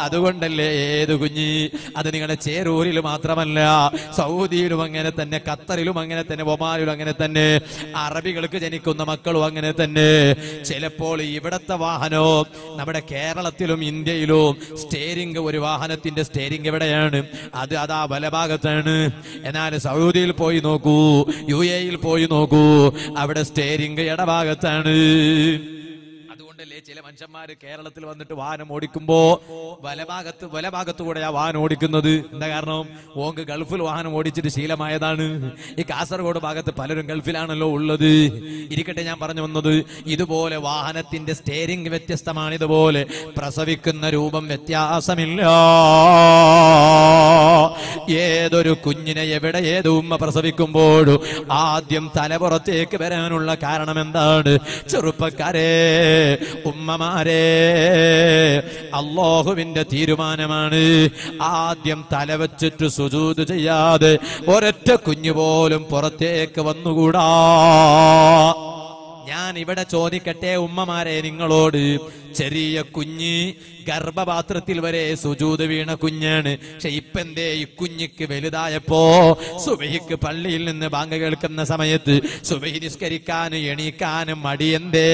Speaker 1: അതുകൊണ്ടല്ലേ ഏത് കുഞ്ഞി അത് നിങ്ങളുടെ ചേരൂരിൽ മാത്രമല്ല സൗദിയിലും അങ്ങനെ തന്നെ ഖത്തറിലും അങ്ങനെ തന്നെ ഒമാനിലും അങ്ങനെ തന്നെ അറബികൾക്ക് ജനിക്കുന്ന മക്കളും അങ്ങനെ തന്നെ ചിലപ്പോൾ ഇവിടത്തെ വാഹനവും നമ്മുടെ കേരളത്തിലും ഇന്ത്യയിലും സ്റ്റേരിംഗ് ഒരു വാഹനത്തിന്റെ സ്റ്റേരിംഗ് എവിടെയാണ് അത് അതാ വലഭാഗത്താണ് എന്നാൽ സൗദിയിൽ പോയി നോക്കൂ യു എയിൽ പോയി നോക്കൂ അവിടെ സ്റ്റേരിംഗ് ഇടഭാഗത്താണ് ചില മനുഷ്യന്മാര് കേരളത്തിൽ വന്നിട്ട് വാഹനം ഓടിക്കുമ്പോ വലഭാഗത്ത് വലഭാഗത്തു കൂടെ ആ വാഹനം ഓടിക്കുന്നത് എന്താ കാരണം ഓങ്ക് ഗൾഫിൽ വാഹനം ഓടിച്ചിട്ട് ശീലമായതാണ് ഈ കാസർഗോഡ് ഭാഗത്ത് പലരും ഗൾഫിലാണല്ലോ ഉള്ളത് ഇരിക്കട്ടെ ഞാൻ പറഞ്ഞു വന്നത് ഇതുപോലെ വാഹനത്തിന്റെ സ്റ്റേരിംഗ് വ്യത്യസ്തമാണ് ഇതുപോലെ പ്രസവിക്കുന്ന രൂപം വ്യത്യാസമില്ല ഏതൊരു കുഞ്ഞിനെ എവിടെ ഏത് ഉമ്മ പ്രസവിക്കുമ്പോഴും ആദ്യം തലപുറത്തേക്ക് വരാനുള്ള കാരണം എന്താണ് ചെറുപ്പക്കാരെ ഉമ്മമാരെ അള്ളാഹുവിന്റെ തീരുമാനമാണ് ആദ്യം തലവച്ചിട്ട് സുജൂത് ചെയ്യാതെ ഒരൊറ്റ കുഞ്ഞു പോലും പുറത്തേക്ക് വന്നുകൂടാ ഞാൻ ഇവിടെ ചോദിക്കട്ടെ ഉമ്മമാരെ നിങ്ങളോട് ചെറിയ കുഞ്ഞ് ഗർഭപാത്രത്തിൽ വരെ സുജൂത് വീണ കുഞ്ഞാണ് പക്ഷെ ഇപ്പെന്തേ ഈ കുഞ്ഞിക്ക് വലുതായപ്പോ സുബഹിക്ക് പള്ളിയിൽ നിന്ന് ബാങ്ക് കേൾക്കുന്ന സമയത്ത് സുബഹി നിസ്കരിക്കാനും എണീക്കാനും മടിയന്തേ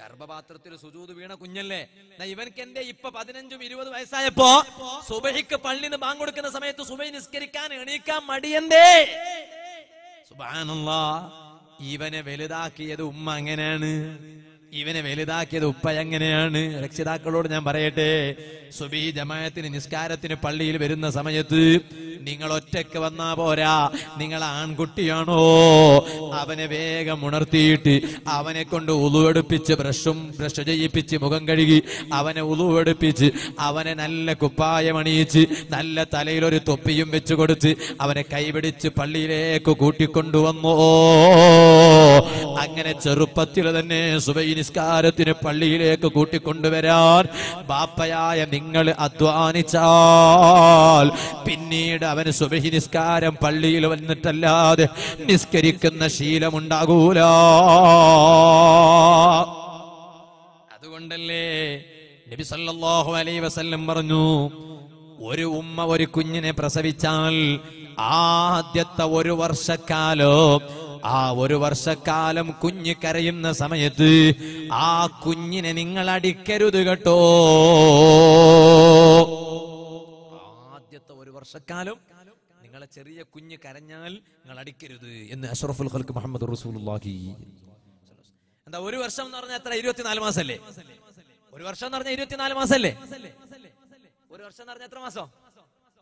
Speaker 2: ഗർഭപാത്രത്തിൽ
Speaker 1: സുജൂത് വീണ കുഞ്ഞല്ലേ ഇവൻക്ക് എന്റെ ഇപ്പൊ പതിനഞ്ചും ഇരുപത് വയസ്സായപ്പോ സുബഹിക്ക് പള്ളിന്ന് ബാങ്ക് കൊടുക്കുന്ന സമയത്ത് സുബഹി നിസ്കരിക്കാൻ എണീക്കാൻ മടിയന്തേ സുബാനുള്ള ഇവനെ വലുതാക്കിയത് ഉമ്മ അങ്ങനെയാണ് ഇവനെ വലുതാക്കിയത് ഉപ്പ എങ്ങനെയാണ് രക്ഷിതാക്കളോട് ഞാൻ പറയട്ടെ സുബി ജമായത്തിന് നിസ്കാരത്തിന് പള്ളിയിൽ വരുന്ന സമയത്ത് നിങ്ങൾ ഒറ്റയ്ക്ക് വന്നാ പോരാ നിങ്ങൾ ആൺകുട്ടിയാണോ അവനെ വേഗം ഉണർത്തിയിട്ട് അവനെ കൊണ്ട് ഉളുവെടുപ്പിച്ച് ബ്രഷും ബ്രഷ് ചെയ്യിപ്പിച്ച് മുഖം കഴുകി അവനെ ഉളുവെടുപ്പിച്ച് അവനെ നല്ല കുപ്പായമണിയിച്ച് നല്ല തലയിൽ ഒരു തൊപ്പിയും വെച്ചു കൊടുത്ത് അവനെ കൈപിടിച്ച് പള്ളിയിലേക്ക് കൂട്ടിക്കൊണ്ടുവന്നോ അങ്ങനെ ചെറുപ്പത്തിൽ തന്നെ സുബൈ നിസ്കാരത്തിന് പള്ളിയിലേക്ക് കൂട്ടിക്കൊണ്ടുവരാൻ ബാപ്പയായ നിങ്ങൾ അധ്വാനിച്ചാൽ പിന്നീട് അവന് സുബഹി നിസ്കാരം പള്ളിയിൽ വന്നിട്ടല്ലാതെ നിസ്കരിക്കുന്ന ശീലമുണ്ടാകൂല അതുകൊണ്ടല്ലേ നബി സല്ലല്ലാഹു അലൈഹി വസല്ലം പറഞ്ഞു ഒരു ഉമ്മ ഒരു കുഞ്ഞിനെ പ്രസവിച്ചാൽ ആദ്യത്തെ ഒരു വർഷക്കാലം ആ ഒരു വർഷക്കാലം കുഞ്ഞ് കരയുന്ന സമയത്ത് ആ കുഞ്ഞിനെ നിങ്ങൾ അടിക്കരുത് കേട്ടോ ആദ്യത്തെ ഒരു വർഷക്കാലം നിങ്ങളെ ചെറിയ കുഞ്ഞ് കരഞ്ഞാൽ നിങ്ങൾ അടിക്കരുത് എന്ന് അഷറഫുൽ ഖൽക്ക് മുഹമ്മദ് റസൂലുള്ളാഹി എന്താ ഒരു വർഷം എന്ന് പറഞ്ഞാൽ എത്ര ഇരുപത്തിനാല് മാസല്ലേ ഒരു വർഷം എന്ന് പറഞ്ഞാൽ ഇരുപത്തിനാല് മാസല്ലേ ഒരു വർഷം എന്ന് പറഞ്ഞാൽ എത്ര മാസം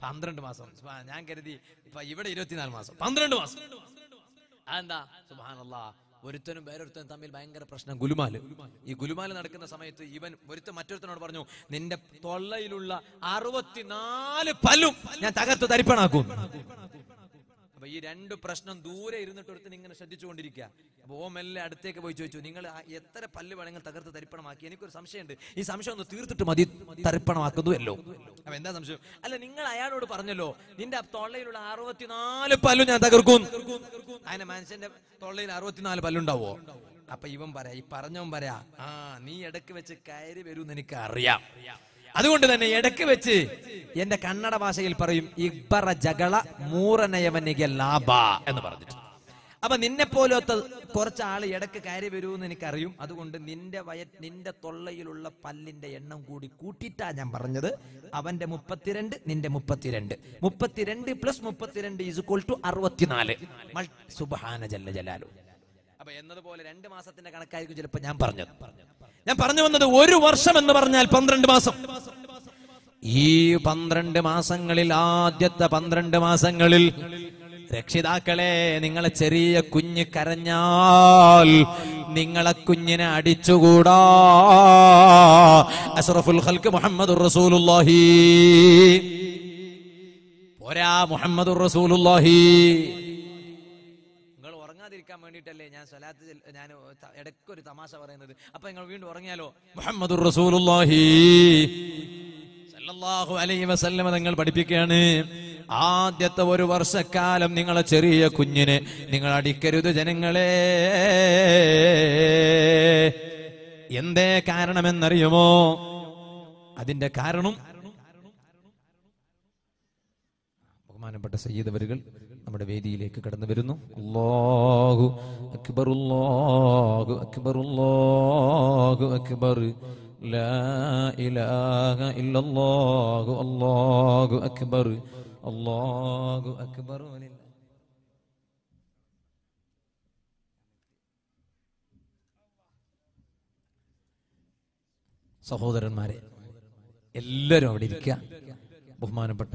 Speaker 1: പന്ത്രണ്ട് മാസം ഞാൻ കരുതി ഇപ്പൊ ഇവിടെ ഇരുപത്തിനാല് മാസം പന്ത്രണ്ട് മാസം അതെന്താ സുബാനല്ല ഒരുത്തനും വേറൊരുത്തനും തമ്മിൽ ഭയങ്കര പ്രശ്നം ഗുലുമാല് ഈ ഗുലുമാല് നടക്കുന്ന സമയത്ത് ഇവൻ ഒരുത്തൻ മറ്റൊരുത്തനോട് പറഞ്ഞു നിന്റെ തൊള്ളയിലുള്ള അറുപത്തിനാല് പല്ലും ഞാൻ തകർത്ത് തരിപ്പണാക്കും അപ്പൊ ഈ രണ്ട് പ്രശ്നം ദൂരെ ഇരുന്നിട്ട് ഒരുത്തിന് ഇങ്ങനെ ശ്രദ്ധിച്ചുകൊണ്ടിരിക്കുക അപ്പൊ ഓ അടുത്തേക്ക് പോയി ചോദിച്ചു നിങ്ങൾ എത്ര പല്ല് വേണമെങ്കിൽ തകർത്ത് തരിപ്പണമാക്കി എനിക്കൊരു സംശയമുണ്ട് ഈ സംശയം ഒന്ന് തീർത്തിട്ട് മതി അല്ലോ അപ്പൊ എന്താ സംശയം അല്ല നിങ്ങൾ അയാളോട് പറഞ്ഞല്ലോ നിന്റെ തൊള്ളയിലുള്ള അറുപത്തിനാല് പല്ലും ഞാൻ തകർക്കും അതിന്റെ മനുഷ്യന്റെ തൊള്ളയിൽ അറുപത്തിനാല് പല്ലുണ്ടാവോ അപ്പൊ ഇവൻ പറയാ ഈ പറഞ്ഞവൻ പറയാ ആ നീ ഇടക്ക് വെച്ച് കയറി വരും എനിക്ക് അറിയാം അതുകൊണ്ട് തന്നെ ഇടയ്ക്ക് വെച്ച് എന്റെ കന്നഡ ഭാഷയിൽ പറയും ഇബ്ബറ ജഗള മൂറനയവനിക ലാഭ എന്ന് പറഞ്ഞിട്ട് അപ്പൊ നിന്നെ പോലത്തെ കുറച്ചാൾ ഇടക്ക് കയറി എന്ന് എനിക്കറിയും അതുകൊണ്ട് നിന്റെ വയ നിന്റെ തൊള്ളയിലുള്ള പല്ലിന്റെ എണ്ണം കൂടി കൂട്ടിയിട്ടാ ഞാൻ പറഞ്ഞത് അവന്റെ മുപ്പത്തിരണ്ട് നിന്റെ മുപ്പത്തിരണ്ട് മുപ്പത്തിരണ്ട് പ്ലസ് മുപ്പത്തിരണ്ട് ഈസ് ഇക്വൽ ടു അറുപത്തിനാല് സുബാന ജല്ല ജലാലു അപ്പൊ എന്നതുപോലെ രണ്ട് മാസത്തിന്റെ കണക്കായിരിക്കും ചിലപ്പോ ഞാൻ പറഞ്ഞത് ഞാൻ പറഞ്ഞു വന്നത് ഒരു വർഷം എന്ന് പറഞ്ഞാൽ പന്ത്രണ്ട് മാസം ഈ പന്ത്രണ്ട് മാസങ്ങളിൽ ആദ്യത്തെ പന്ത്രണ്ട് മാസങ്ങളിൽ രക്ഷിതാക്കളെ നിങ്ങളെ ചെറിയ കുഞ്ഞ് കരഞ്ഞാൽ നിങ്ങളെ കുഞ്ഞിനെ അടിച്ചുകൂടാ അഷറഫുൽ ഹൽക്ക് മുഹമ്മദ് റസൂലുല്ലാഹി പോരാ മുഹമ്മദ് റസൂലുല്ലാഹി വേണ്ടിയിട്ടല്ലേ ഞാൻ സ്വലാത്ത് ഞാൻ ഒരു തമാശ പറയുന്നത് അപ്പൊ നിങ്ങൾ വീണ്ടും ഉറങ്ങിയാലോ മുഹമ്മദ് അലൈഹി നിങ്ങൾ പഠിപ്പിക്കുകയാണ് ആദ്യത്തെ ഒരു വർഷക്കാലം നിങ്ങളെ ചെറിയ കുഞ്ഞിനെ നിങ്ങൾ അടിക്കരുത് ജനങ്ങളെ എന്തേ കാരണമെന്നറിയുമോ അതിന്റെ കാരണം ബഹുമാനപ്പെട്ട സയ്യിദ് അവരുകൾ നമ്മുടെ വേദിയിലേക്ക് കടന്നു വരുന്നു അല്ലാഹു അക്ബർ അല്ലാഹു അക്ബർ അല്ലാഹു അക്ബർ ലാ ഇലാഹ ഇല്ലല്ലാഹു അല്ലാഹു അക്ബർ അല്ലാഹു അക്ബർ വലില്ല സഹോദരന്മാരെ എല്ലാവരും അവിടെ ഇരിക്കുക ബഹുമാനപ്പെട്ട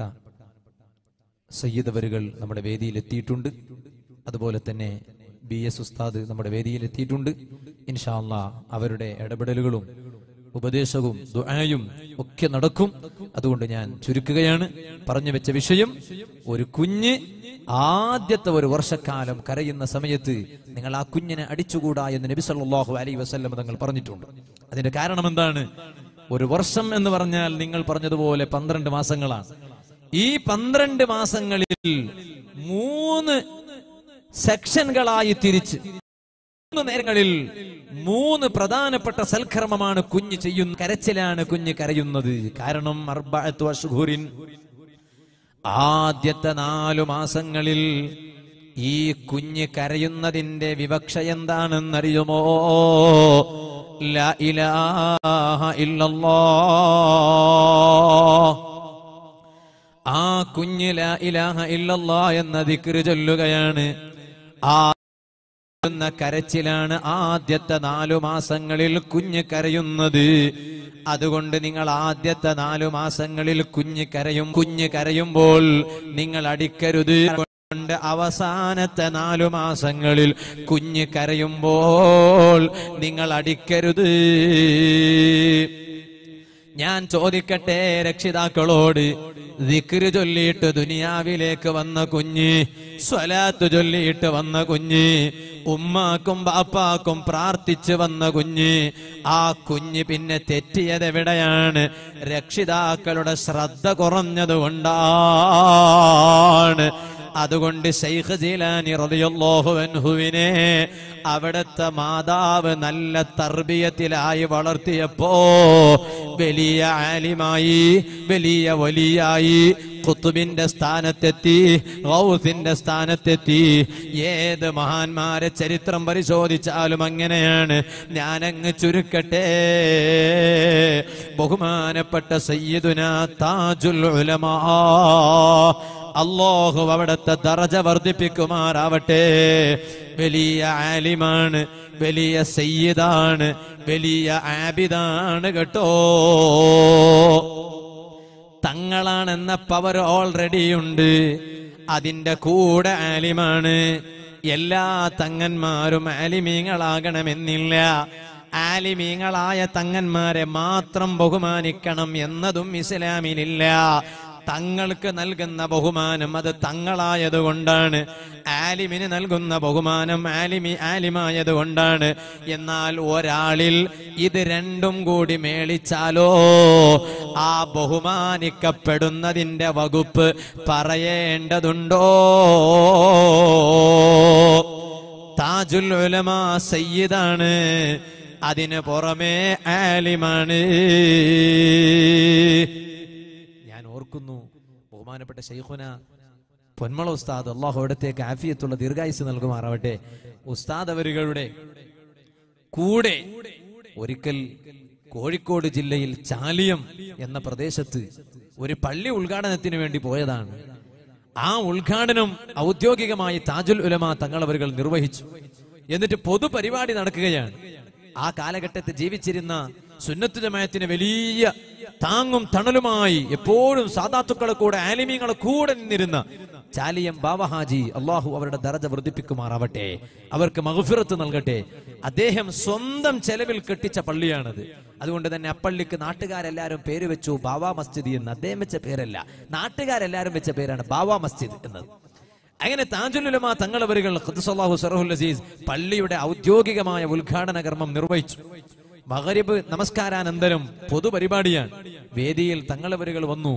Speaker 1: സയ്യിദവരുകൾ നമ്മുടെ വേദിയിൽ എത്തിയിട്ടുണ്ട് അതുപോലെ തന്നെ ബി എസ് ഉസ്താദ് നമ്മുടെ വേദിയിൽ എത്തിയിട്ടുണ്ട് ഇൻഷാല്ല അവരുടെ ഇടപെടലുകളും ഉപദേശവും ദുആയും ഒക്കെ നടക്കും അതുകൊണ്ട് ഞാൻ ചുരുക്കുകയാണ് പറഞ്ഞു വെച്ച വിഷയം ഒരു കുഞ്ഞ് ആദ്യത്തെ ഒരു വർഷക്കാലം കരയുന്ന സമയത്ത് നിങ്ങൾ ആ കുഞ്ഞിനെ അടിച്ചുകൂടാ എന്ന് നബി സല്ലല്ലാഹു അലൈഹി വസല്ലം തങ്ങൾ പറഞ്ഞിട്ടുണ്ട് അതിന്റെ കാരണം എന്താണ് ഒരു വർഷം എന്ന് പറഞ്ഞാൽ നിങ്ങൾ പറഞ്ഞതുപോലെ പന്ത്രണ്ട് മാസങ്ങളാണ് ഈ പന്ത്രണ്ട് മാസങ്ങളിൽ മൂന്ന് സെക്ഷനുകളായി തിരിച്ച് മൂന്ന് നേരങ്ങളിൽ മൂന്ന് പ്രധാനപ്പെട്ട സൽക്രമമാണ് കുഞ്ഞ് ചെയ്യുന്ന കരച്ചിലാണ് കുഞ്ഞ് കരയുന്നത് കാരണം അർബാഹുരിൻ ആദ്യത്തെ നാലു മാസങ്ങളിൽ ഈ കുഞ്ഞ് കരയുന്നതിന്റെ വിവക്ഷ എന്താണെന്നറിയുമോ ലാ ഇലാഹ ഇല്ലല്ലാഹ് ആ കുഞ്ഞ് ലാ ഇലാഹ ഇല്ലല്ലാ എന്ന ദിക്റ് ചൊല്ലുകയാണ് ആ എന്ന കരച്ചിലാണ് ആദ്യത്തെ നാലു മാസങ്ങളിൽ കുഞ്ഞ് കരയുന്നത് അതുകൊണ്ട് നിങ്ങൾ ആദ്യത്തെ നാലു മാസങ്ങളിൽ കുഞ്ഞ് കരയും കുഞ്ഞ് കരയുമ്പോൾ നിങ്ങൾ അടിക്കരുത് കൊണ്ട് അവസാനത്തെ നാലു മാസങ്ങളിൽ കുഞ്ഞ് കരയുമ്പോൾ നിങ്ങൾ അടിക്കരുത് ഞാൻ ചോദിക്കട്ടെ രക്ഷിതാക്കളോട് ദിക്ര് ചൊല്ലിയിട്ട് ദുനിയാവിലേക്ക് വന്ന കുഞ്ഞ് സ്വലാത്ത് ചൊല്ലിയിട്ട് വന്ന കുഞ്ഞ് ഉമ്മാക്കും ബാപ്പാക്കും പ്രാർത്ഥിച്ച് വന്ന കുഞ്ഞ് ആ കുഞ്ഞ് പിന്നെ തെറ്റിയത് എവിടെയാണ് രക്ഷിതാക്കളുടെ ശ്രദ്ധ കുറഞ്ഞത് കൊണ്ടാണ് അതുകൊണ്ട് ശൈഖ് ജീലാനി അൻഹുവിനെ അവിടുത്തെ മാതാവ് നല്ല തർബിയത്തിലായി വളർത്തിയപ്പോ വലിയ ആലിമായി വലിയ വലിയായി കുത്തുബിന്റെ സ്ഥാനത്തെത്തി ഗൗസിന്റെ സ്ഥാനത്തെത്തി ഏത് മഹാന്മാരെ ചരിത്രം പരിശോധിച്ചാലും അങ്ങനെയാണ് ഞാനങ്ങ് ചുരുക്കട്ടെ ബഹുമാനപ്പെട്ട സയ്യിദുന താജുൽ ഉലമാ അള്ളാഹു അവിടുത്തെ ദറജ വർദ്ധിപ്പിക്കുമാറാവട്ടെ വലിയ ആലിമാണ് വലിയ സയ്യിദാണ് വലിയ ആബിദാണ് കേട്ടോ തങ്ങളാണെന്ന പവർ ഓൾറെഡി ഉണ്ട് അതിന്റെ കൂടെ ആലിമാണ് എല്ലാ തങ്ങന്മാരും ആലിമീങ്ങളാകണമെന്നില്ല ആലിമീങ്ങളായ തങ്ങന്മാരെ മാത്രം ബഹുമാനിക്കണം എന്നതും ഇസ്ലാമിലില്ല തങ്ങൾക്ക് നൽകുന്ന ബഹുമാനം അത് തങ്ങളായതുകൊണ്ടാണ് ആലിമിന് നൽകുന്ന ബഹുമാനം ആലിമി ആലിമായതുകൊണ്ടാണ് എന്നാൽ ഒരാളിൽ ഇത് രണ്ടും കൂടി മേളിച്ചാലോ ആ ബഹുമാനിക്കപ്പെടുന്നതിന്റെ വകുപ്പ് പറയേണ്ടതുണ്ടോ താജുൽ ഉലമ സയ്യിദാണ് അതിന് പുറമേ ആലിമാണ് നോക്കുന്നു ബഹുമാനപ്പെട്ട ഷെയ്ഖുന പൊന്മള ഉസ്താദ് അള്ളാഹു അവിടത്തേക്ക് ആഫിയത്തുള്ള ദീർഘായുസ് നൽകുമാറാവട്ടെ ഉസ്താദ് അവരുകളുടെ കൂടെ ഒരിക്കൽ കോഴിക്കോട് ജില്ലയിൽ ചാലിയം എന്ന പ്രദേശത്ത് ഒരു പള്ളി ഉദ്ഘാടനത്തിന് വേണ്ടി പോയതാണ് ആ ഉദ്ഘാടനം ഔദ്യോഗികമായി താജുൽ ഉലമ തങ്ങളവരുകൾ നിർവഹിച്ചു എന്നിട്ട് പൊതുപരിപാടി നടക്കുകയാണ് ആ കാലഘട്ടത്തിൽ ജീവിച്ചിരുന്ന സുന്നത്തു ജമായത്തിന് വലിയ താങ്ങും തണലുമായി എപ്പോഴും സാധാത്തുക്കളെ കൂടെ ആലിമീങ്ങളെ കൂടെ നിന്നിരുന്ന ചാലിയം ഹാജി അള്ളാഹു അവരുടെ ദരജ വർദ്ധിപ്പിക്കുമാറാവട്ടെ അവർക്ക് മഹഫിറത്ത് നൽകട്ടെ അദ്ദേഹം സ്വന്തം ചെലവിൽ കെട്ടിച്ച പള്ളിയാണത് അതുകൊണ്ട് തന്നെ അപ്പള്ളിക്ക് നാട്ടുകാരെല്ലാവരും പേര് വെച്ചു ബാവ മസ്ജിദ് എന്ന് അദ്ദേഹം വെച്ച പേരല്ല നാട്ടുകാരെല്ലാവരും വെച്ച പേരാണ് ബാവ മസ്ജിദ് എന്നത് അങ്ങനെ താജുലുലമാ തങ്ങളവരുകൾ ഖുദ്സല്ലാഹു സറഹുൽ അസീസ് പള്ളിയുടെ ഔദ്യോഗികമായ ഉദ്ഘാടന കർമ്മം നിർവഹിച്ചു മകരിബ് നമസ്കാരാനന്തരം പൊതുപരിപാടിയാണ് വേദിയിൽ തങ്ങളവരുകൾ വന്നു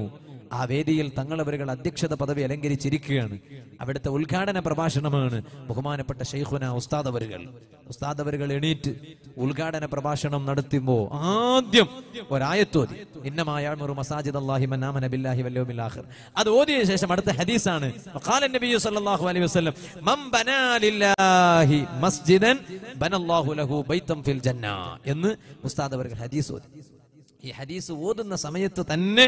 Speaker 1: ആ വേദിയിൽ തങ്ങളവരുകൾ അധ്യക്ഷത പദവി അലങ്കരിച്ചിരിക്കുകയാണ് അവിടുത്തെ ഉദ്ഘാടന പ്രഭാഷണമാണ് ബഹുമാനപ്പെട്ട ഷെയ്ഖുന ഉസ്താദ് അവരുകൾ ഉസ്താദ് അവരുകൾ എണീറ്റ് ഉദ്ഘാടന പ്രഭാഷണം നടത്തുമ്പോൾ ആദ്യം ഒരായത്തോതി ഇന്നമായ മസാജിദ് അള്ളാഹി മന്നാമന ബില്ലാഹി വല്ലോമില്ലാഹിർ അത് ഓതിയ ശേഷം അടുത്ത ഹദീസാണ് സല്ലല്ലാഹു അലൈഹി വസല്ലം മൻ ബനാ ലില്ലാഹി മസ്ജിദൻ ലഹു ഫിൽ ജന്ന എന്ന് ഉസ്താദ് ഹദീസ് ഓതി ഈ ഹദീസ് ഓതുന്ന സമയത്ത് തന്നെ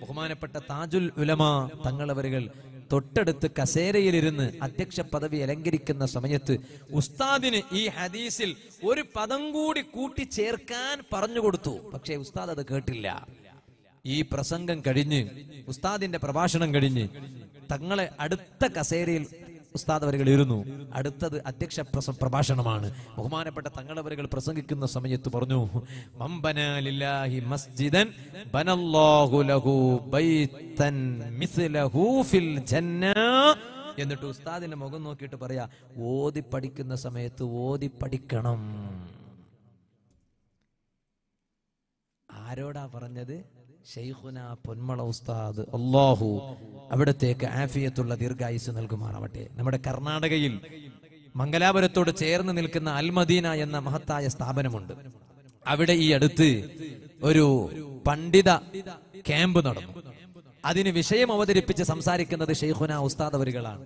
Speaker 1: ബഹുമാനപ്പെട്ട താജുൽ ഉലമ തങ്ങളവരുകൾ തൊട്ടടുത്ത് കസേരയിലിരുന്ന് അധ്യക്ഷ പദവി അലങ്കരിക്കുന്ന സമയത്ത് ഉസ്താദിന് ഈ ഹദീസിൽ ഒരു പദം കൂടി കൂട്ടിച്ചേർക്കാൻ പറഞ്ഞു കൊടുത്തു പക്ഷേ ഉസ്താദ് അത് കേട്ടില്ല ഈ പ്രസംഗം കഴിഞ്ഞ് ഉസ്താദിന്റെ പ്രഭാഷണം കഴിഞ്ഞ് തങ്ങളെ അടുത്ത കസേരയിൽ ഉസ്താദ് അവരുകൾ ഇരുന്നു അടുത്തത് അധ്യക്ഷ പ്രഭാഷണമാണ് ബഹുമാനപ്പെട്ട തങ്ങളവരുകൾ പ്രസംഗിക്കുന്ന സമയത്ത് പറഞ്ഞു മസ്ജിദൻ ബനല്ലാഹു ലഹു ബൈതൻ മിസ്ലഹു ഫിൽ ജന്ന എന്നിട്ട് ഉസ്താദിന്റെ മുഖം നോക്കിയിട്ട് പറയാ ഓതി പഠിക്കുന്ന സമയത്ത് ഓതി പഠിക്കണം ആരോടാ പറഞ്ഞത് ഷെയ്ഖുന പൊന്മള ഉസ്താദ് അള്ളാഹു അവിടത്തേക്ക് ആഫിയത്തുള്ള ദീർഘായുസ് നൽകുമാറാവട്ടെ നമ്മുടെ കർണാടകയിൽ മംഗലാപുരത്തോട് ചേർന്ന് നിൽക്കുന്ന അൽമദീന എന്ന മഹത്തായ സ്ഥാപനമുണ്ട് അവിടെ ഈ അടുത്ത് ഒരു പണ്ഡിത ക്യാമ്പ് നടന്നു അതിന് വിഷയം അവതരിപ്പിച്ച് സംസാരിക്കുന്നത് ഷെയ്ഖുന ഉസ്താദ് വരികളാണ്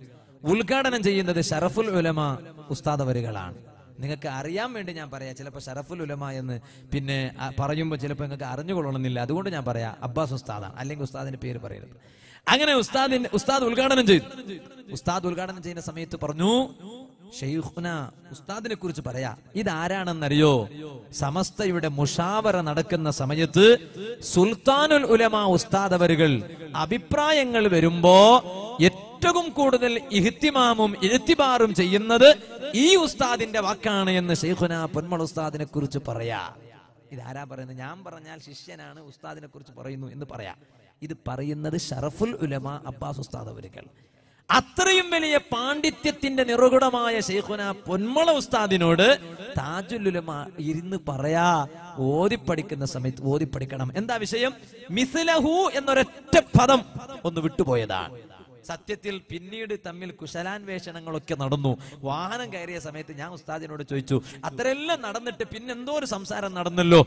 Speaker 1: ഉദ്ഘാടനം ചെയ്യുന്നത് ഷറഫുൽ ഉലമ ഉസ്താദ് വരികളാണ് നിങ്ങൾക്ക് അറിയാൻ വേണ്ടി ഞാൻ പറയാം ചിലപ്പോൾ ഷറഫുൽ ഉലമ എന്ന് പിന്നെ പറയുമ്പോൾ ചിലപ്പോൾ നിങ്ങൾക്ക് അറിഞ്ഞുകൊള്ളണമെന്നില്ല അതുകൊണ്ട് ഞാൻ പറയാം അബ്ബാസ് ഉസ്താദാണ് അല്ലെങ്കിൽ ഉസ്താദിന്റെ പേര് പറയരുത് അങ്ങനെ ഉസ്താദിന്റെ ഉസ്താദ് ഉദ്ഘാടനം ചെയ്തു ഉസ്താദ് ഉദ്ഘാടനം ചെയ്യുന്ന സമയത്ത് പറഞ്ഞു ഷെയ്ഖുന ഉസ്താദിനെ കുറിച്ച് പറയാ ഇതാരാണെന്നറിയോ സമസ്തയുടെ മുഷാവറ നടക്കുന്ന സമയത്ത് സുൽത്താനുൽ ഉലമ ഉസ്താദ് അവരുകൾ അഭിപ്രായങ്ങൾ വരുമ്പോ ഏറ്റവും കൂടുതൽ ഇഹിത്തിമാമും ഇഴുത്തിബാറും ചെയ്യുന്നത് ഈ ഉസ്താദിന്റെ വാക്കാണ് എന്ന് ഷെയ്ഖുന പൊന്മൾ ഉസ്താദിനെ കുറിച്ച് പറയാ ഇതാരാ പറയുന്നത് ഞാൻ പറഞ്ഞാൽ ശിഷ്യനാണ് ഉസ്താദിനെ കുറിച്ച് പറയുന്നു എന്ന് പറയാ ഇത് പറയുന്നത് ഷറഫുൽ ഉലമ അബ്ബാസ് ഉസ്താദ് അവരുകൾ അത്രയും വലിയ പാണ്ഡിത്യത്തിന്റെ നിറകുടമായ ഷെയ്ഖുന പൊന്മള ഉസ്താദിനോട് താജുലുലമ ഇരുന്ന് പറയാ ഓതിപ്പഠിക്കുന്ന സമയത്ത് ഓതിപ്പഠിക്കണം എന്താ വിഷയം മിസിലഹു എന്നൊരൊറ്റ പദം ഒന്ന് വിട്ടുപോയതാണ് സത്യത്തിൽ പിന്നീട് തമ്മിൽ കുശലാന്വേഷണങ്ങളൊക്കെ നടന്നു വാഹനം കയറിയ സമയത്ത് ഞാൻ ഉസ്താദിനോട് ചോദിച്ചു അത്രയെല്ലാം നടന്നിട്ട് പിന്നെ എന്തോ ഒരു സംസാരം നടന്നല്ലോ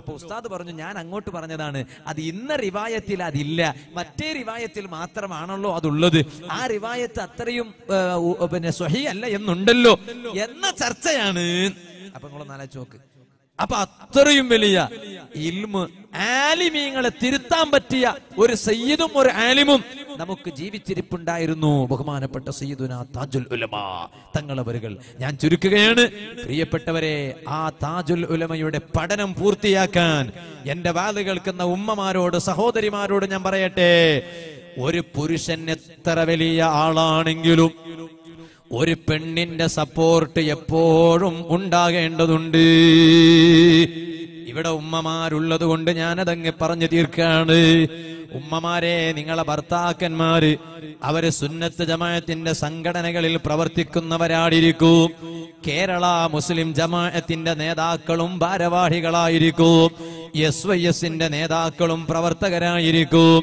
Speaker 1: അപ്പൊ ഉസ്താദ് പറഞ്ഞു ഞാൻ അങ്ങോട്ട് പറഞ്ഞതാണ് അത് ഇന്ന റിവായത്തിൽ അതില്ല മറ്റേ റിവായത്തിൽ മാത്രമാണല്ലോ അതുള്ളത് ആ റിവായത്ത് അത്രയും പിന്നെ സ്വഹി അല്ല എന്നുണ്ടല്ലോ എന്ന ചർച്ചയാണ് അപ്പൊ നിങ്ങളൊന്നാലോചിച്ച് ചോക്ക് അപ്പൊ അത്രയും വലിയ ഇൽമ് ആലിമീങ്ങളെ തിരുത്താൻ പറ്റിയ ഒരു സയ്യിദും ഒരു ആലിമും നമുക്ക് ജീവിച്ചിരിപ്പുണ്ടായിരുന്നു ബഹുമാനപ്പെട്ട സയ്യിദുന താജുൽ ഉലമ തങ്ങളവരുകൾ ഞാൻ ചുരുക്കുകയാണ് പ്രിയപ്പെട്ടവരെ ആ താജുൽ ഉലമയുടെ പഠനം പൂർത്തിയാക്കാൻ എന്റെ വാത് കേൾക്കുന്ന ഉമ്മമാരോട് സഹോദരിമാരോട് ഞാൻ പറയട്ടെ ഒരു പുരുഷൻ എത്ര വലിയ ആളാണെങ്കിലും ഒരു പെണ്ണിന്റെ സപ്പോർട്ട് എപ്പോഴും ഉണ്ടാകേണ്ടതുണ്ട് ഇവിടെ ഉമ്മമാരുള്ളത് കൊണ്ട് ഞാനതങ്ങ് പറഞ്ഞു തീർക്കാണ് ഉമ്മമാരെ നിങ്ങളെ ഭർത്താക്കന്മാര് അവര് സുന്നത്ത് ജമാഅത്തിന്റെ സംഘടനകളിൽ പ്രവർത്തിക്കുന്നവരാടിരിക്കും കേരള മുസ്ലിം ജമാഅത്തിന്റെ നേതാക്കളും ഭാരവാഹികളായിരിക്കും എസ് വൈ എസിന്റെ നേതാക്കളും പ്രവർത്തകരായിരിക്കും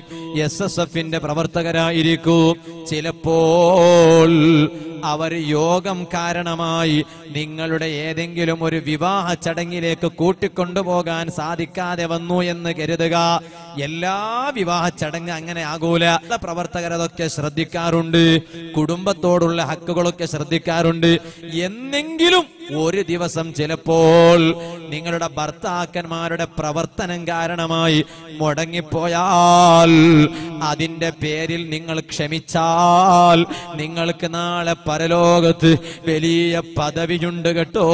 Speaker 1: എസ് എസ് എഫിന്റെ പ്രവർത്തകരായിരിക്കും ചിലപ്പോൾ അവർ യോഗം കാരണമായി നിങ്ങളുടെ ഏതെങ്കിലും ഒരു വിവാഹ ചടങ്ങിലേക്ക് കൂട്ടിക്കൊണ്ടുപോകാൻ സാധിക്കാതെ വന്നു എന്ന് കരുതുക എല്ലാ വിവാഹ ചടങ്ങ് അങ്ങനെ ആകൂല പ്രവർത്തകരതൊക്കെ ശ്രദ്ധിക്കാറുണ്ട് കുടുംബത്തോടുള്ള ഹക്കുകളൊക്കെ ശ്രദ്ധിക്കാറുണ്ട് എന്നെങ്കിലും ഒരു ദിവസം ചിലപ്പോൾ നിങ്ങളുടെ ഭർത്താക്കന്മാരുടെ പ്രവർത്തനം കാരണമായി മുടങ്ങിപ്പോയാൽ അതിന്റെ പേരിൽ നിങ്ങൾ ക്ഷമിച്ചാൽ നിങ്ങൾക്ക് നാളെ പരലോകത്ത് വലിയ പദവിയുണ്ട് കേട്ടോ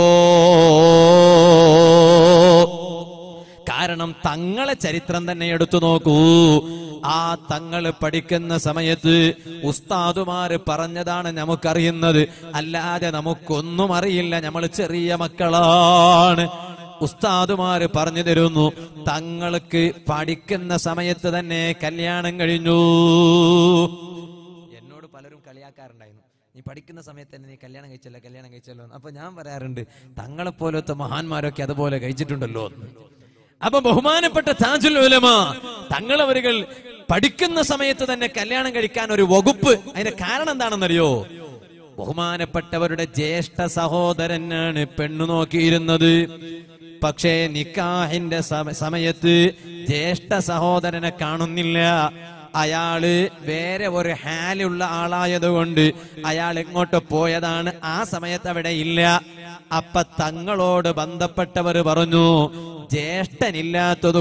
Speaker 1: കാരണം തങ്ങളെ ചരിത്രം തന്നെ എടുത്തു നോക്കൂ ആ തങ്ങൾ പഠിക്കുന്ന സമയത്ത് ഉസ്താദുമാര് പറഞ്ഞതാണ് നമുക്കറിയുന്നത് അല്ലാതെ നമുക്കൊന്നും അറിയില്ല നമ്മൾ ചെറിയ മക്കളാണ് ഉസ്താദുമാര് പറഞ്ഞു തരുന്നു തങ്ങൾക്ക് പഠിക്കുന്ന സമയത്ത് തന്നെ കല്യാണം കഴിഞ്ഞു എന്നോട് പലരും കളിയാക്കാറുണ്ടായിരുന്നു നീ പഠിക്കുന്ന സമയത്ത് തന്നെ നീ കല്യാണം കഴിച്ചല്ലോ കല്യാണം കഴിച്ചല്ലോ അപ്പൊ ഞാൻ പറയാറുണ്ട് തങ്ങളെ പോലത്തെ മഹാന്മാരൊക്കെ അതുപോലെ കഴിച്ചിട്ടുണ്ടല്ലോ അപ്പൊ ബഹുമാനപ്പെട്ട താജുൽ ഉലമ തങ്ങളവരുകൾ പഠിക്കുന്ന സമയത്ത് തന്നെ കല്യാണം കഴിക്കാൻ ഒരു വകുപ്പ് അതിന്റെ കാരണം എന്താണെന്നറിയോ ബഹുമാനപ്പെട്ടവരുടെ ജ്യേഷ്ഠ സഹോദരനാണ് പെണ്ണു നോക്കിയിരുന്നത് പക്ഷേ നിക്കാഹിന്റെ സമയത്ത് ജ്യേഷ്ഠ സഹോദരനെ കാണുന്നില്ല അയാള് വേറെ ഒരു ഹാലുള്ള ആളായതുകൊണ്ട് അയാൾ എങ്ങോട്ട് പോയതാണ് ആ സമയത്ത് അവിടെ ഇല്ല അപ്പ തങ്ങളോട് ബന്ധപ്പെട്ടവർ പറഞ്ഞു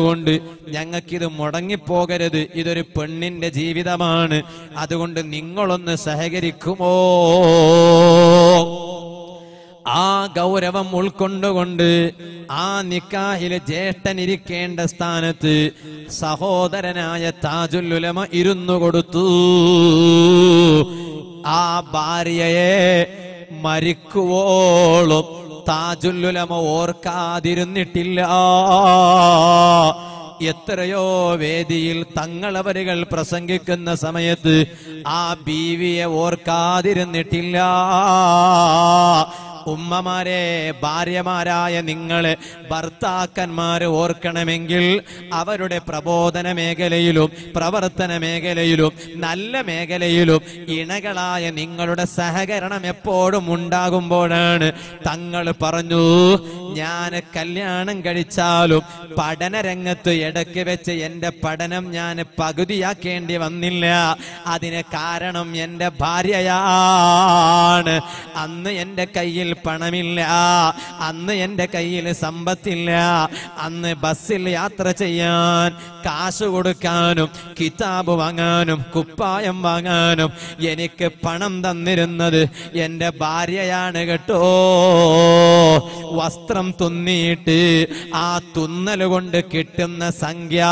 Speaker 1: കൊണ്ട് ഞങ്ങൾക്കിത് മുടങ്ങിപ്പോകരുത് ഇതൊരു പെണ്ണിന്റെ ജീവിതമാണ് അതുകൊണ്ട് നിങ്ങളൊന്ന് സഹകരിക്കുമോ ആ ഗൗരവം ഉൾക്കൊണ്ടുകൊണ്ട് ആ നിക്കാഹിൽ ജ്യേഷ്ഠനിരിക്കേണ്ട സ്ഥാനത്ത് സഹോദരനായ താജുല്ലുലമ ഇരുന്നു കൊടുത്തു ആ ഭാര്യയെ മരിക്കുവോളും താജുല്ലുലമ ഓർക്കാതിരുന്നിട്ടില്ല എത്രയോ വേദിയിൽ തങ്ങളവരുകൾ പ്രസംഗിക്കുന്ന സമയത്ത് ആ ബീവിയെ ഓർക്കാതിരുന്നിട്ടില്ല ഉമ്മമാരെ ഭാര്യമാരായ നിങ്ങളെ ഭർത്താക്കന്മാർ ഓർക്കണമെങ്കിൽ അവരുടെ പ്രബോധന മേഖലയിലും പ്രവർത്തന മേഖലയിലും നല്ല മേഖലയിലും ഇണകളായ നിങ്ങളുടെ സഹകരണം എപ്പോഴും ഉണ്ടാകുമ്പോഴാണ് തങ്ങൾ പറഞ്ഞു ഞാൻ കല്യാണം കഴിച്ചാലും പഠനരംഗത്ത് ഇടയ്ക്ക് വെച്ച് എൻ്റെ പഠനം ഞാൻ പകുതിയാക്കേണ്ടി വന്നില്ല അതിന് കാരണം എൻ്റെ ഭാര്യയാണ് അന്ന് എൻ്റെ കയ്യിൽ പണമില്ല അന്ന് എൻ്റെ കയ്യിൽ സമ്പത്തില്ല അന്ന് ബസ്സിൽ യാത്ര ചെയ്യാൻ കാശ് കൊടുക്കാനും കിതാബ് വാങ്ങാനും കുപ്പായം വാങ്ങാനും എനിക്ക് പണം തന്നിരുന്നത് എൻ്റെ ഭാര്യയാണ് കേട്ടോ വസ്ത്രം തുന്നിയിട്ട് ആ തുന്നൽ കൊണ്ട് കിട്ടുന്ന സംഖ്യ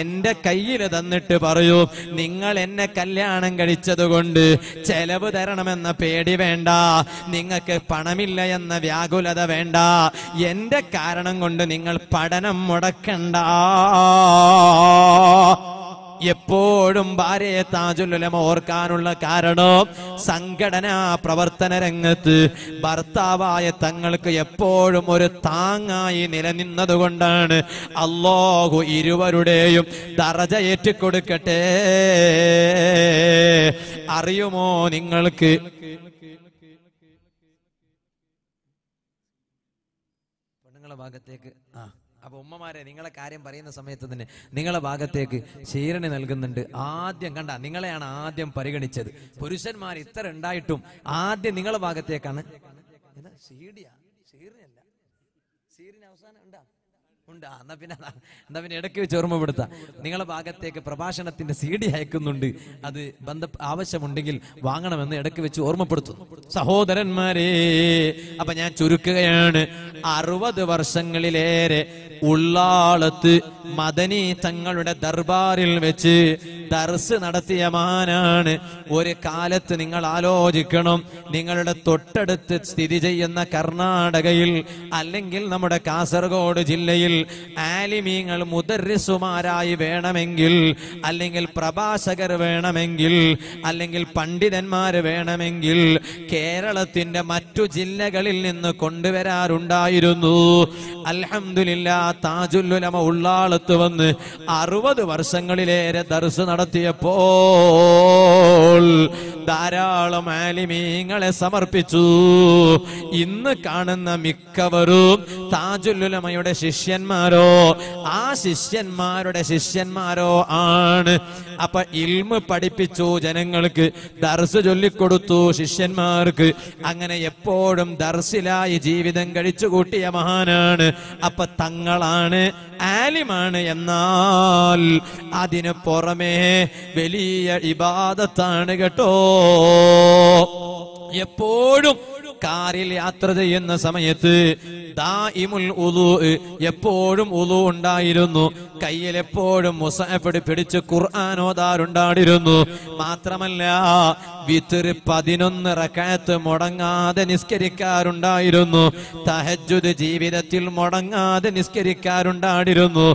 Speaker 1: എന്റെ കയ്യിൽ തന്നിട്ട് പറയൂ നിങ്ങൾ എന്നെ കല്യാണം കഴിച്ചത് കൊണ്ട് ചെലവ് തരണമെന്ന പേടി വേണ്ട നിങ്ങൾക്ക് പണമില്ല എന്ന വ്യാകുലത വേണ്ട എന്റെ കാരണം കൊണ്ട് നിങ്ങൾ പഠനം മുടക്കണ്ട എപ്പോഴും ഭാര്യയെ താജുലമ ഓർക്കാനുള്ള കാരണം സംഘടനാ പ്രവർത്തന രംഗത്ത് ഭർത്താവായ തങ്ങൾക്ക് എപ്പോഴും ഒരു താങ്ങായി നിലനിന്നതുകൊണ്ടാണ് അല്ലോഹു ഇരുവരുടെയും ദറജ ഏറ്റിക്കൊടുക്കട്ടെ അറിയുമോ നിങ്ങൾക്ക് പെണ്ണുങ്ങളെ ഭാഗത്തേക്ക് ഉമ്മമാരെ നിങ്ങളെ കാര്യം പറയുന്ന സമയത്ത് തന്നെ നിങ്ങളെ ഭാഗത്തേക്ക് ശീരണി നൽകുന്നുണ്ട് ആദ്യം കണ്ട നിങ്ങളെയാണ് ആദ്യം പരിഗണിച്ചത് പുരുഷന്മാർ ഇത്ര ഉണ്ടായിട്ടും ആദ്യം നിങ്ങളെ ഭാഗത്തേക്കാണ് ശീടിയാ ഉണ്ട് എന്നാ പിന്നെ എന്നാ പിന്നെ ഇടയ്ക്ക് വെച്ച് ഓർമ്മപ്പെടുത്താം നിങ്ങളുടെ ഭാഗത്തേക്ക് പ്രഭാഷണത്തിന്റെ സി ഡി അയക്കുന്നുണ്ട് അത് ബന്ധ ആവശ്യമുണ്ടെങ്കിൽ വാങ്ങണമെന്ന് ഇടയ്ക്ക് വെച്ച് ഓർമ്മപ്പെടുത്തുന്നു സഹോദരന്മാരെ അപ്പൊ ഞാൻ ചുരുക്കുകയാണ് അറുപത് വർഷങ്ങളിലേറെ ഉള്ളാളത്ത് മദനി തങ്ങളുടെ ദർബാറിൽ വെച്ച് ദർസ് നടത്തിയ മാനാണ് ഒരു കാലത്ത് നിങ്ങൾ ആലോചിക്കണം നിങ്ങളുടെ തൊട്ടടുത്ത് സ്ഥിതി ചെയ്യുന്ന കർണാടകയിൽ അല്ലെങ്കിൽ നമ്മുടെ കാസർഗോഡ് ജില്ലയിൽ ആലിമീങ്ങൾ മുദർസുമാരായി വേണമെങ്കിൽ അല്ലെങ്കിൽ പ്രഭാഷകർ വേണമെങ്കിൽ അല്ലെങ്കിൽ പണ്ഡിതന്മാർ വേണമെങ്കിൽ കേരളത്തിന്റെ മറ്റു ജില്ലകളിൽ നിന്ന് കൊണ്ടുവരാറുണ്ടായിരുന്നു അലഹമില്ല താജുല്ലുലമ ഉള്ളാള് അടുത്ത് വന്ന് അറുപത് വർഷങ്ങളിലേറെ ദർസ് നടത്തിയപ്പോൾ ധാരാളം ആലിമീങ്ങളെ സമർപ്പിച്ചു ഇന്ന് കാണുന്ന മിക്കവരും താജുല്ലുലമയുടെ ശിഷ്യന്മാരോ ആ ശിഷ്യന്മാരുടെ ശിഷ്യന്മാരോ ആണ് അപ്പൊ ഇൽമ പഠിപ്പിച്ചു ജനങ്ങൾക്ക് ദർസ് ചൊല്ലിക്കൊടുത്തു ശിഷ്യന്മാർക്ക് അങ്ങനെ എപ്പോഴും ദർസിലായി ജീവിതം കഴിച്ചുകൂട്ടിയ മഹാനാണ് അപ്പൊ തങ്ങളാണ് ആലിമാണ് ഇബാദത്താണ് എന്നാൽ അതിന് പുറമേ വലിയ ഇബാദത്താണ് കേട്ടോ എപ്പോഴും കാറിൽ യാത്ര ചെയ്യുന്ന സമയത്ത് എപ്പോഴും ഉളു ഉണ്ടായിരുന്നു കയ്യിൽ എപ്പോഴും മുസാഫിട് പിടിച്ച് ഖുർആൻ ഓതാറുണ്ടായിരുന്നു മാത്രമല്ല വിത്തിറ് പതിനൊന്ന് റക്കാത്ത് മുടങ്ങാതെ നിസ്കരിക്കാറുണ്ടായിരുന്നു തഹജുദ് ജീവിതത്തിൽ മുടങ്ങാതെ നിസ്കരിക്കാറുണ്ടായിരുന്നു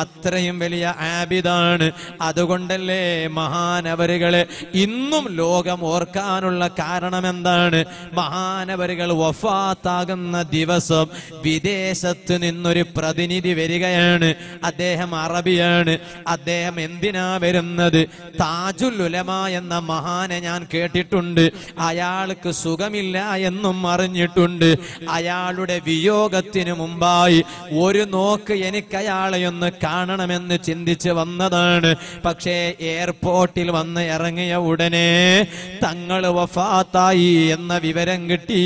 Speaker 1: അത്രയും വലിയ ആബിദാണ് അതുകൊണ്ടല്ലേ മഹാനവരുകളെ ഇന്നും ലോകം ഓർക്കാനുള്ള കാരണം എന്താണ് മഹാനവരുകൾ വഫാത്താകുന്ന ദിവസം വിദേശത്ത് നിന്നൊരു പ്രതിനിധി വരികയാണ് അദ്ദേഹം അറബിയാണ് അദ്ദേഹം എന്തിനാ വരുന്നത് താജുൽ ഉലമ എന്ന മഹാനെ ഞാൻ കേട്ടിട്ടുണ്ട് അയാൾക്ക് സുഖമില്ല എന്നും അറിഞ്ഞിട്ടുണ്ട് അയാളുടെ വിയോഗത്തിനു മുമ്പായി ഒരു നോക്ക് എനിക്ക് അയാളെ ഒന്ന് കാണണമെന്ന് ചിന്തിച്ച് വന്നതാണ് പക്ഷേ എയർപോർട്ടിൽ വന്ന് ഇറങ്ങിയ ഉടനെ തങ്ങൾ വഫാത്തായി എന്ന വിവരം കിട്ടി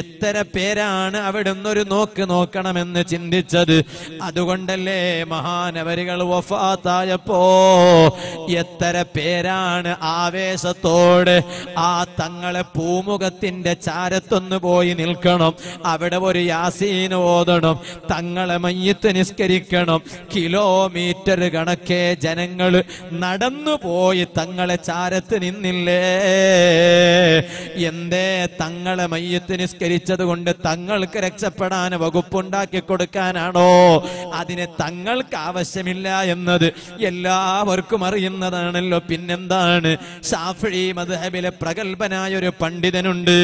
Speaker 1: എത്ര പേരാണ് അവിടുന്ന് ഒരു നോക്ക് നോക്കണമെന്ന് ചിന്തിച്ചത് അതുകൊണ്ടല്ലേ മഹാനവരികൾ വഫാത്തായപ്പോ എത്ര പേരാണ് ആവേശത്തോട് ആ തങ്ങളെ പൂമുഖത്തിന്റെ ചാരത്തൊന്ന് പോയി നിൽക്കണം അവിടെ ഒരു യാസീന് ഓതണം തങ്ങളെ മയ്യത്ത് നിസ്കരിക്കണം കിലോമീറ്റർ കണക്കെ ജനങ്ങൾ നടന്നു പോയി തങ്ങളെ ചാരത്ത് നിന്നില്ലേ എന്തേ തങ്ങളെ മയ്യത്ത് നിസ്കരിച്ചത് കൊണ്ട് കൊണ്ട് തങ്ങൾക്ക് രക്ഷപ്പെടാൻ വകുപ്പുണ്ടാക്കി കൊടുക്കാനാണോ അതിന് തങ്ങൾക്ക് ആവശ്യമില്ല എന്നത് എല്ലാവർക്കും അറിയുന്നതാണല്ലോ പിന്നെന്താണ് ഷാഫി മദ്ഹബിലെ പ്രഗത്ഭനായ ഒരു പണ്ഡിതനുണ്ട്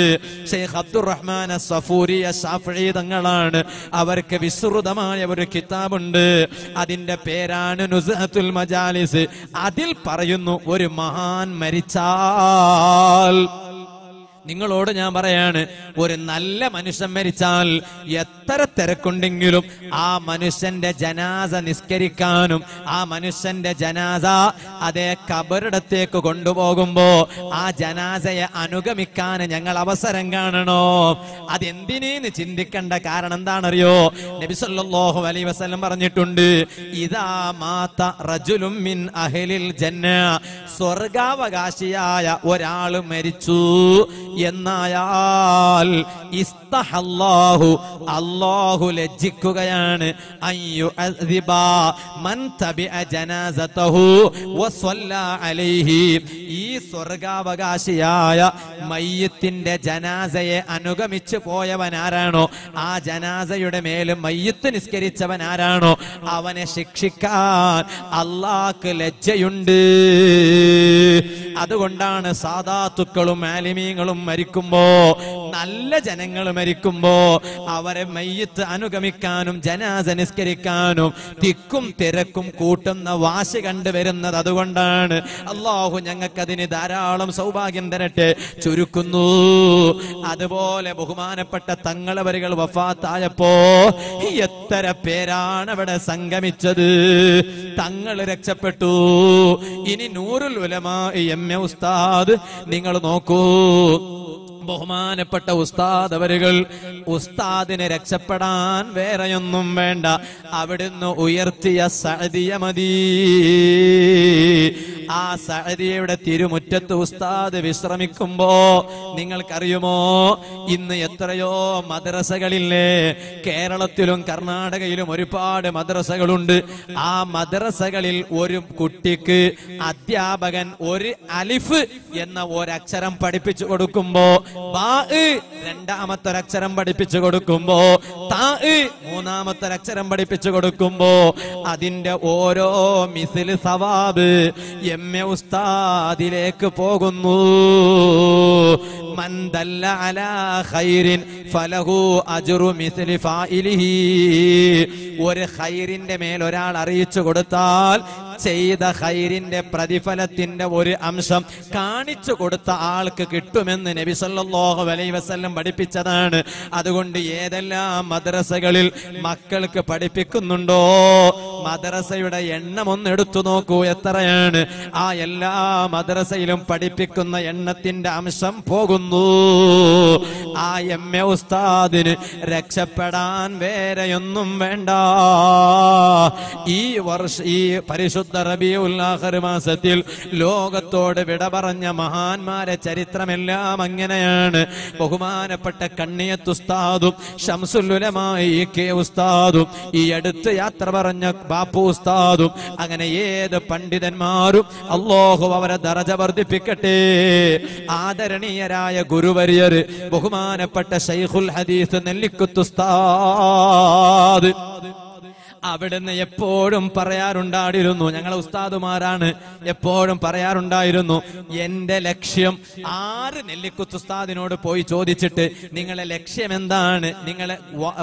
Speaker 1: ഷെയ്ഖ് അബ്ദുറഹ്മാൻ സഫൂരിയ ഷാഫി തങ്ങളാണ് അവർക്ക് വിസ്തൃതമായ ഒരു കിതാബുണ്ട് അതിന്റെ പേരാണ് നുസഹത്തുൽ മജാലിസ് അതിൽ പറയുന്നു ഒരു മഹാൻ മരിച്ചാൽ നിങ്ങളോട് ഞാൻ പറയാണ് ഒരു നല്ല മനുഷ്യൻ മരിച്ചാൽ എത്ര തിരക്കുണ്ടെങ്കിലും ആ മനുഷ്യന്റെ ജനാസ നിസ്കരിക്കാനും ആ മനുഷ്യന്റെ ജനാസ അതേ കബറിടത്തേക്ക് കൊണ്ടുപോകുമ്പോ ആ ജനാസയെ അനുഗമിക്കാൻ ഞങ്ങൾ അവസരം കാണണോ അതെന്തിനേന്ന് ചിന്തിക്കേണ്ട കാരണം എന്താണറിയോ നബിസല്ലാഹു അലൈ വസ്ലം പറഞ്ഞിട്ടുണ്ട് ഇതാ മാത്ത റജുലും മിൻ അഹലിൽ ജന്ന സ്വർഗാവകാശിയായ ഒരാൾ മരിച്ചു എന്നായാൽ ഇസ്തഹല്ലാഹു അള്ളാഹു ലജ്ജിക്കുകയാണ് ഈ സ്വർഗാവകാശിയായ മയ്യത്തിന്റെ ജനാസയെ അനുഗമിച്ചു പോയവൻ ആരാണോ ആ ജനാസയുടെ മേലും മയ്യത്ത് നിസ്കരിച്ചവൻ ആരാണോ അവനെ ശിക്ഷിക്കാൻ അള്ളാക്ക് ലജ്ജയുണ്ട് അതുകൊണ്ടാണ് സാധാത്തുക്കളും ആലിമീങ്ങളും ജനങ്ങളും മരിക്കുമ്പോ നല്ല ജനങ്ങൾ മരിക്കുമ്പോ അവരെ മയ്യത്ത് അനുഗമിക്കാനും ജനാസ നിസ്കരിക്കാനും തിക്കും തിരക്കും കൂട്ടുന്ന വാശി കണ്ടുവരുന്നത് അതുകൊണ്ടാണ് അള്ളാഹു ഞങ്ങൾക്കതിന് ധാരാളം സൗഭാഗ്യം തരട്ടെ ചുരുക്കുന്നു അതുപോലെ ബഹുമാനപ്പെട്ട തങ്ങളവരികൾ വഫാത്തായപ്പോ എത്ര പേരാണ് അവിടെ സംഗമിച്ചത് തങ്ങൾ രക്ഷപ്പെട്ടു ഇനി നൂറുൽ ഉലമ എം എ ഉസ്താദ് നിങ്ങൾ നോക്കൂ ബഹുമാനപ്പെട്ട ഉസ്താദ് അവരുകൾ ഉസ്താദിനെ രക്ഷപ്പെടാൻ വേറെയൊന്നും വേണ്ട അവിടുന്ന് ഉയർത്തിയ സഅദിയ മതി ആ സഹരിയുടെ തിരുമുറ്റത്ത് ഉസ്താദ് വിശ്രമിക്കുമ്പോ നിങ്ങൾക്കറിയുമോ ഇന്ന് എത്രയോ മദ്രസകളില്ലേ കേരളത്തിലും കർണാടകയിലും ഒരുപാട് മദ്രസകളുണ്ട് ആ മദ്രസകളിൽ ഒരു കുട്ടിക്ക് അധ്യാപകൻ ഒരു അലിഫ് എന്ന ഒരക്ഷരം പഠിപ്പിച്ചു കൊടുക്കുമ്പോ ബാ രണ്ടാമത്തെ പഠിപ്പിച്ചു കൊടുക്കുമ്പോ താ മൂന്നാമത്തെ പഠിപ്പിച്ചു കൊടുക്കുമ്പോ അതിന്റെ ഓരോ മിസിൽ സവാബ് എം എം ഉസ്താദിലേക്ക് പോകുന്നു മന്ദല്ല അലാ ഖൈറിൻ ഫലഹു അജുറു മിസ്ലി ഒരു ഖൈറിന്റെ മേൽ ഒരാൾ അറിയിച്ചു കൊടുത്താൽ ചെയ്ത ഹൈരിന്റെ പ്രതിഫലത്തിന്റെ ഒരു അംശം കാണിച്ചു കൊടുത്ത ആൾക്ക് കിട്ടുമെന്ന് നബി വലൈ അലൈ വസ്ല്ലം പഠിപ്പിച്ചതാണ് അതുകൊണ്ട് ഏതെല്ലാം മദ്രസകളിൽ മക്കൾക്ക് പഠിപ്പിക്കുന്നുണ്ടോ മദ്രസയുടെ എണ്ണം ഒന്ന് എടുത്തു നോക്കൂ എത്രയാണ് ആ എല്ലാ മദ്രസയിലും പഠിപ്പിക്കുന്ന എണ്ണത്തിന്റെ അംശം പോകുന്നു ആ എം എ ഉസ്താദിന് രക്ഷപ്പെടാൻ വേറെയൊന്നും വേണ്ട ഈ വർഷ ഈ പരിശുദ്ധ പ്രശസ്ത റബിയുൽ മാസത്തിൽ ലോകത്തോട് വിട പറഞ്ഞ മഹാന്മാരെ ചരിത്രമെല്ലാം അങ്ങനെയാണ് ബഹുമാനപ്പെട്ട കണ്ണിയത്തുസ്താദും ഷംസുല്ലുലമായി കെ ഉസ്താദും ഈ അടുത്ത് യാത്ര പറഞ്ഞ ബാപ്പു ഉസ്താദും അങ്ങനെ ഏത് പണ്ഡിതന്മാരും അള്ളാഹു അവരെ ദറജ വർദ്ധിപ്പിക്കട്ടെ ആദരണീയരായ ഗുരുവര്യർ ബഹുമാനപ്പെട്ട ഷൈഖുൽ ഹദീസ് നെല്ലിക്കുത്തുസ്താദ് അവിടുന്ന് എപ്പോഴും പറയാറുണ്ടായിരുന്നു ഞങ്ങളെ ഉസ്താദുമാരാണ് എപ്പോഴും പറയാറുണ്ടായിരുന്നു എന്റെ ലക്ഷ്യം ആറ് നെല്ലിക്കുത്ത് ഉസ്താദിനോട് പോയി ചോദിച്ചിട്ട് നിങ്ങളെ ലക്ഷ്യം എന്താണ് നിങ്ങളെ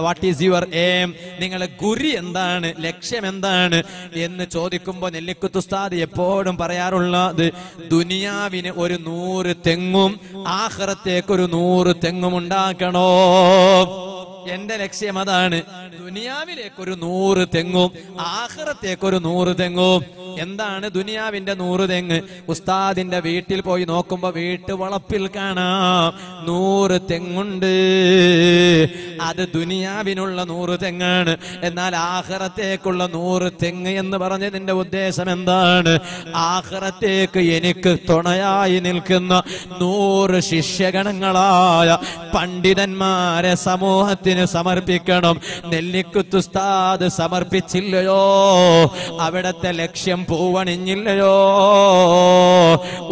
Speaker 1: വാട്ട് ഈസ് യുവർ എയിം നിങ്ങളെ ഗുരി എന്താണ് ലക്ഷ്യം എന്താണ് എന്ന് ചോദിക്കുമ്പോൾ നെല്ലിക്കുത്ത് ഉസ്താദ് എപ്പോഴും പറയാറുള്ളത് ദുനിയാവിന് ഒരു നൂറ് തെങ്ങും ആഹ്റത്തേക്ക് ഒരു നൂറ് തെങ്ങും ഉണ്ടാക്കണോ എന്റെ ലക്ഷ്യം അതാണ് ദുനിയാവിലേക്കൊരു നൂറ് തെങ്ങും ആഹ്റത്തേക്കൊരു നൂറ് തെങ്ങും എന്താണ് ദുനിയാവിന്റെ നൂറ് തെങ്ങ് ഉസ്താദിന്റെ വീട്ടിൽ പോയി നോക്കുമ്പോ വീട്ട് വളപ്പിൽ കാണാം നൂറ് തെങ്ങുണ്ട് അത് ദുനിയാവിനുള്ള നൂറ് തെങ്ങാണ് എന്നാൽ ആഹ്റത്തേക്കുള്ള നൂറ് തെങ്ങ് എന്ന് പറഞ്ഞതിന്റെ ഉദ്ദേശം എന്താണ് ആഹ്റത്തേക്ക് എനിക്ക് തുണയായി നിൽക്കുന്ന നൂറ് ശിഷ്യഗണങ്ങളായ പണ്ഡിതന്മാരെ സമൂഹത്തിന് ഉസ്താദിന് സമർപ്പിക്കണം നെല്ലിക്കുത്തുസ്താദ് സമർപ്പിച്ചില്ലയോ അവിടത്തെ ലക്ഷ്യം പൂവണിഞ്ഞില്ലയോ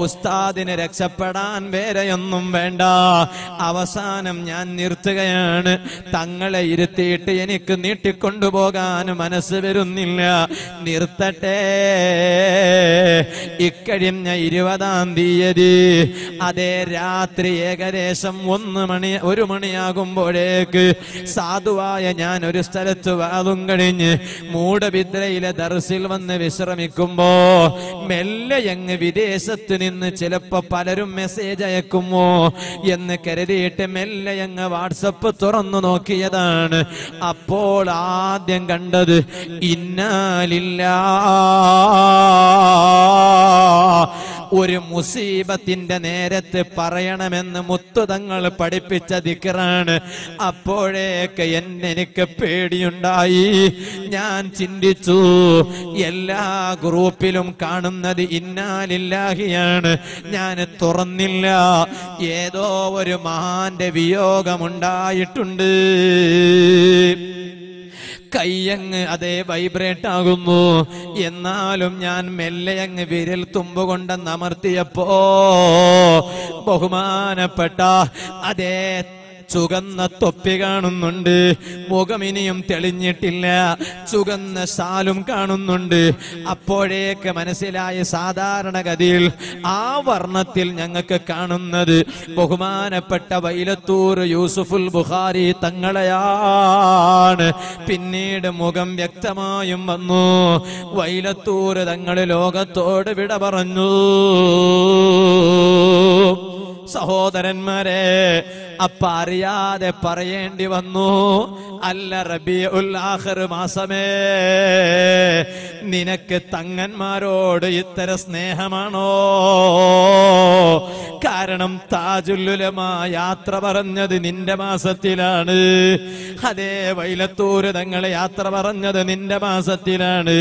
Speaker 1: ഉസ്താദിന് രക്ഷപ്പെടാൻ വേറെയൊന്നും വേണ്ട അവസാനം ഞാൻ നിർത്തുകയാണ് തങ്ങളെ ഇരുത്തിയിട്ട് എനിക്ക് നീട്ടിക്കൊണ്ടുപോകാൻ മനസ്സ് വരുന്നില്ല നിർത്തട്ടെ ഇക്കഴിഞ്ഞ ഇരുപതാം തീയതി അതേ രാത്രി ഏകദേശം ഒന്ന് മണി ഒരു മണിയാകുമ്പോഴേക്ക് സാധുവായ ഞാൻ ഒരു സ്ഥലത്ത് വാതും കഴിഞ്ഞ് മൂടബിദ്രയിലെ ദർസിൽ വന്ന് വിശ്രമിക്കുമ്പോ മെല്ലെ അങ്ങ് വിദേശത്ത് നിന്ന് ചിലപ്പോ പലരും മെസ്സേജ് അയക്കുമോ എന്ന് കരുതിയിട്ട് മെല്ലെ അങ്ങ് വാട്സപ്പ് തുറന്നു നോക്കിയതാണ് അപ്പോൾ ആദ്യം കണ്ടത് ഇന്നാലില്ല ഒരു മുസീബത്തിന്റെ നേരത്ത് പറയണമെന്ന് മുത്തുതങ്ങൾ പഠിപ്പിച്ച ദിക്കറാണ് അപ്പോഴേക്ക് എന്നെനിക്ക് എനിക്ക് പേടിയുണ്ടായി ഞാൻ ചിന്തിച്ചു എല്ലാ ഗ്രൂപ്പിലും കാണുന്നത് ഇന്നാലില്ലാഹിയാണ് ഞാൻ തുറന്നില്ല ഏതോ ഒരു മഹാന്റെ വിയോഗമുണ്ടായിട്ടുണ്ട് കയ്യങ്ങ് അതേ വൈബ്രേറ്റ് ആകുന്നു എന്നാലും ഞാൻ മെല്ലയങ്ങ് വിരൽ തുമ്പുകൊണ്ട് നമർത്തിയപ്പോ ബഹുമാനപ്പെട്ട അതേ ചുകന്ന തൊപ്പി കാണുന്നുണ്ട് മുഖമിനിയും തെളിഞ്ഞിട്ടില്ല ചുകന്ന ശാലും കാണുന്നുണ്ട് അപ്പോഴേക്ക് മനസ്സിലായ സാധാരണഗതിയിൽ ആ വർണ്ണത്തിൽ ഞങ്ങൾക്ക് കാണുന്നത് ബഹുമാനപ്പെട്ട വൈലത്തൂർ യൂസുഫുൽ ബുഖാരി തങ്ങളെയാണ് പിന്നീട് മുഖം വ്യക്തമായും വന്നു വൈലത്തൂർ തങ്ങൾ ലോകത്തോട് വിട പറഞ്ഞു സഹോദരന്മാരെ അപ്പ അറിയാതെ പറയേണ്ടി വന്നു അല്ല റബി ഉല്ലാഹർ മാസമേ നിനക്ക് തങ്ങന്മാരോട് ഇത്തര സ്നേഹമാണോ കാരണം താജുല്ലുലമാ യാത്ര പറഞ്ഞത് നിന്റെ മാസത്തിലാണ് അതേ വൈലത്തൂര് തങ്ങളെ യാത്ര പറഞ്ഞത് നിന്റെ മാസത്തിലാണ്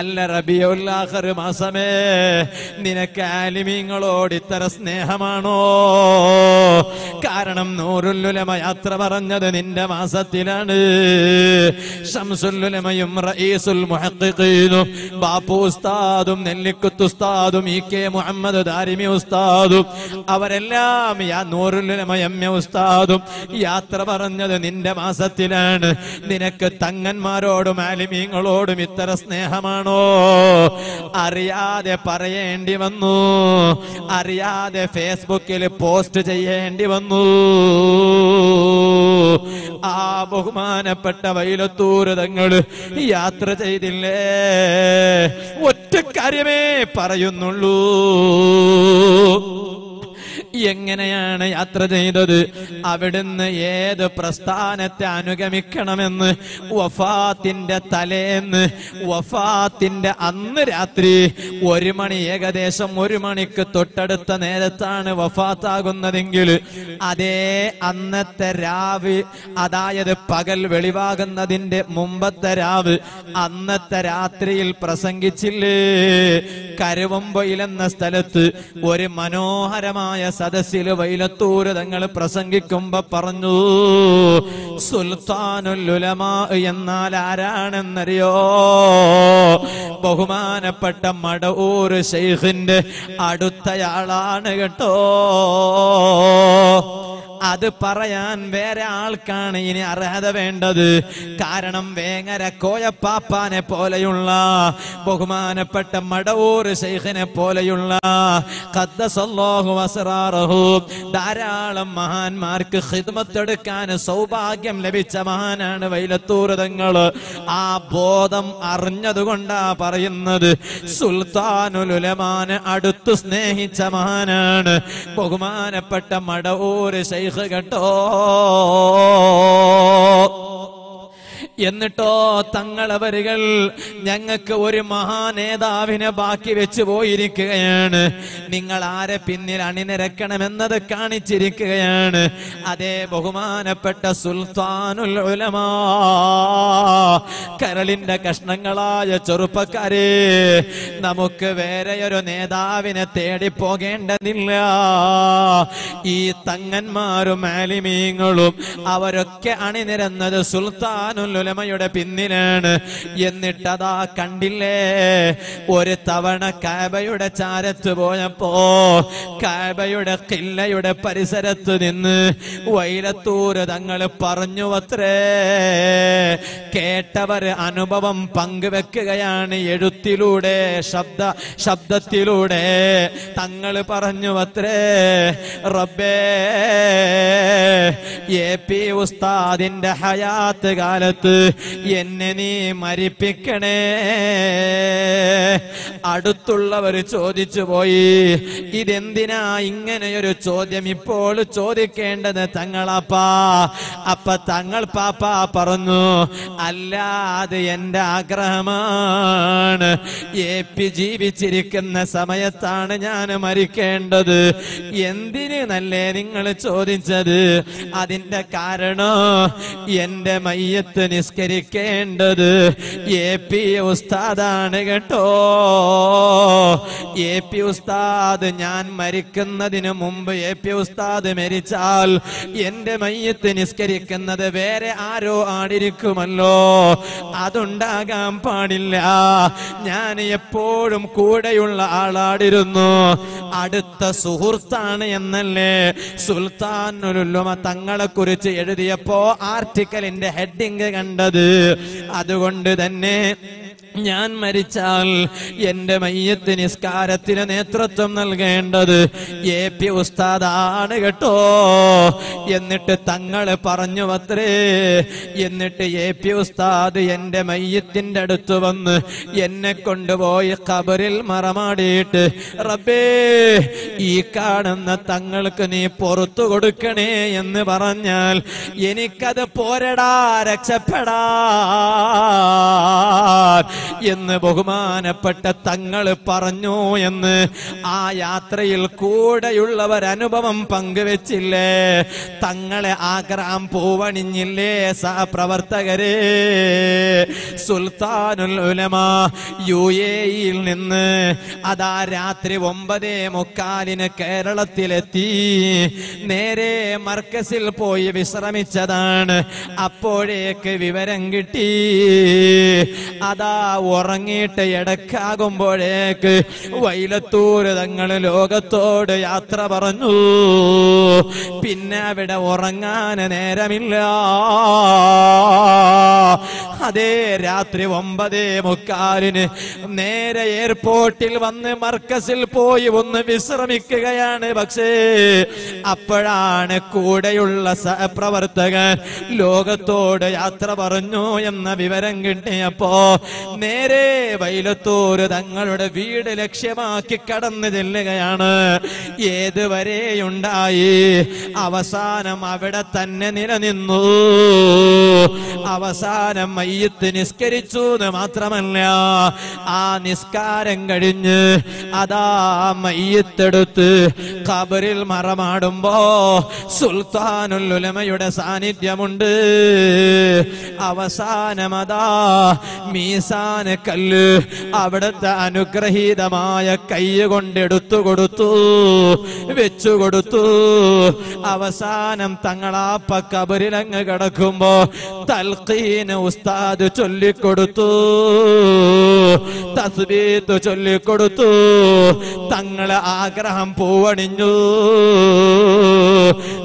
Speaker 1: അല്ല ഉല്ലാഹർ മാസമേ നിനക്ക് ആലിമീങ്ങളോട് ഇത്തര സ്നേഹമാണോ കാരണം നൂറുല്ലുലമ യാത്ര പറഞ്ഞത് നിന്റെ മാസത്തിലാണ് ഷംസുല്ലുലമയും റഈസുൽ മുഹഖീനും ബാപ്പു ഉസ്താദും നെല്ലിക്കുത്ത് ഉസ്താദും ഇ കെ മുഹമ്മദ് ദാരിമി ഉസ്താദും അവരെല്ലാം യാ നൂറുല്ലുലമ എം എ ഉസ്താദും യാത്ര പറഞ്ഞത് നിന്റെ മാസത്തിലാണ് നിനക്ക് തങ്ങന്മാരോടും ആലിമീങ്ങളോടും ഇത്ര സ്നേഹമാണോ അറിയാതെ പറയേണ്ടി വന്നു അറിയാതെ ഫേസ്ബുക്കിൽ പോസ്റ്റ് ചെയ്യേണ്ടി വന്നു ആ ബഹുമാനപ്പെട്ട വൈലത്തൂരതങ്ങള് യാത്ര ചെയ്തില്ലേ ഒറ്റ കാര്യമേ പറയുന്നുള്ളൂ എങ്ങനെയാണ് യാത്ര ചെയ്തത് അവിടുന്ന് ഏത് പ്രസ്ഥാനത്തെ അനുഗമിക്കണമെന്ന് വഫാത്തിന്റെ തലേന്ന് വഫാത്തിന്റെ അന്ന് രാത്രി ഒരു മണി ഏകദേശം ഒരു മണിക്ക് തൊട്ടടുത്ത നേരത്താണ് വഫാത്താകുന്നതെങ്കിൽ അതേ അന്നത്തെ രാവ് അതായത് പകൽ വെളിവാകുന്നതിന്റെ മുമ്പത്തെ രാവ് അന്നത്തെ രാത്രിയിൽ പ്രസംഗിച്ചില്ലേ കരുവമ്പൊയിലെന്ന സ്ഥലത്ത് ഒരു മനോഹരമായ സദസ്സിൽ വൈലത്തൂര് തങ്ങൾ പ്രസംഗിക്കുമ്പോ പറഞ്ഞു സുൽത്താനുല്ലുലമാ എന്നാൽ ആരാണെന്നറിയോ ബഹുമാനപ്പെട്ട മടവൂര് ശൈഖിന്റെ അടുത്തയാളാണ് കേട്ടോ അത് പറയാൻ വേറെ ആൾക്കാണ് ഇനി അർഹത വേണ്ടത് കാരണം വേങ്ങര കോയപ്പാപ്പാനെ പോലെയുള്ള ബഹുമാനപ്പെട്ട മടവൂർ ശൈഖിനെ പോലെയുള്ള ധാരാളം മഹാന്മാർക്ക് ഹിദ്മത്തെടുക്കാൻ സൗഭാഗ്യം ലഭിച്ച മഹാനാണ് വൈലത്തൂരതങ്ങൾ ആ ബോധം അറിഞ്ഞതുകൊണ്ടാ പറയുന്നത് സുൽത്താനുലുലമാന് അടുത്തു സ്നേഹിച്ച മഹാനാണ് ബഹുമാനപ്പെട്ട മടവൂർ ശൈഖ് കേട്ടോ എന്നിട്ടോ തങ്ങളെ വരികൾ ഞങ്ങൾക്ക് ഒരു മഹാനേതാവിനെ ബാക്കി വെച്ചു പോയിരിക്കുകയാണ് നിങ്ങൾ ആരെ പിന്നിൽ അണിനിരക്കണമെന്നത് കാണിച്ചിരിക്കുകയാണ് അതേ ബഹുമാനപ്പെട്ട സുൽത്താനുൽ ഉലമാ കരളിന്റെ കഷ്ണങ്ങളായ ചെറുപ്പക്കാരെ നമുക്ക് വേറെയൊരു നേതാവിനെ തേടി പോകേണ്ടതില്ല ഈ തങ്ങന്മാരും ആലിമീങ്ങളും അവരൊക്കെ അണിനിരന്നത് സുൽത്താനുൽ ഉലമയുടെ പിന്നിലാണ് എന്നിട്ടതാ കണ്ടില്ലേ ഒരു തവണ കാബയുടെ ചാരത്ത് പോയപ്പോ കാബയുടെ കില്ലയുടെ പരിസരത്ത് നിന്ന് വൈലത്തൂര് തങ്ങൾ പറഞ്ഞു അത്രേ കേട്ടവർ അനുഭവം പങ്കുവെക്കുകയാണ് എഴുത്തിലൂടെ ശബ്ദ ശബ്ദത്തിലൂടെ തങ്ങൾ പറഞ്ഞു അത്രേ റബ്ബേ എ പി ഉസ്താദിന്റെ ഹയാത്ത് കാലത്ത് എന്നെ നീ മരിപ്പിക്കണേ അടുത്തുള്ളവർ ചോദിച്ചു പോയി ഇതെന്തിനാ ഇങ്ങനെയൊരു ചോദ്യം ഇപ്പോൾ ചോദിക്കേണ്ടത് തങ്ങളപ്പാ അപ്പ തങ്ങൾ പാപ്പ പറഞ്ഞു അല്ല അത് എന്റെ ആഗ്രഹമാണ് എ പി ജീവിച്ചിരിക്കുന്ന സമയത്താണ് ഞാൻ മരിക്കേണ്ടത് എന്തിന് നല്ലേ നിങ്ങൾ ചോദിച്ചത് അതിന്റെ കാരണം എന്റെ മയ്യത്ത് നമസ്കരിക്കേണ്ടത് എ പി ഉസ്താദാണ് കേട്ടോ എ പി ഉസ്താദ് ഞാൻ മരിക്കുന്നതിന് മുമ്പ് എ പി ഉസ്താദ് മരിച്ചാൽ എന്റെ മയ്യത്ത് നിസ്കരിക്കുന്നത് വേറെ ആരോ ആടിരിക്കുമല്ലോ അതുണ്ടാകാൻ പാടില്ല ഞാൻ എപ്പോഴും കൂടെയുള്ള ആളാടിരുന്നു അടുത്ത സുഹൃത്താണ് എന്നല്ലേ സുൽത്താൻ തങ്ങളെ കുറിച്ച് എഴുതിയപ്പോ ആർട്ടിക്കലിന്റെ ഹെഡിങ് കണ്ട ചെയ്യേണ്ടത് അതുകൊണ്ട് തന്നെ ഞാൻ മരിച്ചാൽ എന്റെ മയ്യത്തെ നിസ്കാരത്തിന് നേതൃത്വം നൽകേണ്ടത് എ പി ഉസ്താദാണ് കേട്ടോ എന്നിട്ട് തങ്ങള് പറഞ്ഞു അത്രേ എന്നിട്ട് എ പി ഉസ്താദ് എന്റെ മയ്യത്തിന്റെ അടുത്ത് വന്ന് എന്നെ കൊണ്ടുപോയി കബറിൽ മറമാടിയിട്ട് റബ്ബേ ഈ കാണുന്ന തങ്ങൾക്ക് നീ പുറത്തു കൊടുക്കണേ എന്ന് പറഞ്ഞാൽ എനിക്കത് പോരടാ രക്ഷപ്പെടാ എന്ന് ബഹുമാനപ്പെട്ട തങ്ങൾ പറഞ്ഞു എന്ന് ആ യാത്രയിൽ കൂടെയുള്ളവർ അനുഭവം പങ്കുവെച്ചില്ലേ തങ്ങളെ ആഗ്രഹം പൂവണിഞ്ഞില്ലേ സഹപ്രവർത്തകരെ സുൽത്താനുൽ ഉലമ യു എയിൽ നിന്ന് അതാ രാത്രി ഒമ്പതേ മുക്കാലിന് കേരളത്തിലെത്തി നേരെ മർക്കസിൽ പോയി വിശ്രമിച്ചതാണ് അപ്പോഴേക്ക് വിവരം കിട്ടി അതാ ഉറങ്ങിയിട്ട് ഇടക്കാകുമ്പോഴേക്ക് വൈലത്തൂര് തങ്ങൾ ലോകത്തോട് യാത്ര പറഞ്ഞു പിന്നെ അവിടെ ഉറങ്ങാൻ നേരമില്ല അതേ രാത്രി ഒമ്പതേ മുക്കാലിന് നേരെ എയർപോർട്ടിൽ വന്ന് മർക്കസിൽ പോയി ഒന്ന് വിശ്രമിക്കുകയാണ് പക്ഷേ അപ്പോഴാണ് കൂടെയുള്ള സഹപ്രവർത്തകൻ ലോകത്തോട് യാത്ര പറഞ്ഞു എന്ന വിവരം കിട്ടിയപ്പോ നേരെ വൈലത്തൂര് തങ്ങളുടെ വീട് ലക്ഷ്യമാക്കി കടന്നു ചെല്ലുകയാണ് ഏതുവരെയുണ്ടായി അവസാനം അവിടെ തന്നെ നിലനിന്നു അവസാനം മയ്യത്ത് നിസ്കരിച്ചു എന്ന് മാത്രമല്ല ആ നിസ്കാരം കഴിഞ്ഞ് അതാ മയ്യത്തെടുത്ത് കബറിൽ മറമാടുമ്പോ സുൽത്താനുലുലമയുടെ സാന്നിധ്യമുണ്ട് അവസാനം അതാ മീസാ ആനക്കല്ല് അവിടുത്തെ അനുഗ്രഹീതമായ കൈ കൊണ്ടെടുത്തു കൊടുത്തു വെച്ചു കൊടുത്തു അവസാനം തങ്ങളാപ്പ കബരിലങ്ങ് കിടക്കുമ്പോ തൽക്കീന് ഉസ്താദ് ചൊല്ലിക്കൊടുത്തു തസ്ബീത്ത് ചൊല്ലിക്കൊടുത്തു തങ്ങളെ ആഗ്രഹം പൂവണിഞ്ഞു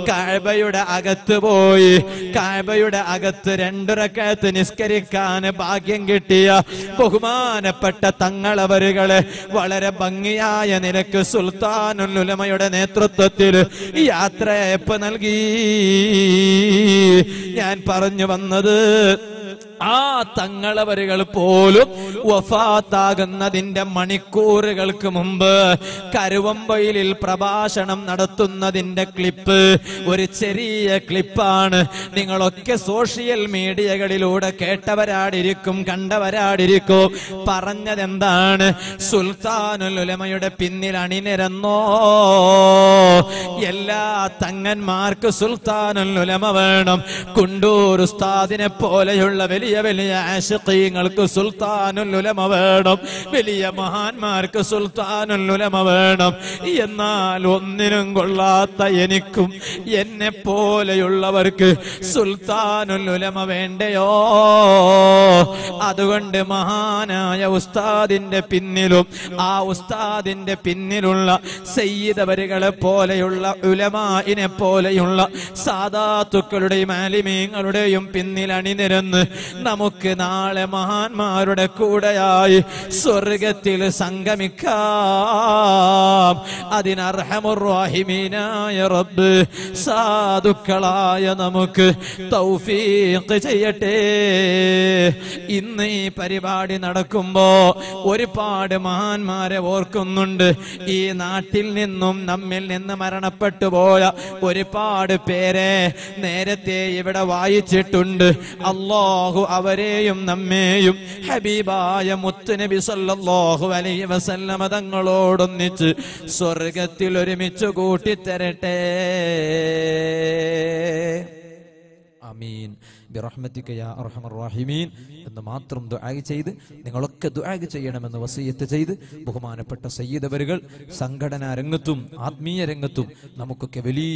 Speaker 1: കാഴ്ബയുടെ അകത്ത് പോയി കാഴ്ബയുടെ അകത്ത് രണ്ടു രക്കത്ത് നിസ്കരിക്കാൻ ഭാഗ്യം കിട്ടിയ ബഹുമാനപ്പെട്ട തങ്ങളവരുകളെ വളരെ ഭംഗിയായ നിലക്ക് സുൽത്താനുലുലമയുടെ നേതൃത്വത്തിൽ യാത്രയപ്പ് നൽകി ഞാൻ പറഞ്ഞു വന്നത് ആ തങ്ങളവരുകൾ പോലും വഫാത്താകുന്നതിന്റെ മണിക്കൂറുകൾക്ക് മുമ്പ് കരുവമ്പയിലിൽ പ്രഭാഷണം നടത്തുന്നതിന്റെ ക്ലിപ്പ് ഒരു ചെറിയ ക്ലിപ്പാണ് നിങ്ങളൊക്കെ സോഷ്യൽ മീഡിയകളിലൂടെ കേട്ടവരാടിരിക്കും കണ്ടവരാടിരിക്കും പറഞ്ഞതെന്താണ് സുൽത്താനുൽ ഉലമയുടെ പിന്നിൽ അണിനിരന്നോ എല്ലാ തങ്ങന്മാർക്ക് സുൽത്താനുൽ ഉലമ വേണം കുണ്ടൂർ ഉസ്താദിനെ പോലെയുള്ള വലിയ വലിയ വലിയ സുൽത്താനുൽ ഉലമ വേണം വലിയ മഹാന്മാർക്ക് ഉലമ വേണം എന്നാൽ ഒന്നിനും കൊള്ളാത്ത എനിക്കും എന്നെ പോലെയുള്ളവർക്ക് ഉലമ വേണ്ടയോ അതുകൊണ്ട് മഹാനായ ഉസ്താദിന്റെ പിന്നിലും ആ ഉസ്താദിന്റെ പിന്നിലുള്ള സയ്യിദവരികളെ പോലെയുള്ള ഉലമാനെ പോലെയുള്ള സാധാത്തുക്കളുടെയും ആലിമീങ്ങളുടെയും പിന്നിൽ അണിനിരന്ന് നമുക്ക് നാളെ മഹാന്മാരുടെ കൂടെയായി സ്വർഗത്തിൽ സംഗമിക്കാം അതിനർഹമുറാഹിമീനായ റബ്ബ് സാധുക്കളായ നമുക്ക് തൗഫീഖ് ചെയ്യട്ടെ ഇന്ന് ഈ പരിപാടി നടക്കുമ്പോ ഒരുപാട് മഹാന്മാരെ ഓർക്കുന്നുണ്ട് ഈ നാട്ടിൽ നിന്നും നമ്മിൽ നിന്ന് മരണപ്പെട്ടു പോയ ഒരുപാട് പേരെ നേരത്തെ ഇവിടെ വായിച്ചിട്ടുണ്ട് അള്ളാഹു അള്ളാഹു അവരെയും നമ്മെയും ഹബീബായ മുത്തുനബി സല്ലാഹു അലൈ വസല്ലമ തങ്ങളോടൊന്നിച്ച് സ്വർഗത്തിൽ ഒരുമിച്ച് കൂട്ടിത്തരട്ടെ അമീൻ ബിറഹ്മത്തിക്ക യാ അർഹമർ റാഹിമീൻ എന്ന് മാത്രം ദുആഗ് ചെയ്ത് നിങ്ങളൊക്കെ ദുആഗ് ചെയ്യണമെന്ന് വസീയത്ത് ചെയ്ത് ബഹുമാനപ്പെട്ട സയ്യിദവരുകൾ സംഘടനാ രംഗത്തും ആത്മീയ രംഗത്തും നമുക്കൊക്കെ വലിയ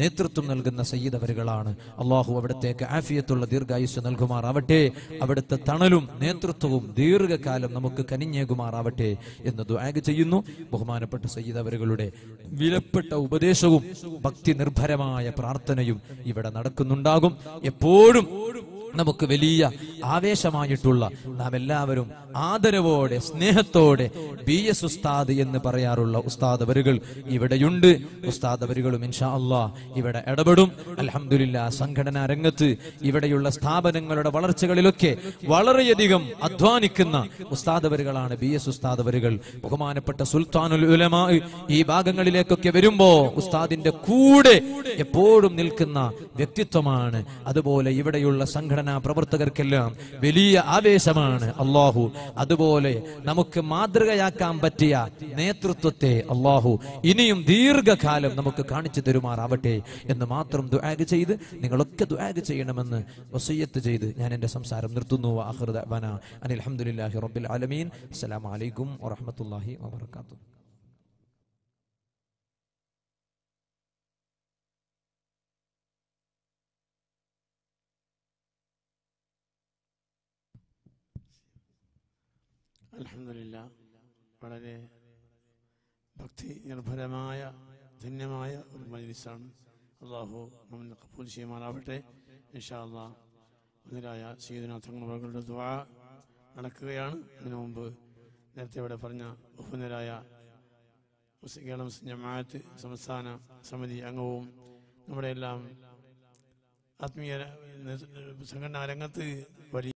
Speaker 1: നേതൃത്വം നൽകുന്ന സയ്യിദവരുകളാണ് അള്ളാഹു അവിടത്തേക്ക് ആഫിയത്തുള്ള ദീർഘായുസ് നൽകുമാറാവട്ടെ അവിടുത്തെ തണലും നേതൃത്വവും ദീർഘകാലം നമുക്ക് കനിഞ്ഞേകുമാറാവട്ടെ എന്ന് ദുആഗ് ചെയ്യുന്നു ബഹുമാനപ്പെട്ട സയ്യിദവരുകളുടെ വിലപ്പെട്ട ഉപദേശവും ഭക്തി നിർഭരമായ പ്രാർത്ഥനയും ഇവിടെ നടക്കുന്നുണ്ടാകും എപ്പോഴും ഓടും നമുക്ക് വലിയ ആവേശമായിട്ടുള്ള നാം എല്ലാവരും ആദരവോടെ സ്നേഹത്തോടെ ബി എസ് ഉസ്താദ് എന്ന് പറയാറുള്ള ഉസ്താദവരുകൾ ഇവിടെയുണ്ട് ഉസ്താദവരുകളും ഇൻഷാ അള്ളാ ഇവിടെ ഇടപെടും അലഹമില്ല സംഘടനാ രംഗത്ത് ഇവിടെയുള്ള സ്ഥാപനങ്ങളുടെ വളർച്ചകളിലൊക്കെ വളരെയധികം അധ്വാനിക്കുന്ന ഉസ്താദവരുകളാണ് ബി എസ് ഉസ്താദവരുകൾ ബഹുമാനപ്പെട്ട സുൽത്താനുൽ ഉലമാ ഈ ഭാഗങ്ങളിലേക്കൊക്കെ വരുമ്പോ ഉസ്താദിന്റെ കൂടെ എപ്പോഴും നിൽക്കുന്ന വ്യക്തിത്വമാണ് അതുപോലെ ഇവിടെയുള്ള സംഘടന ചെയ്യപ്പെടുന്ന പ്രവർത്തകർക്കെല്ലാം വലിയ ആവേശമാണ് അള്ളാഹു അതുപോലെ നമുക്ക് മാതൃകയാക്കാൻ പറ്റിയ നേതൃത്വത്തെ അള്ളാഹു ഇനിയും ദീർഘകാലം നമുക്ക് കാണിച്ചു തരുമാറാവട്ടെ എന്ന് മാത്രം ദുആഗ് ചെയ്ത് നിങ്ങളൊക്കെ ദുആഗ് ചെയ്യണമെന്ന് വസയ്യത്ത് ചെയ്ത് ഞാൻ എൻ്റെ സംസാരം നിർത്തുന്നു അനിൽ അലഹമുല്ലാഹി റബ്ബിൽ ആലമീൻ അസ്സലാമലൈക്കും വറഹമത്തല്ലാഹി വാബർക്കാത്തു
Speaker 2: അലഹമില്ല വളരെ ഭക്തി നിർഭരമായ ധന്യമായ ഒരു മജ്ലിസാണ് അള്ളാഹു നമ്മൾ കപ്പൂൽ ചെയ്യുമാറാവട്ടെ ഇൻഷാ അള്ളാഹ് മുതലായ സീതനാഥങ്ങളുടെ നടക്കുകയാണ് അതിനു മുമ്പ് നേരത്തെ ഇവിടെ പറഞ്ഞ ബഹുനരായ കേരളം ജമാഅത്ത് സംസ്ഥാന സമിതി അംഗവും നമ്മുടെ എല്ലാം ആത്മീയ സംഘടനാ രംഗത്ത് വലിയ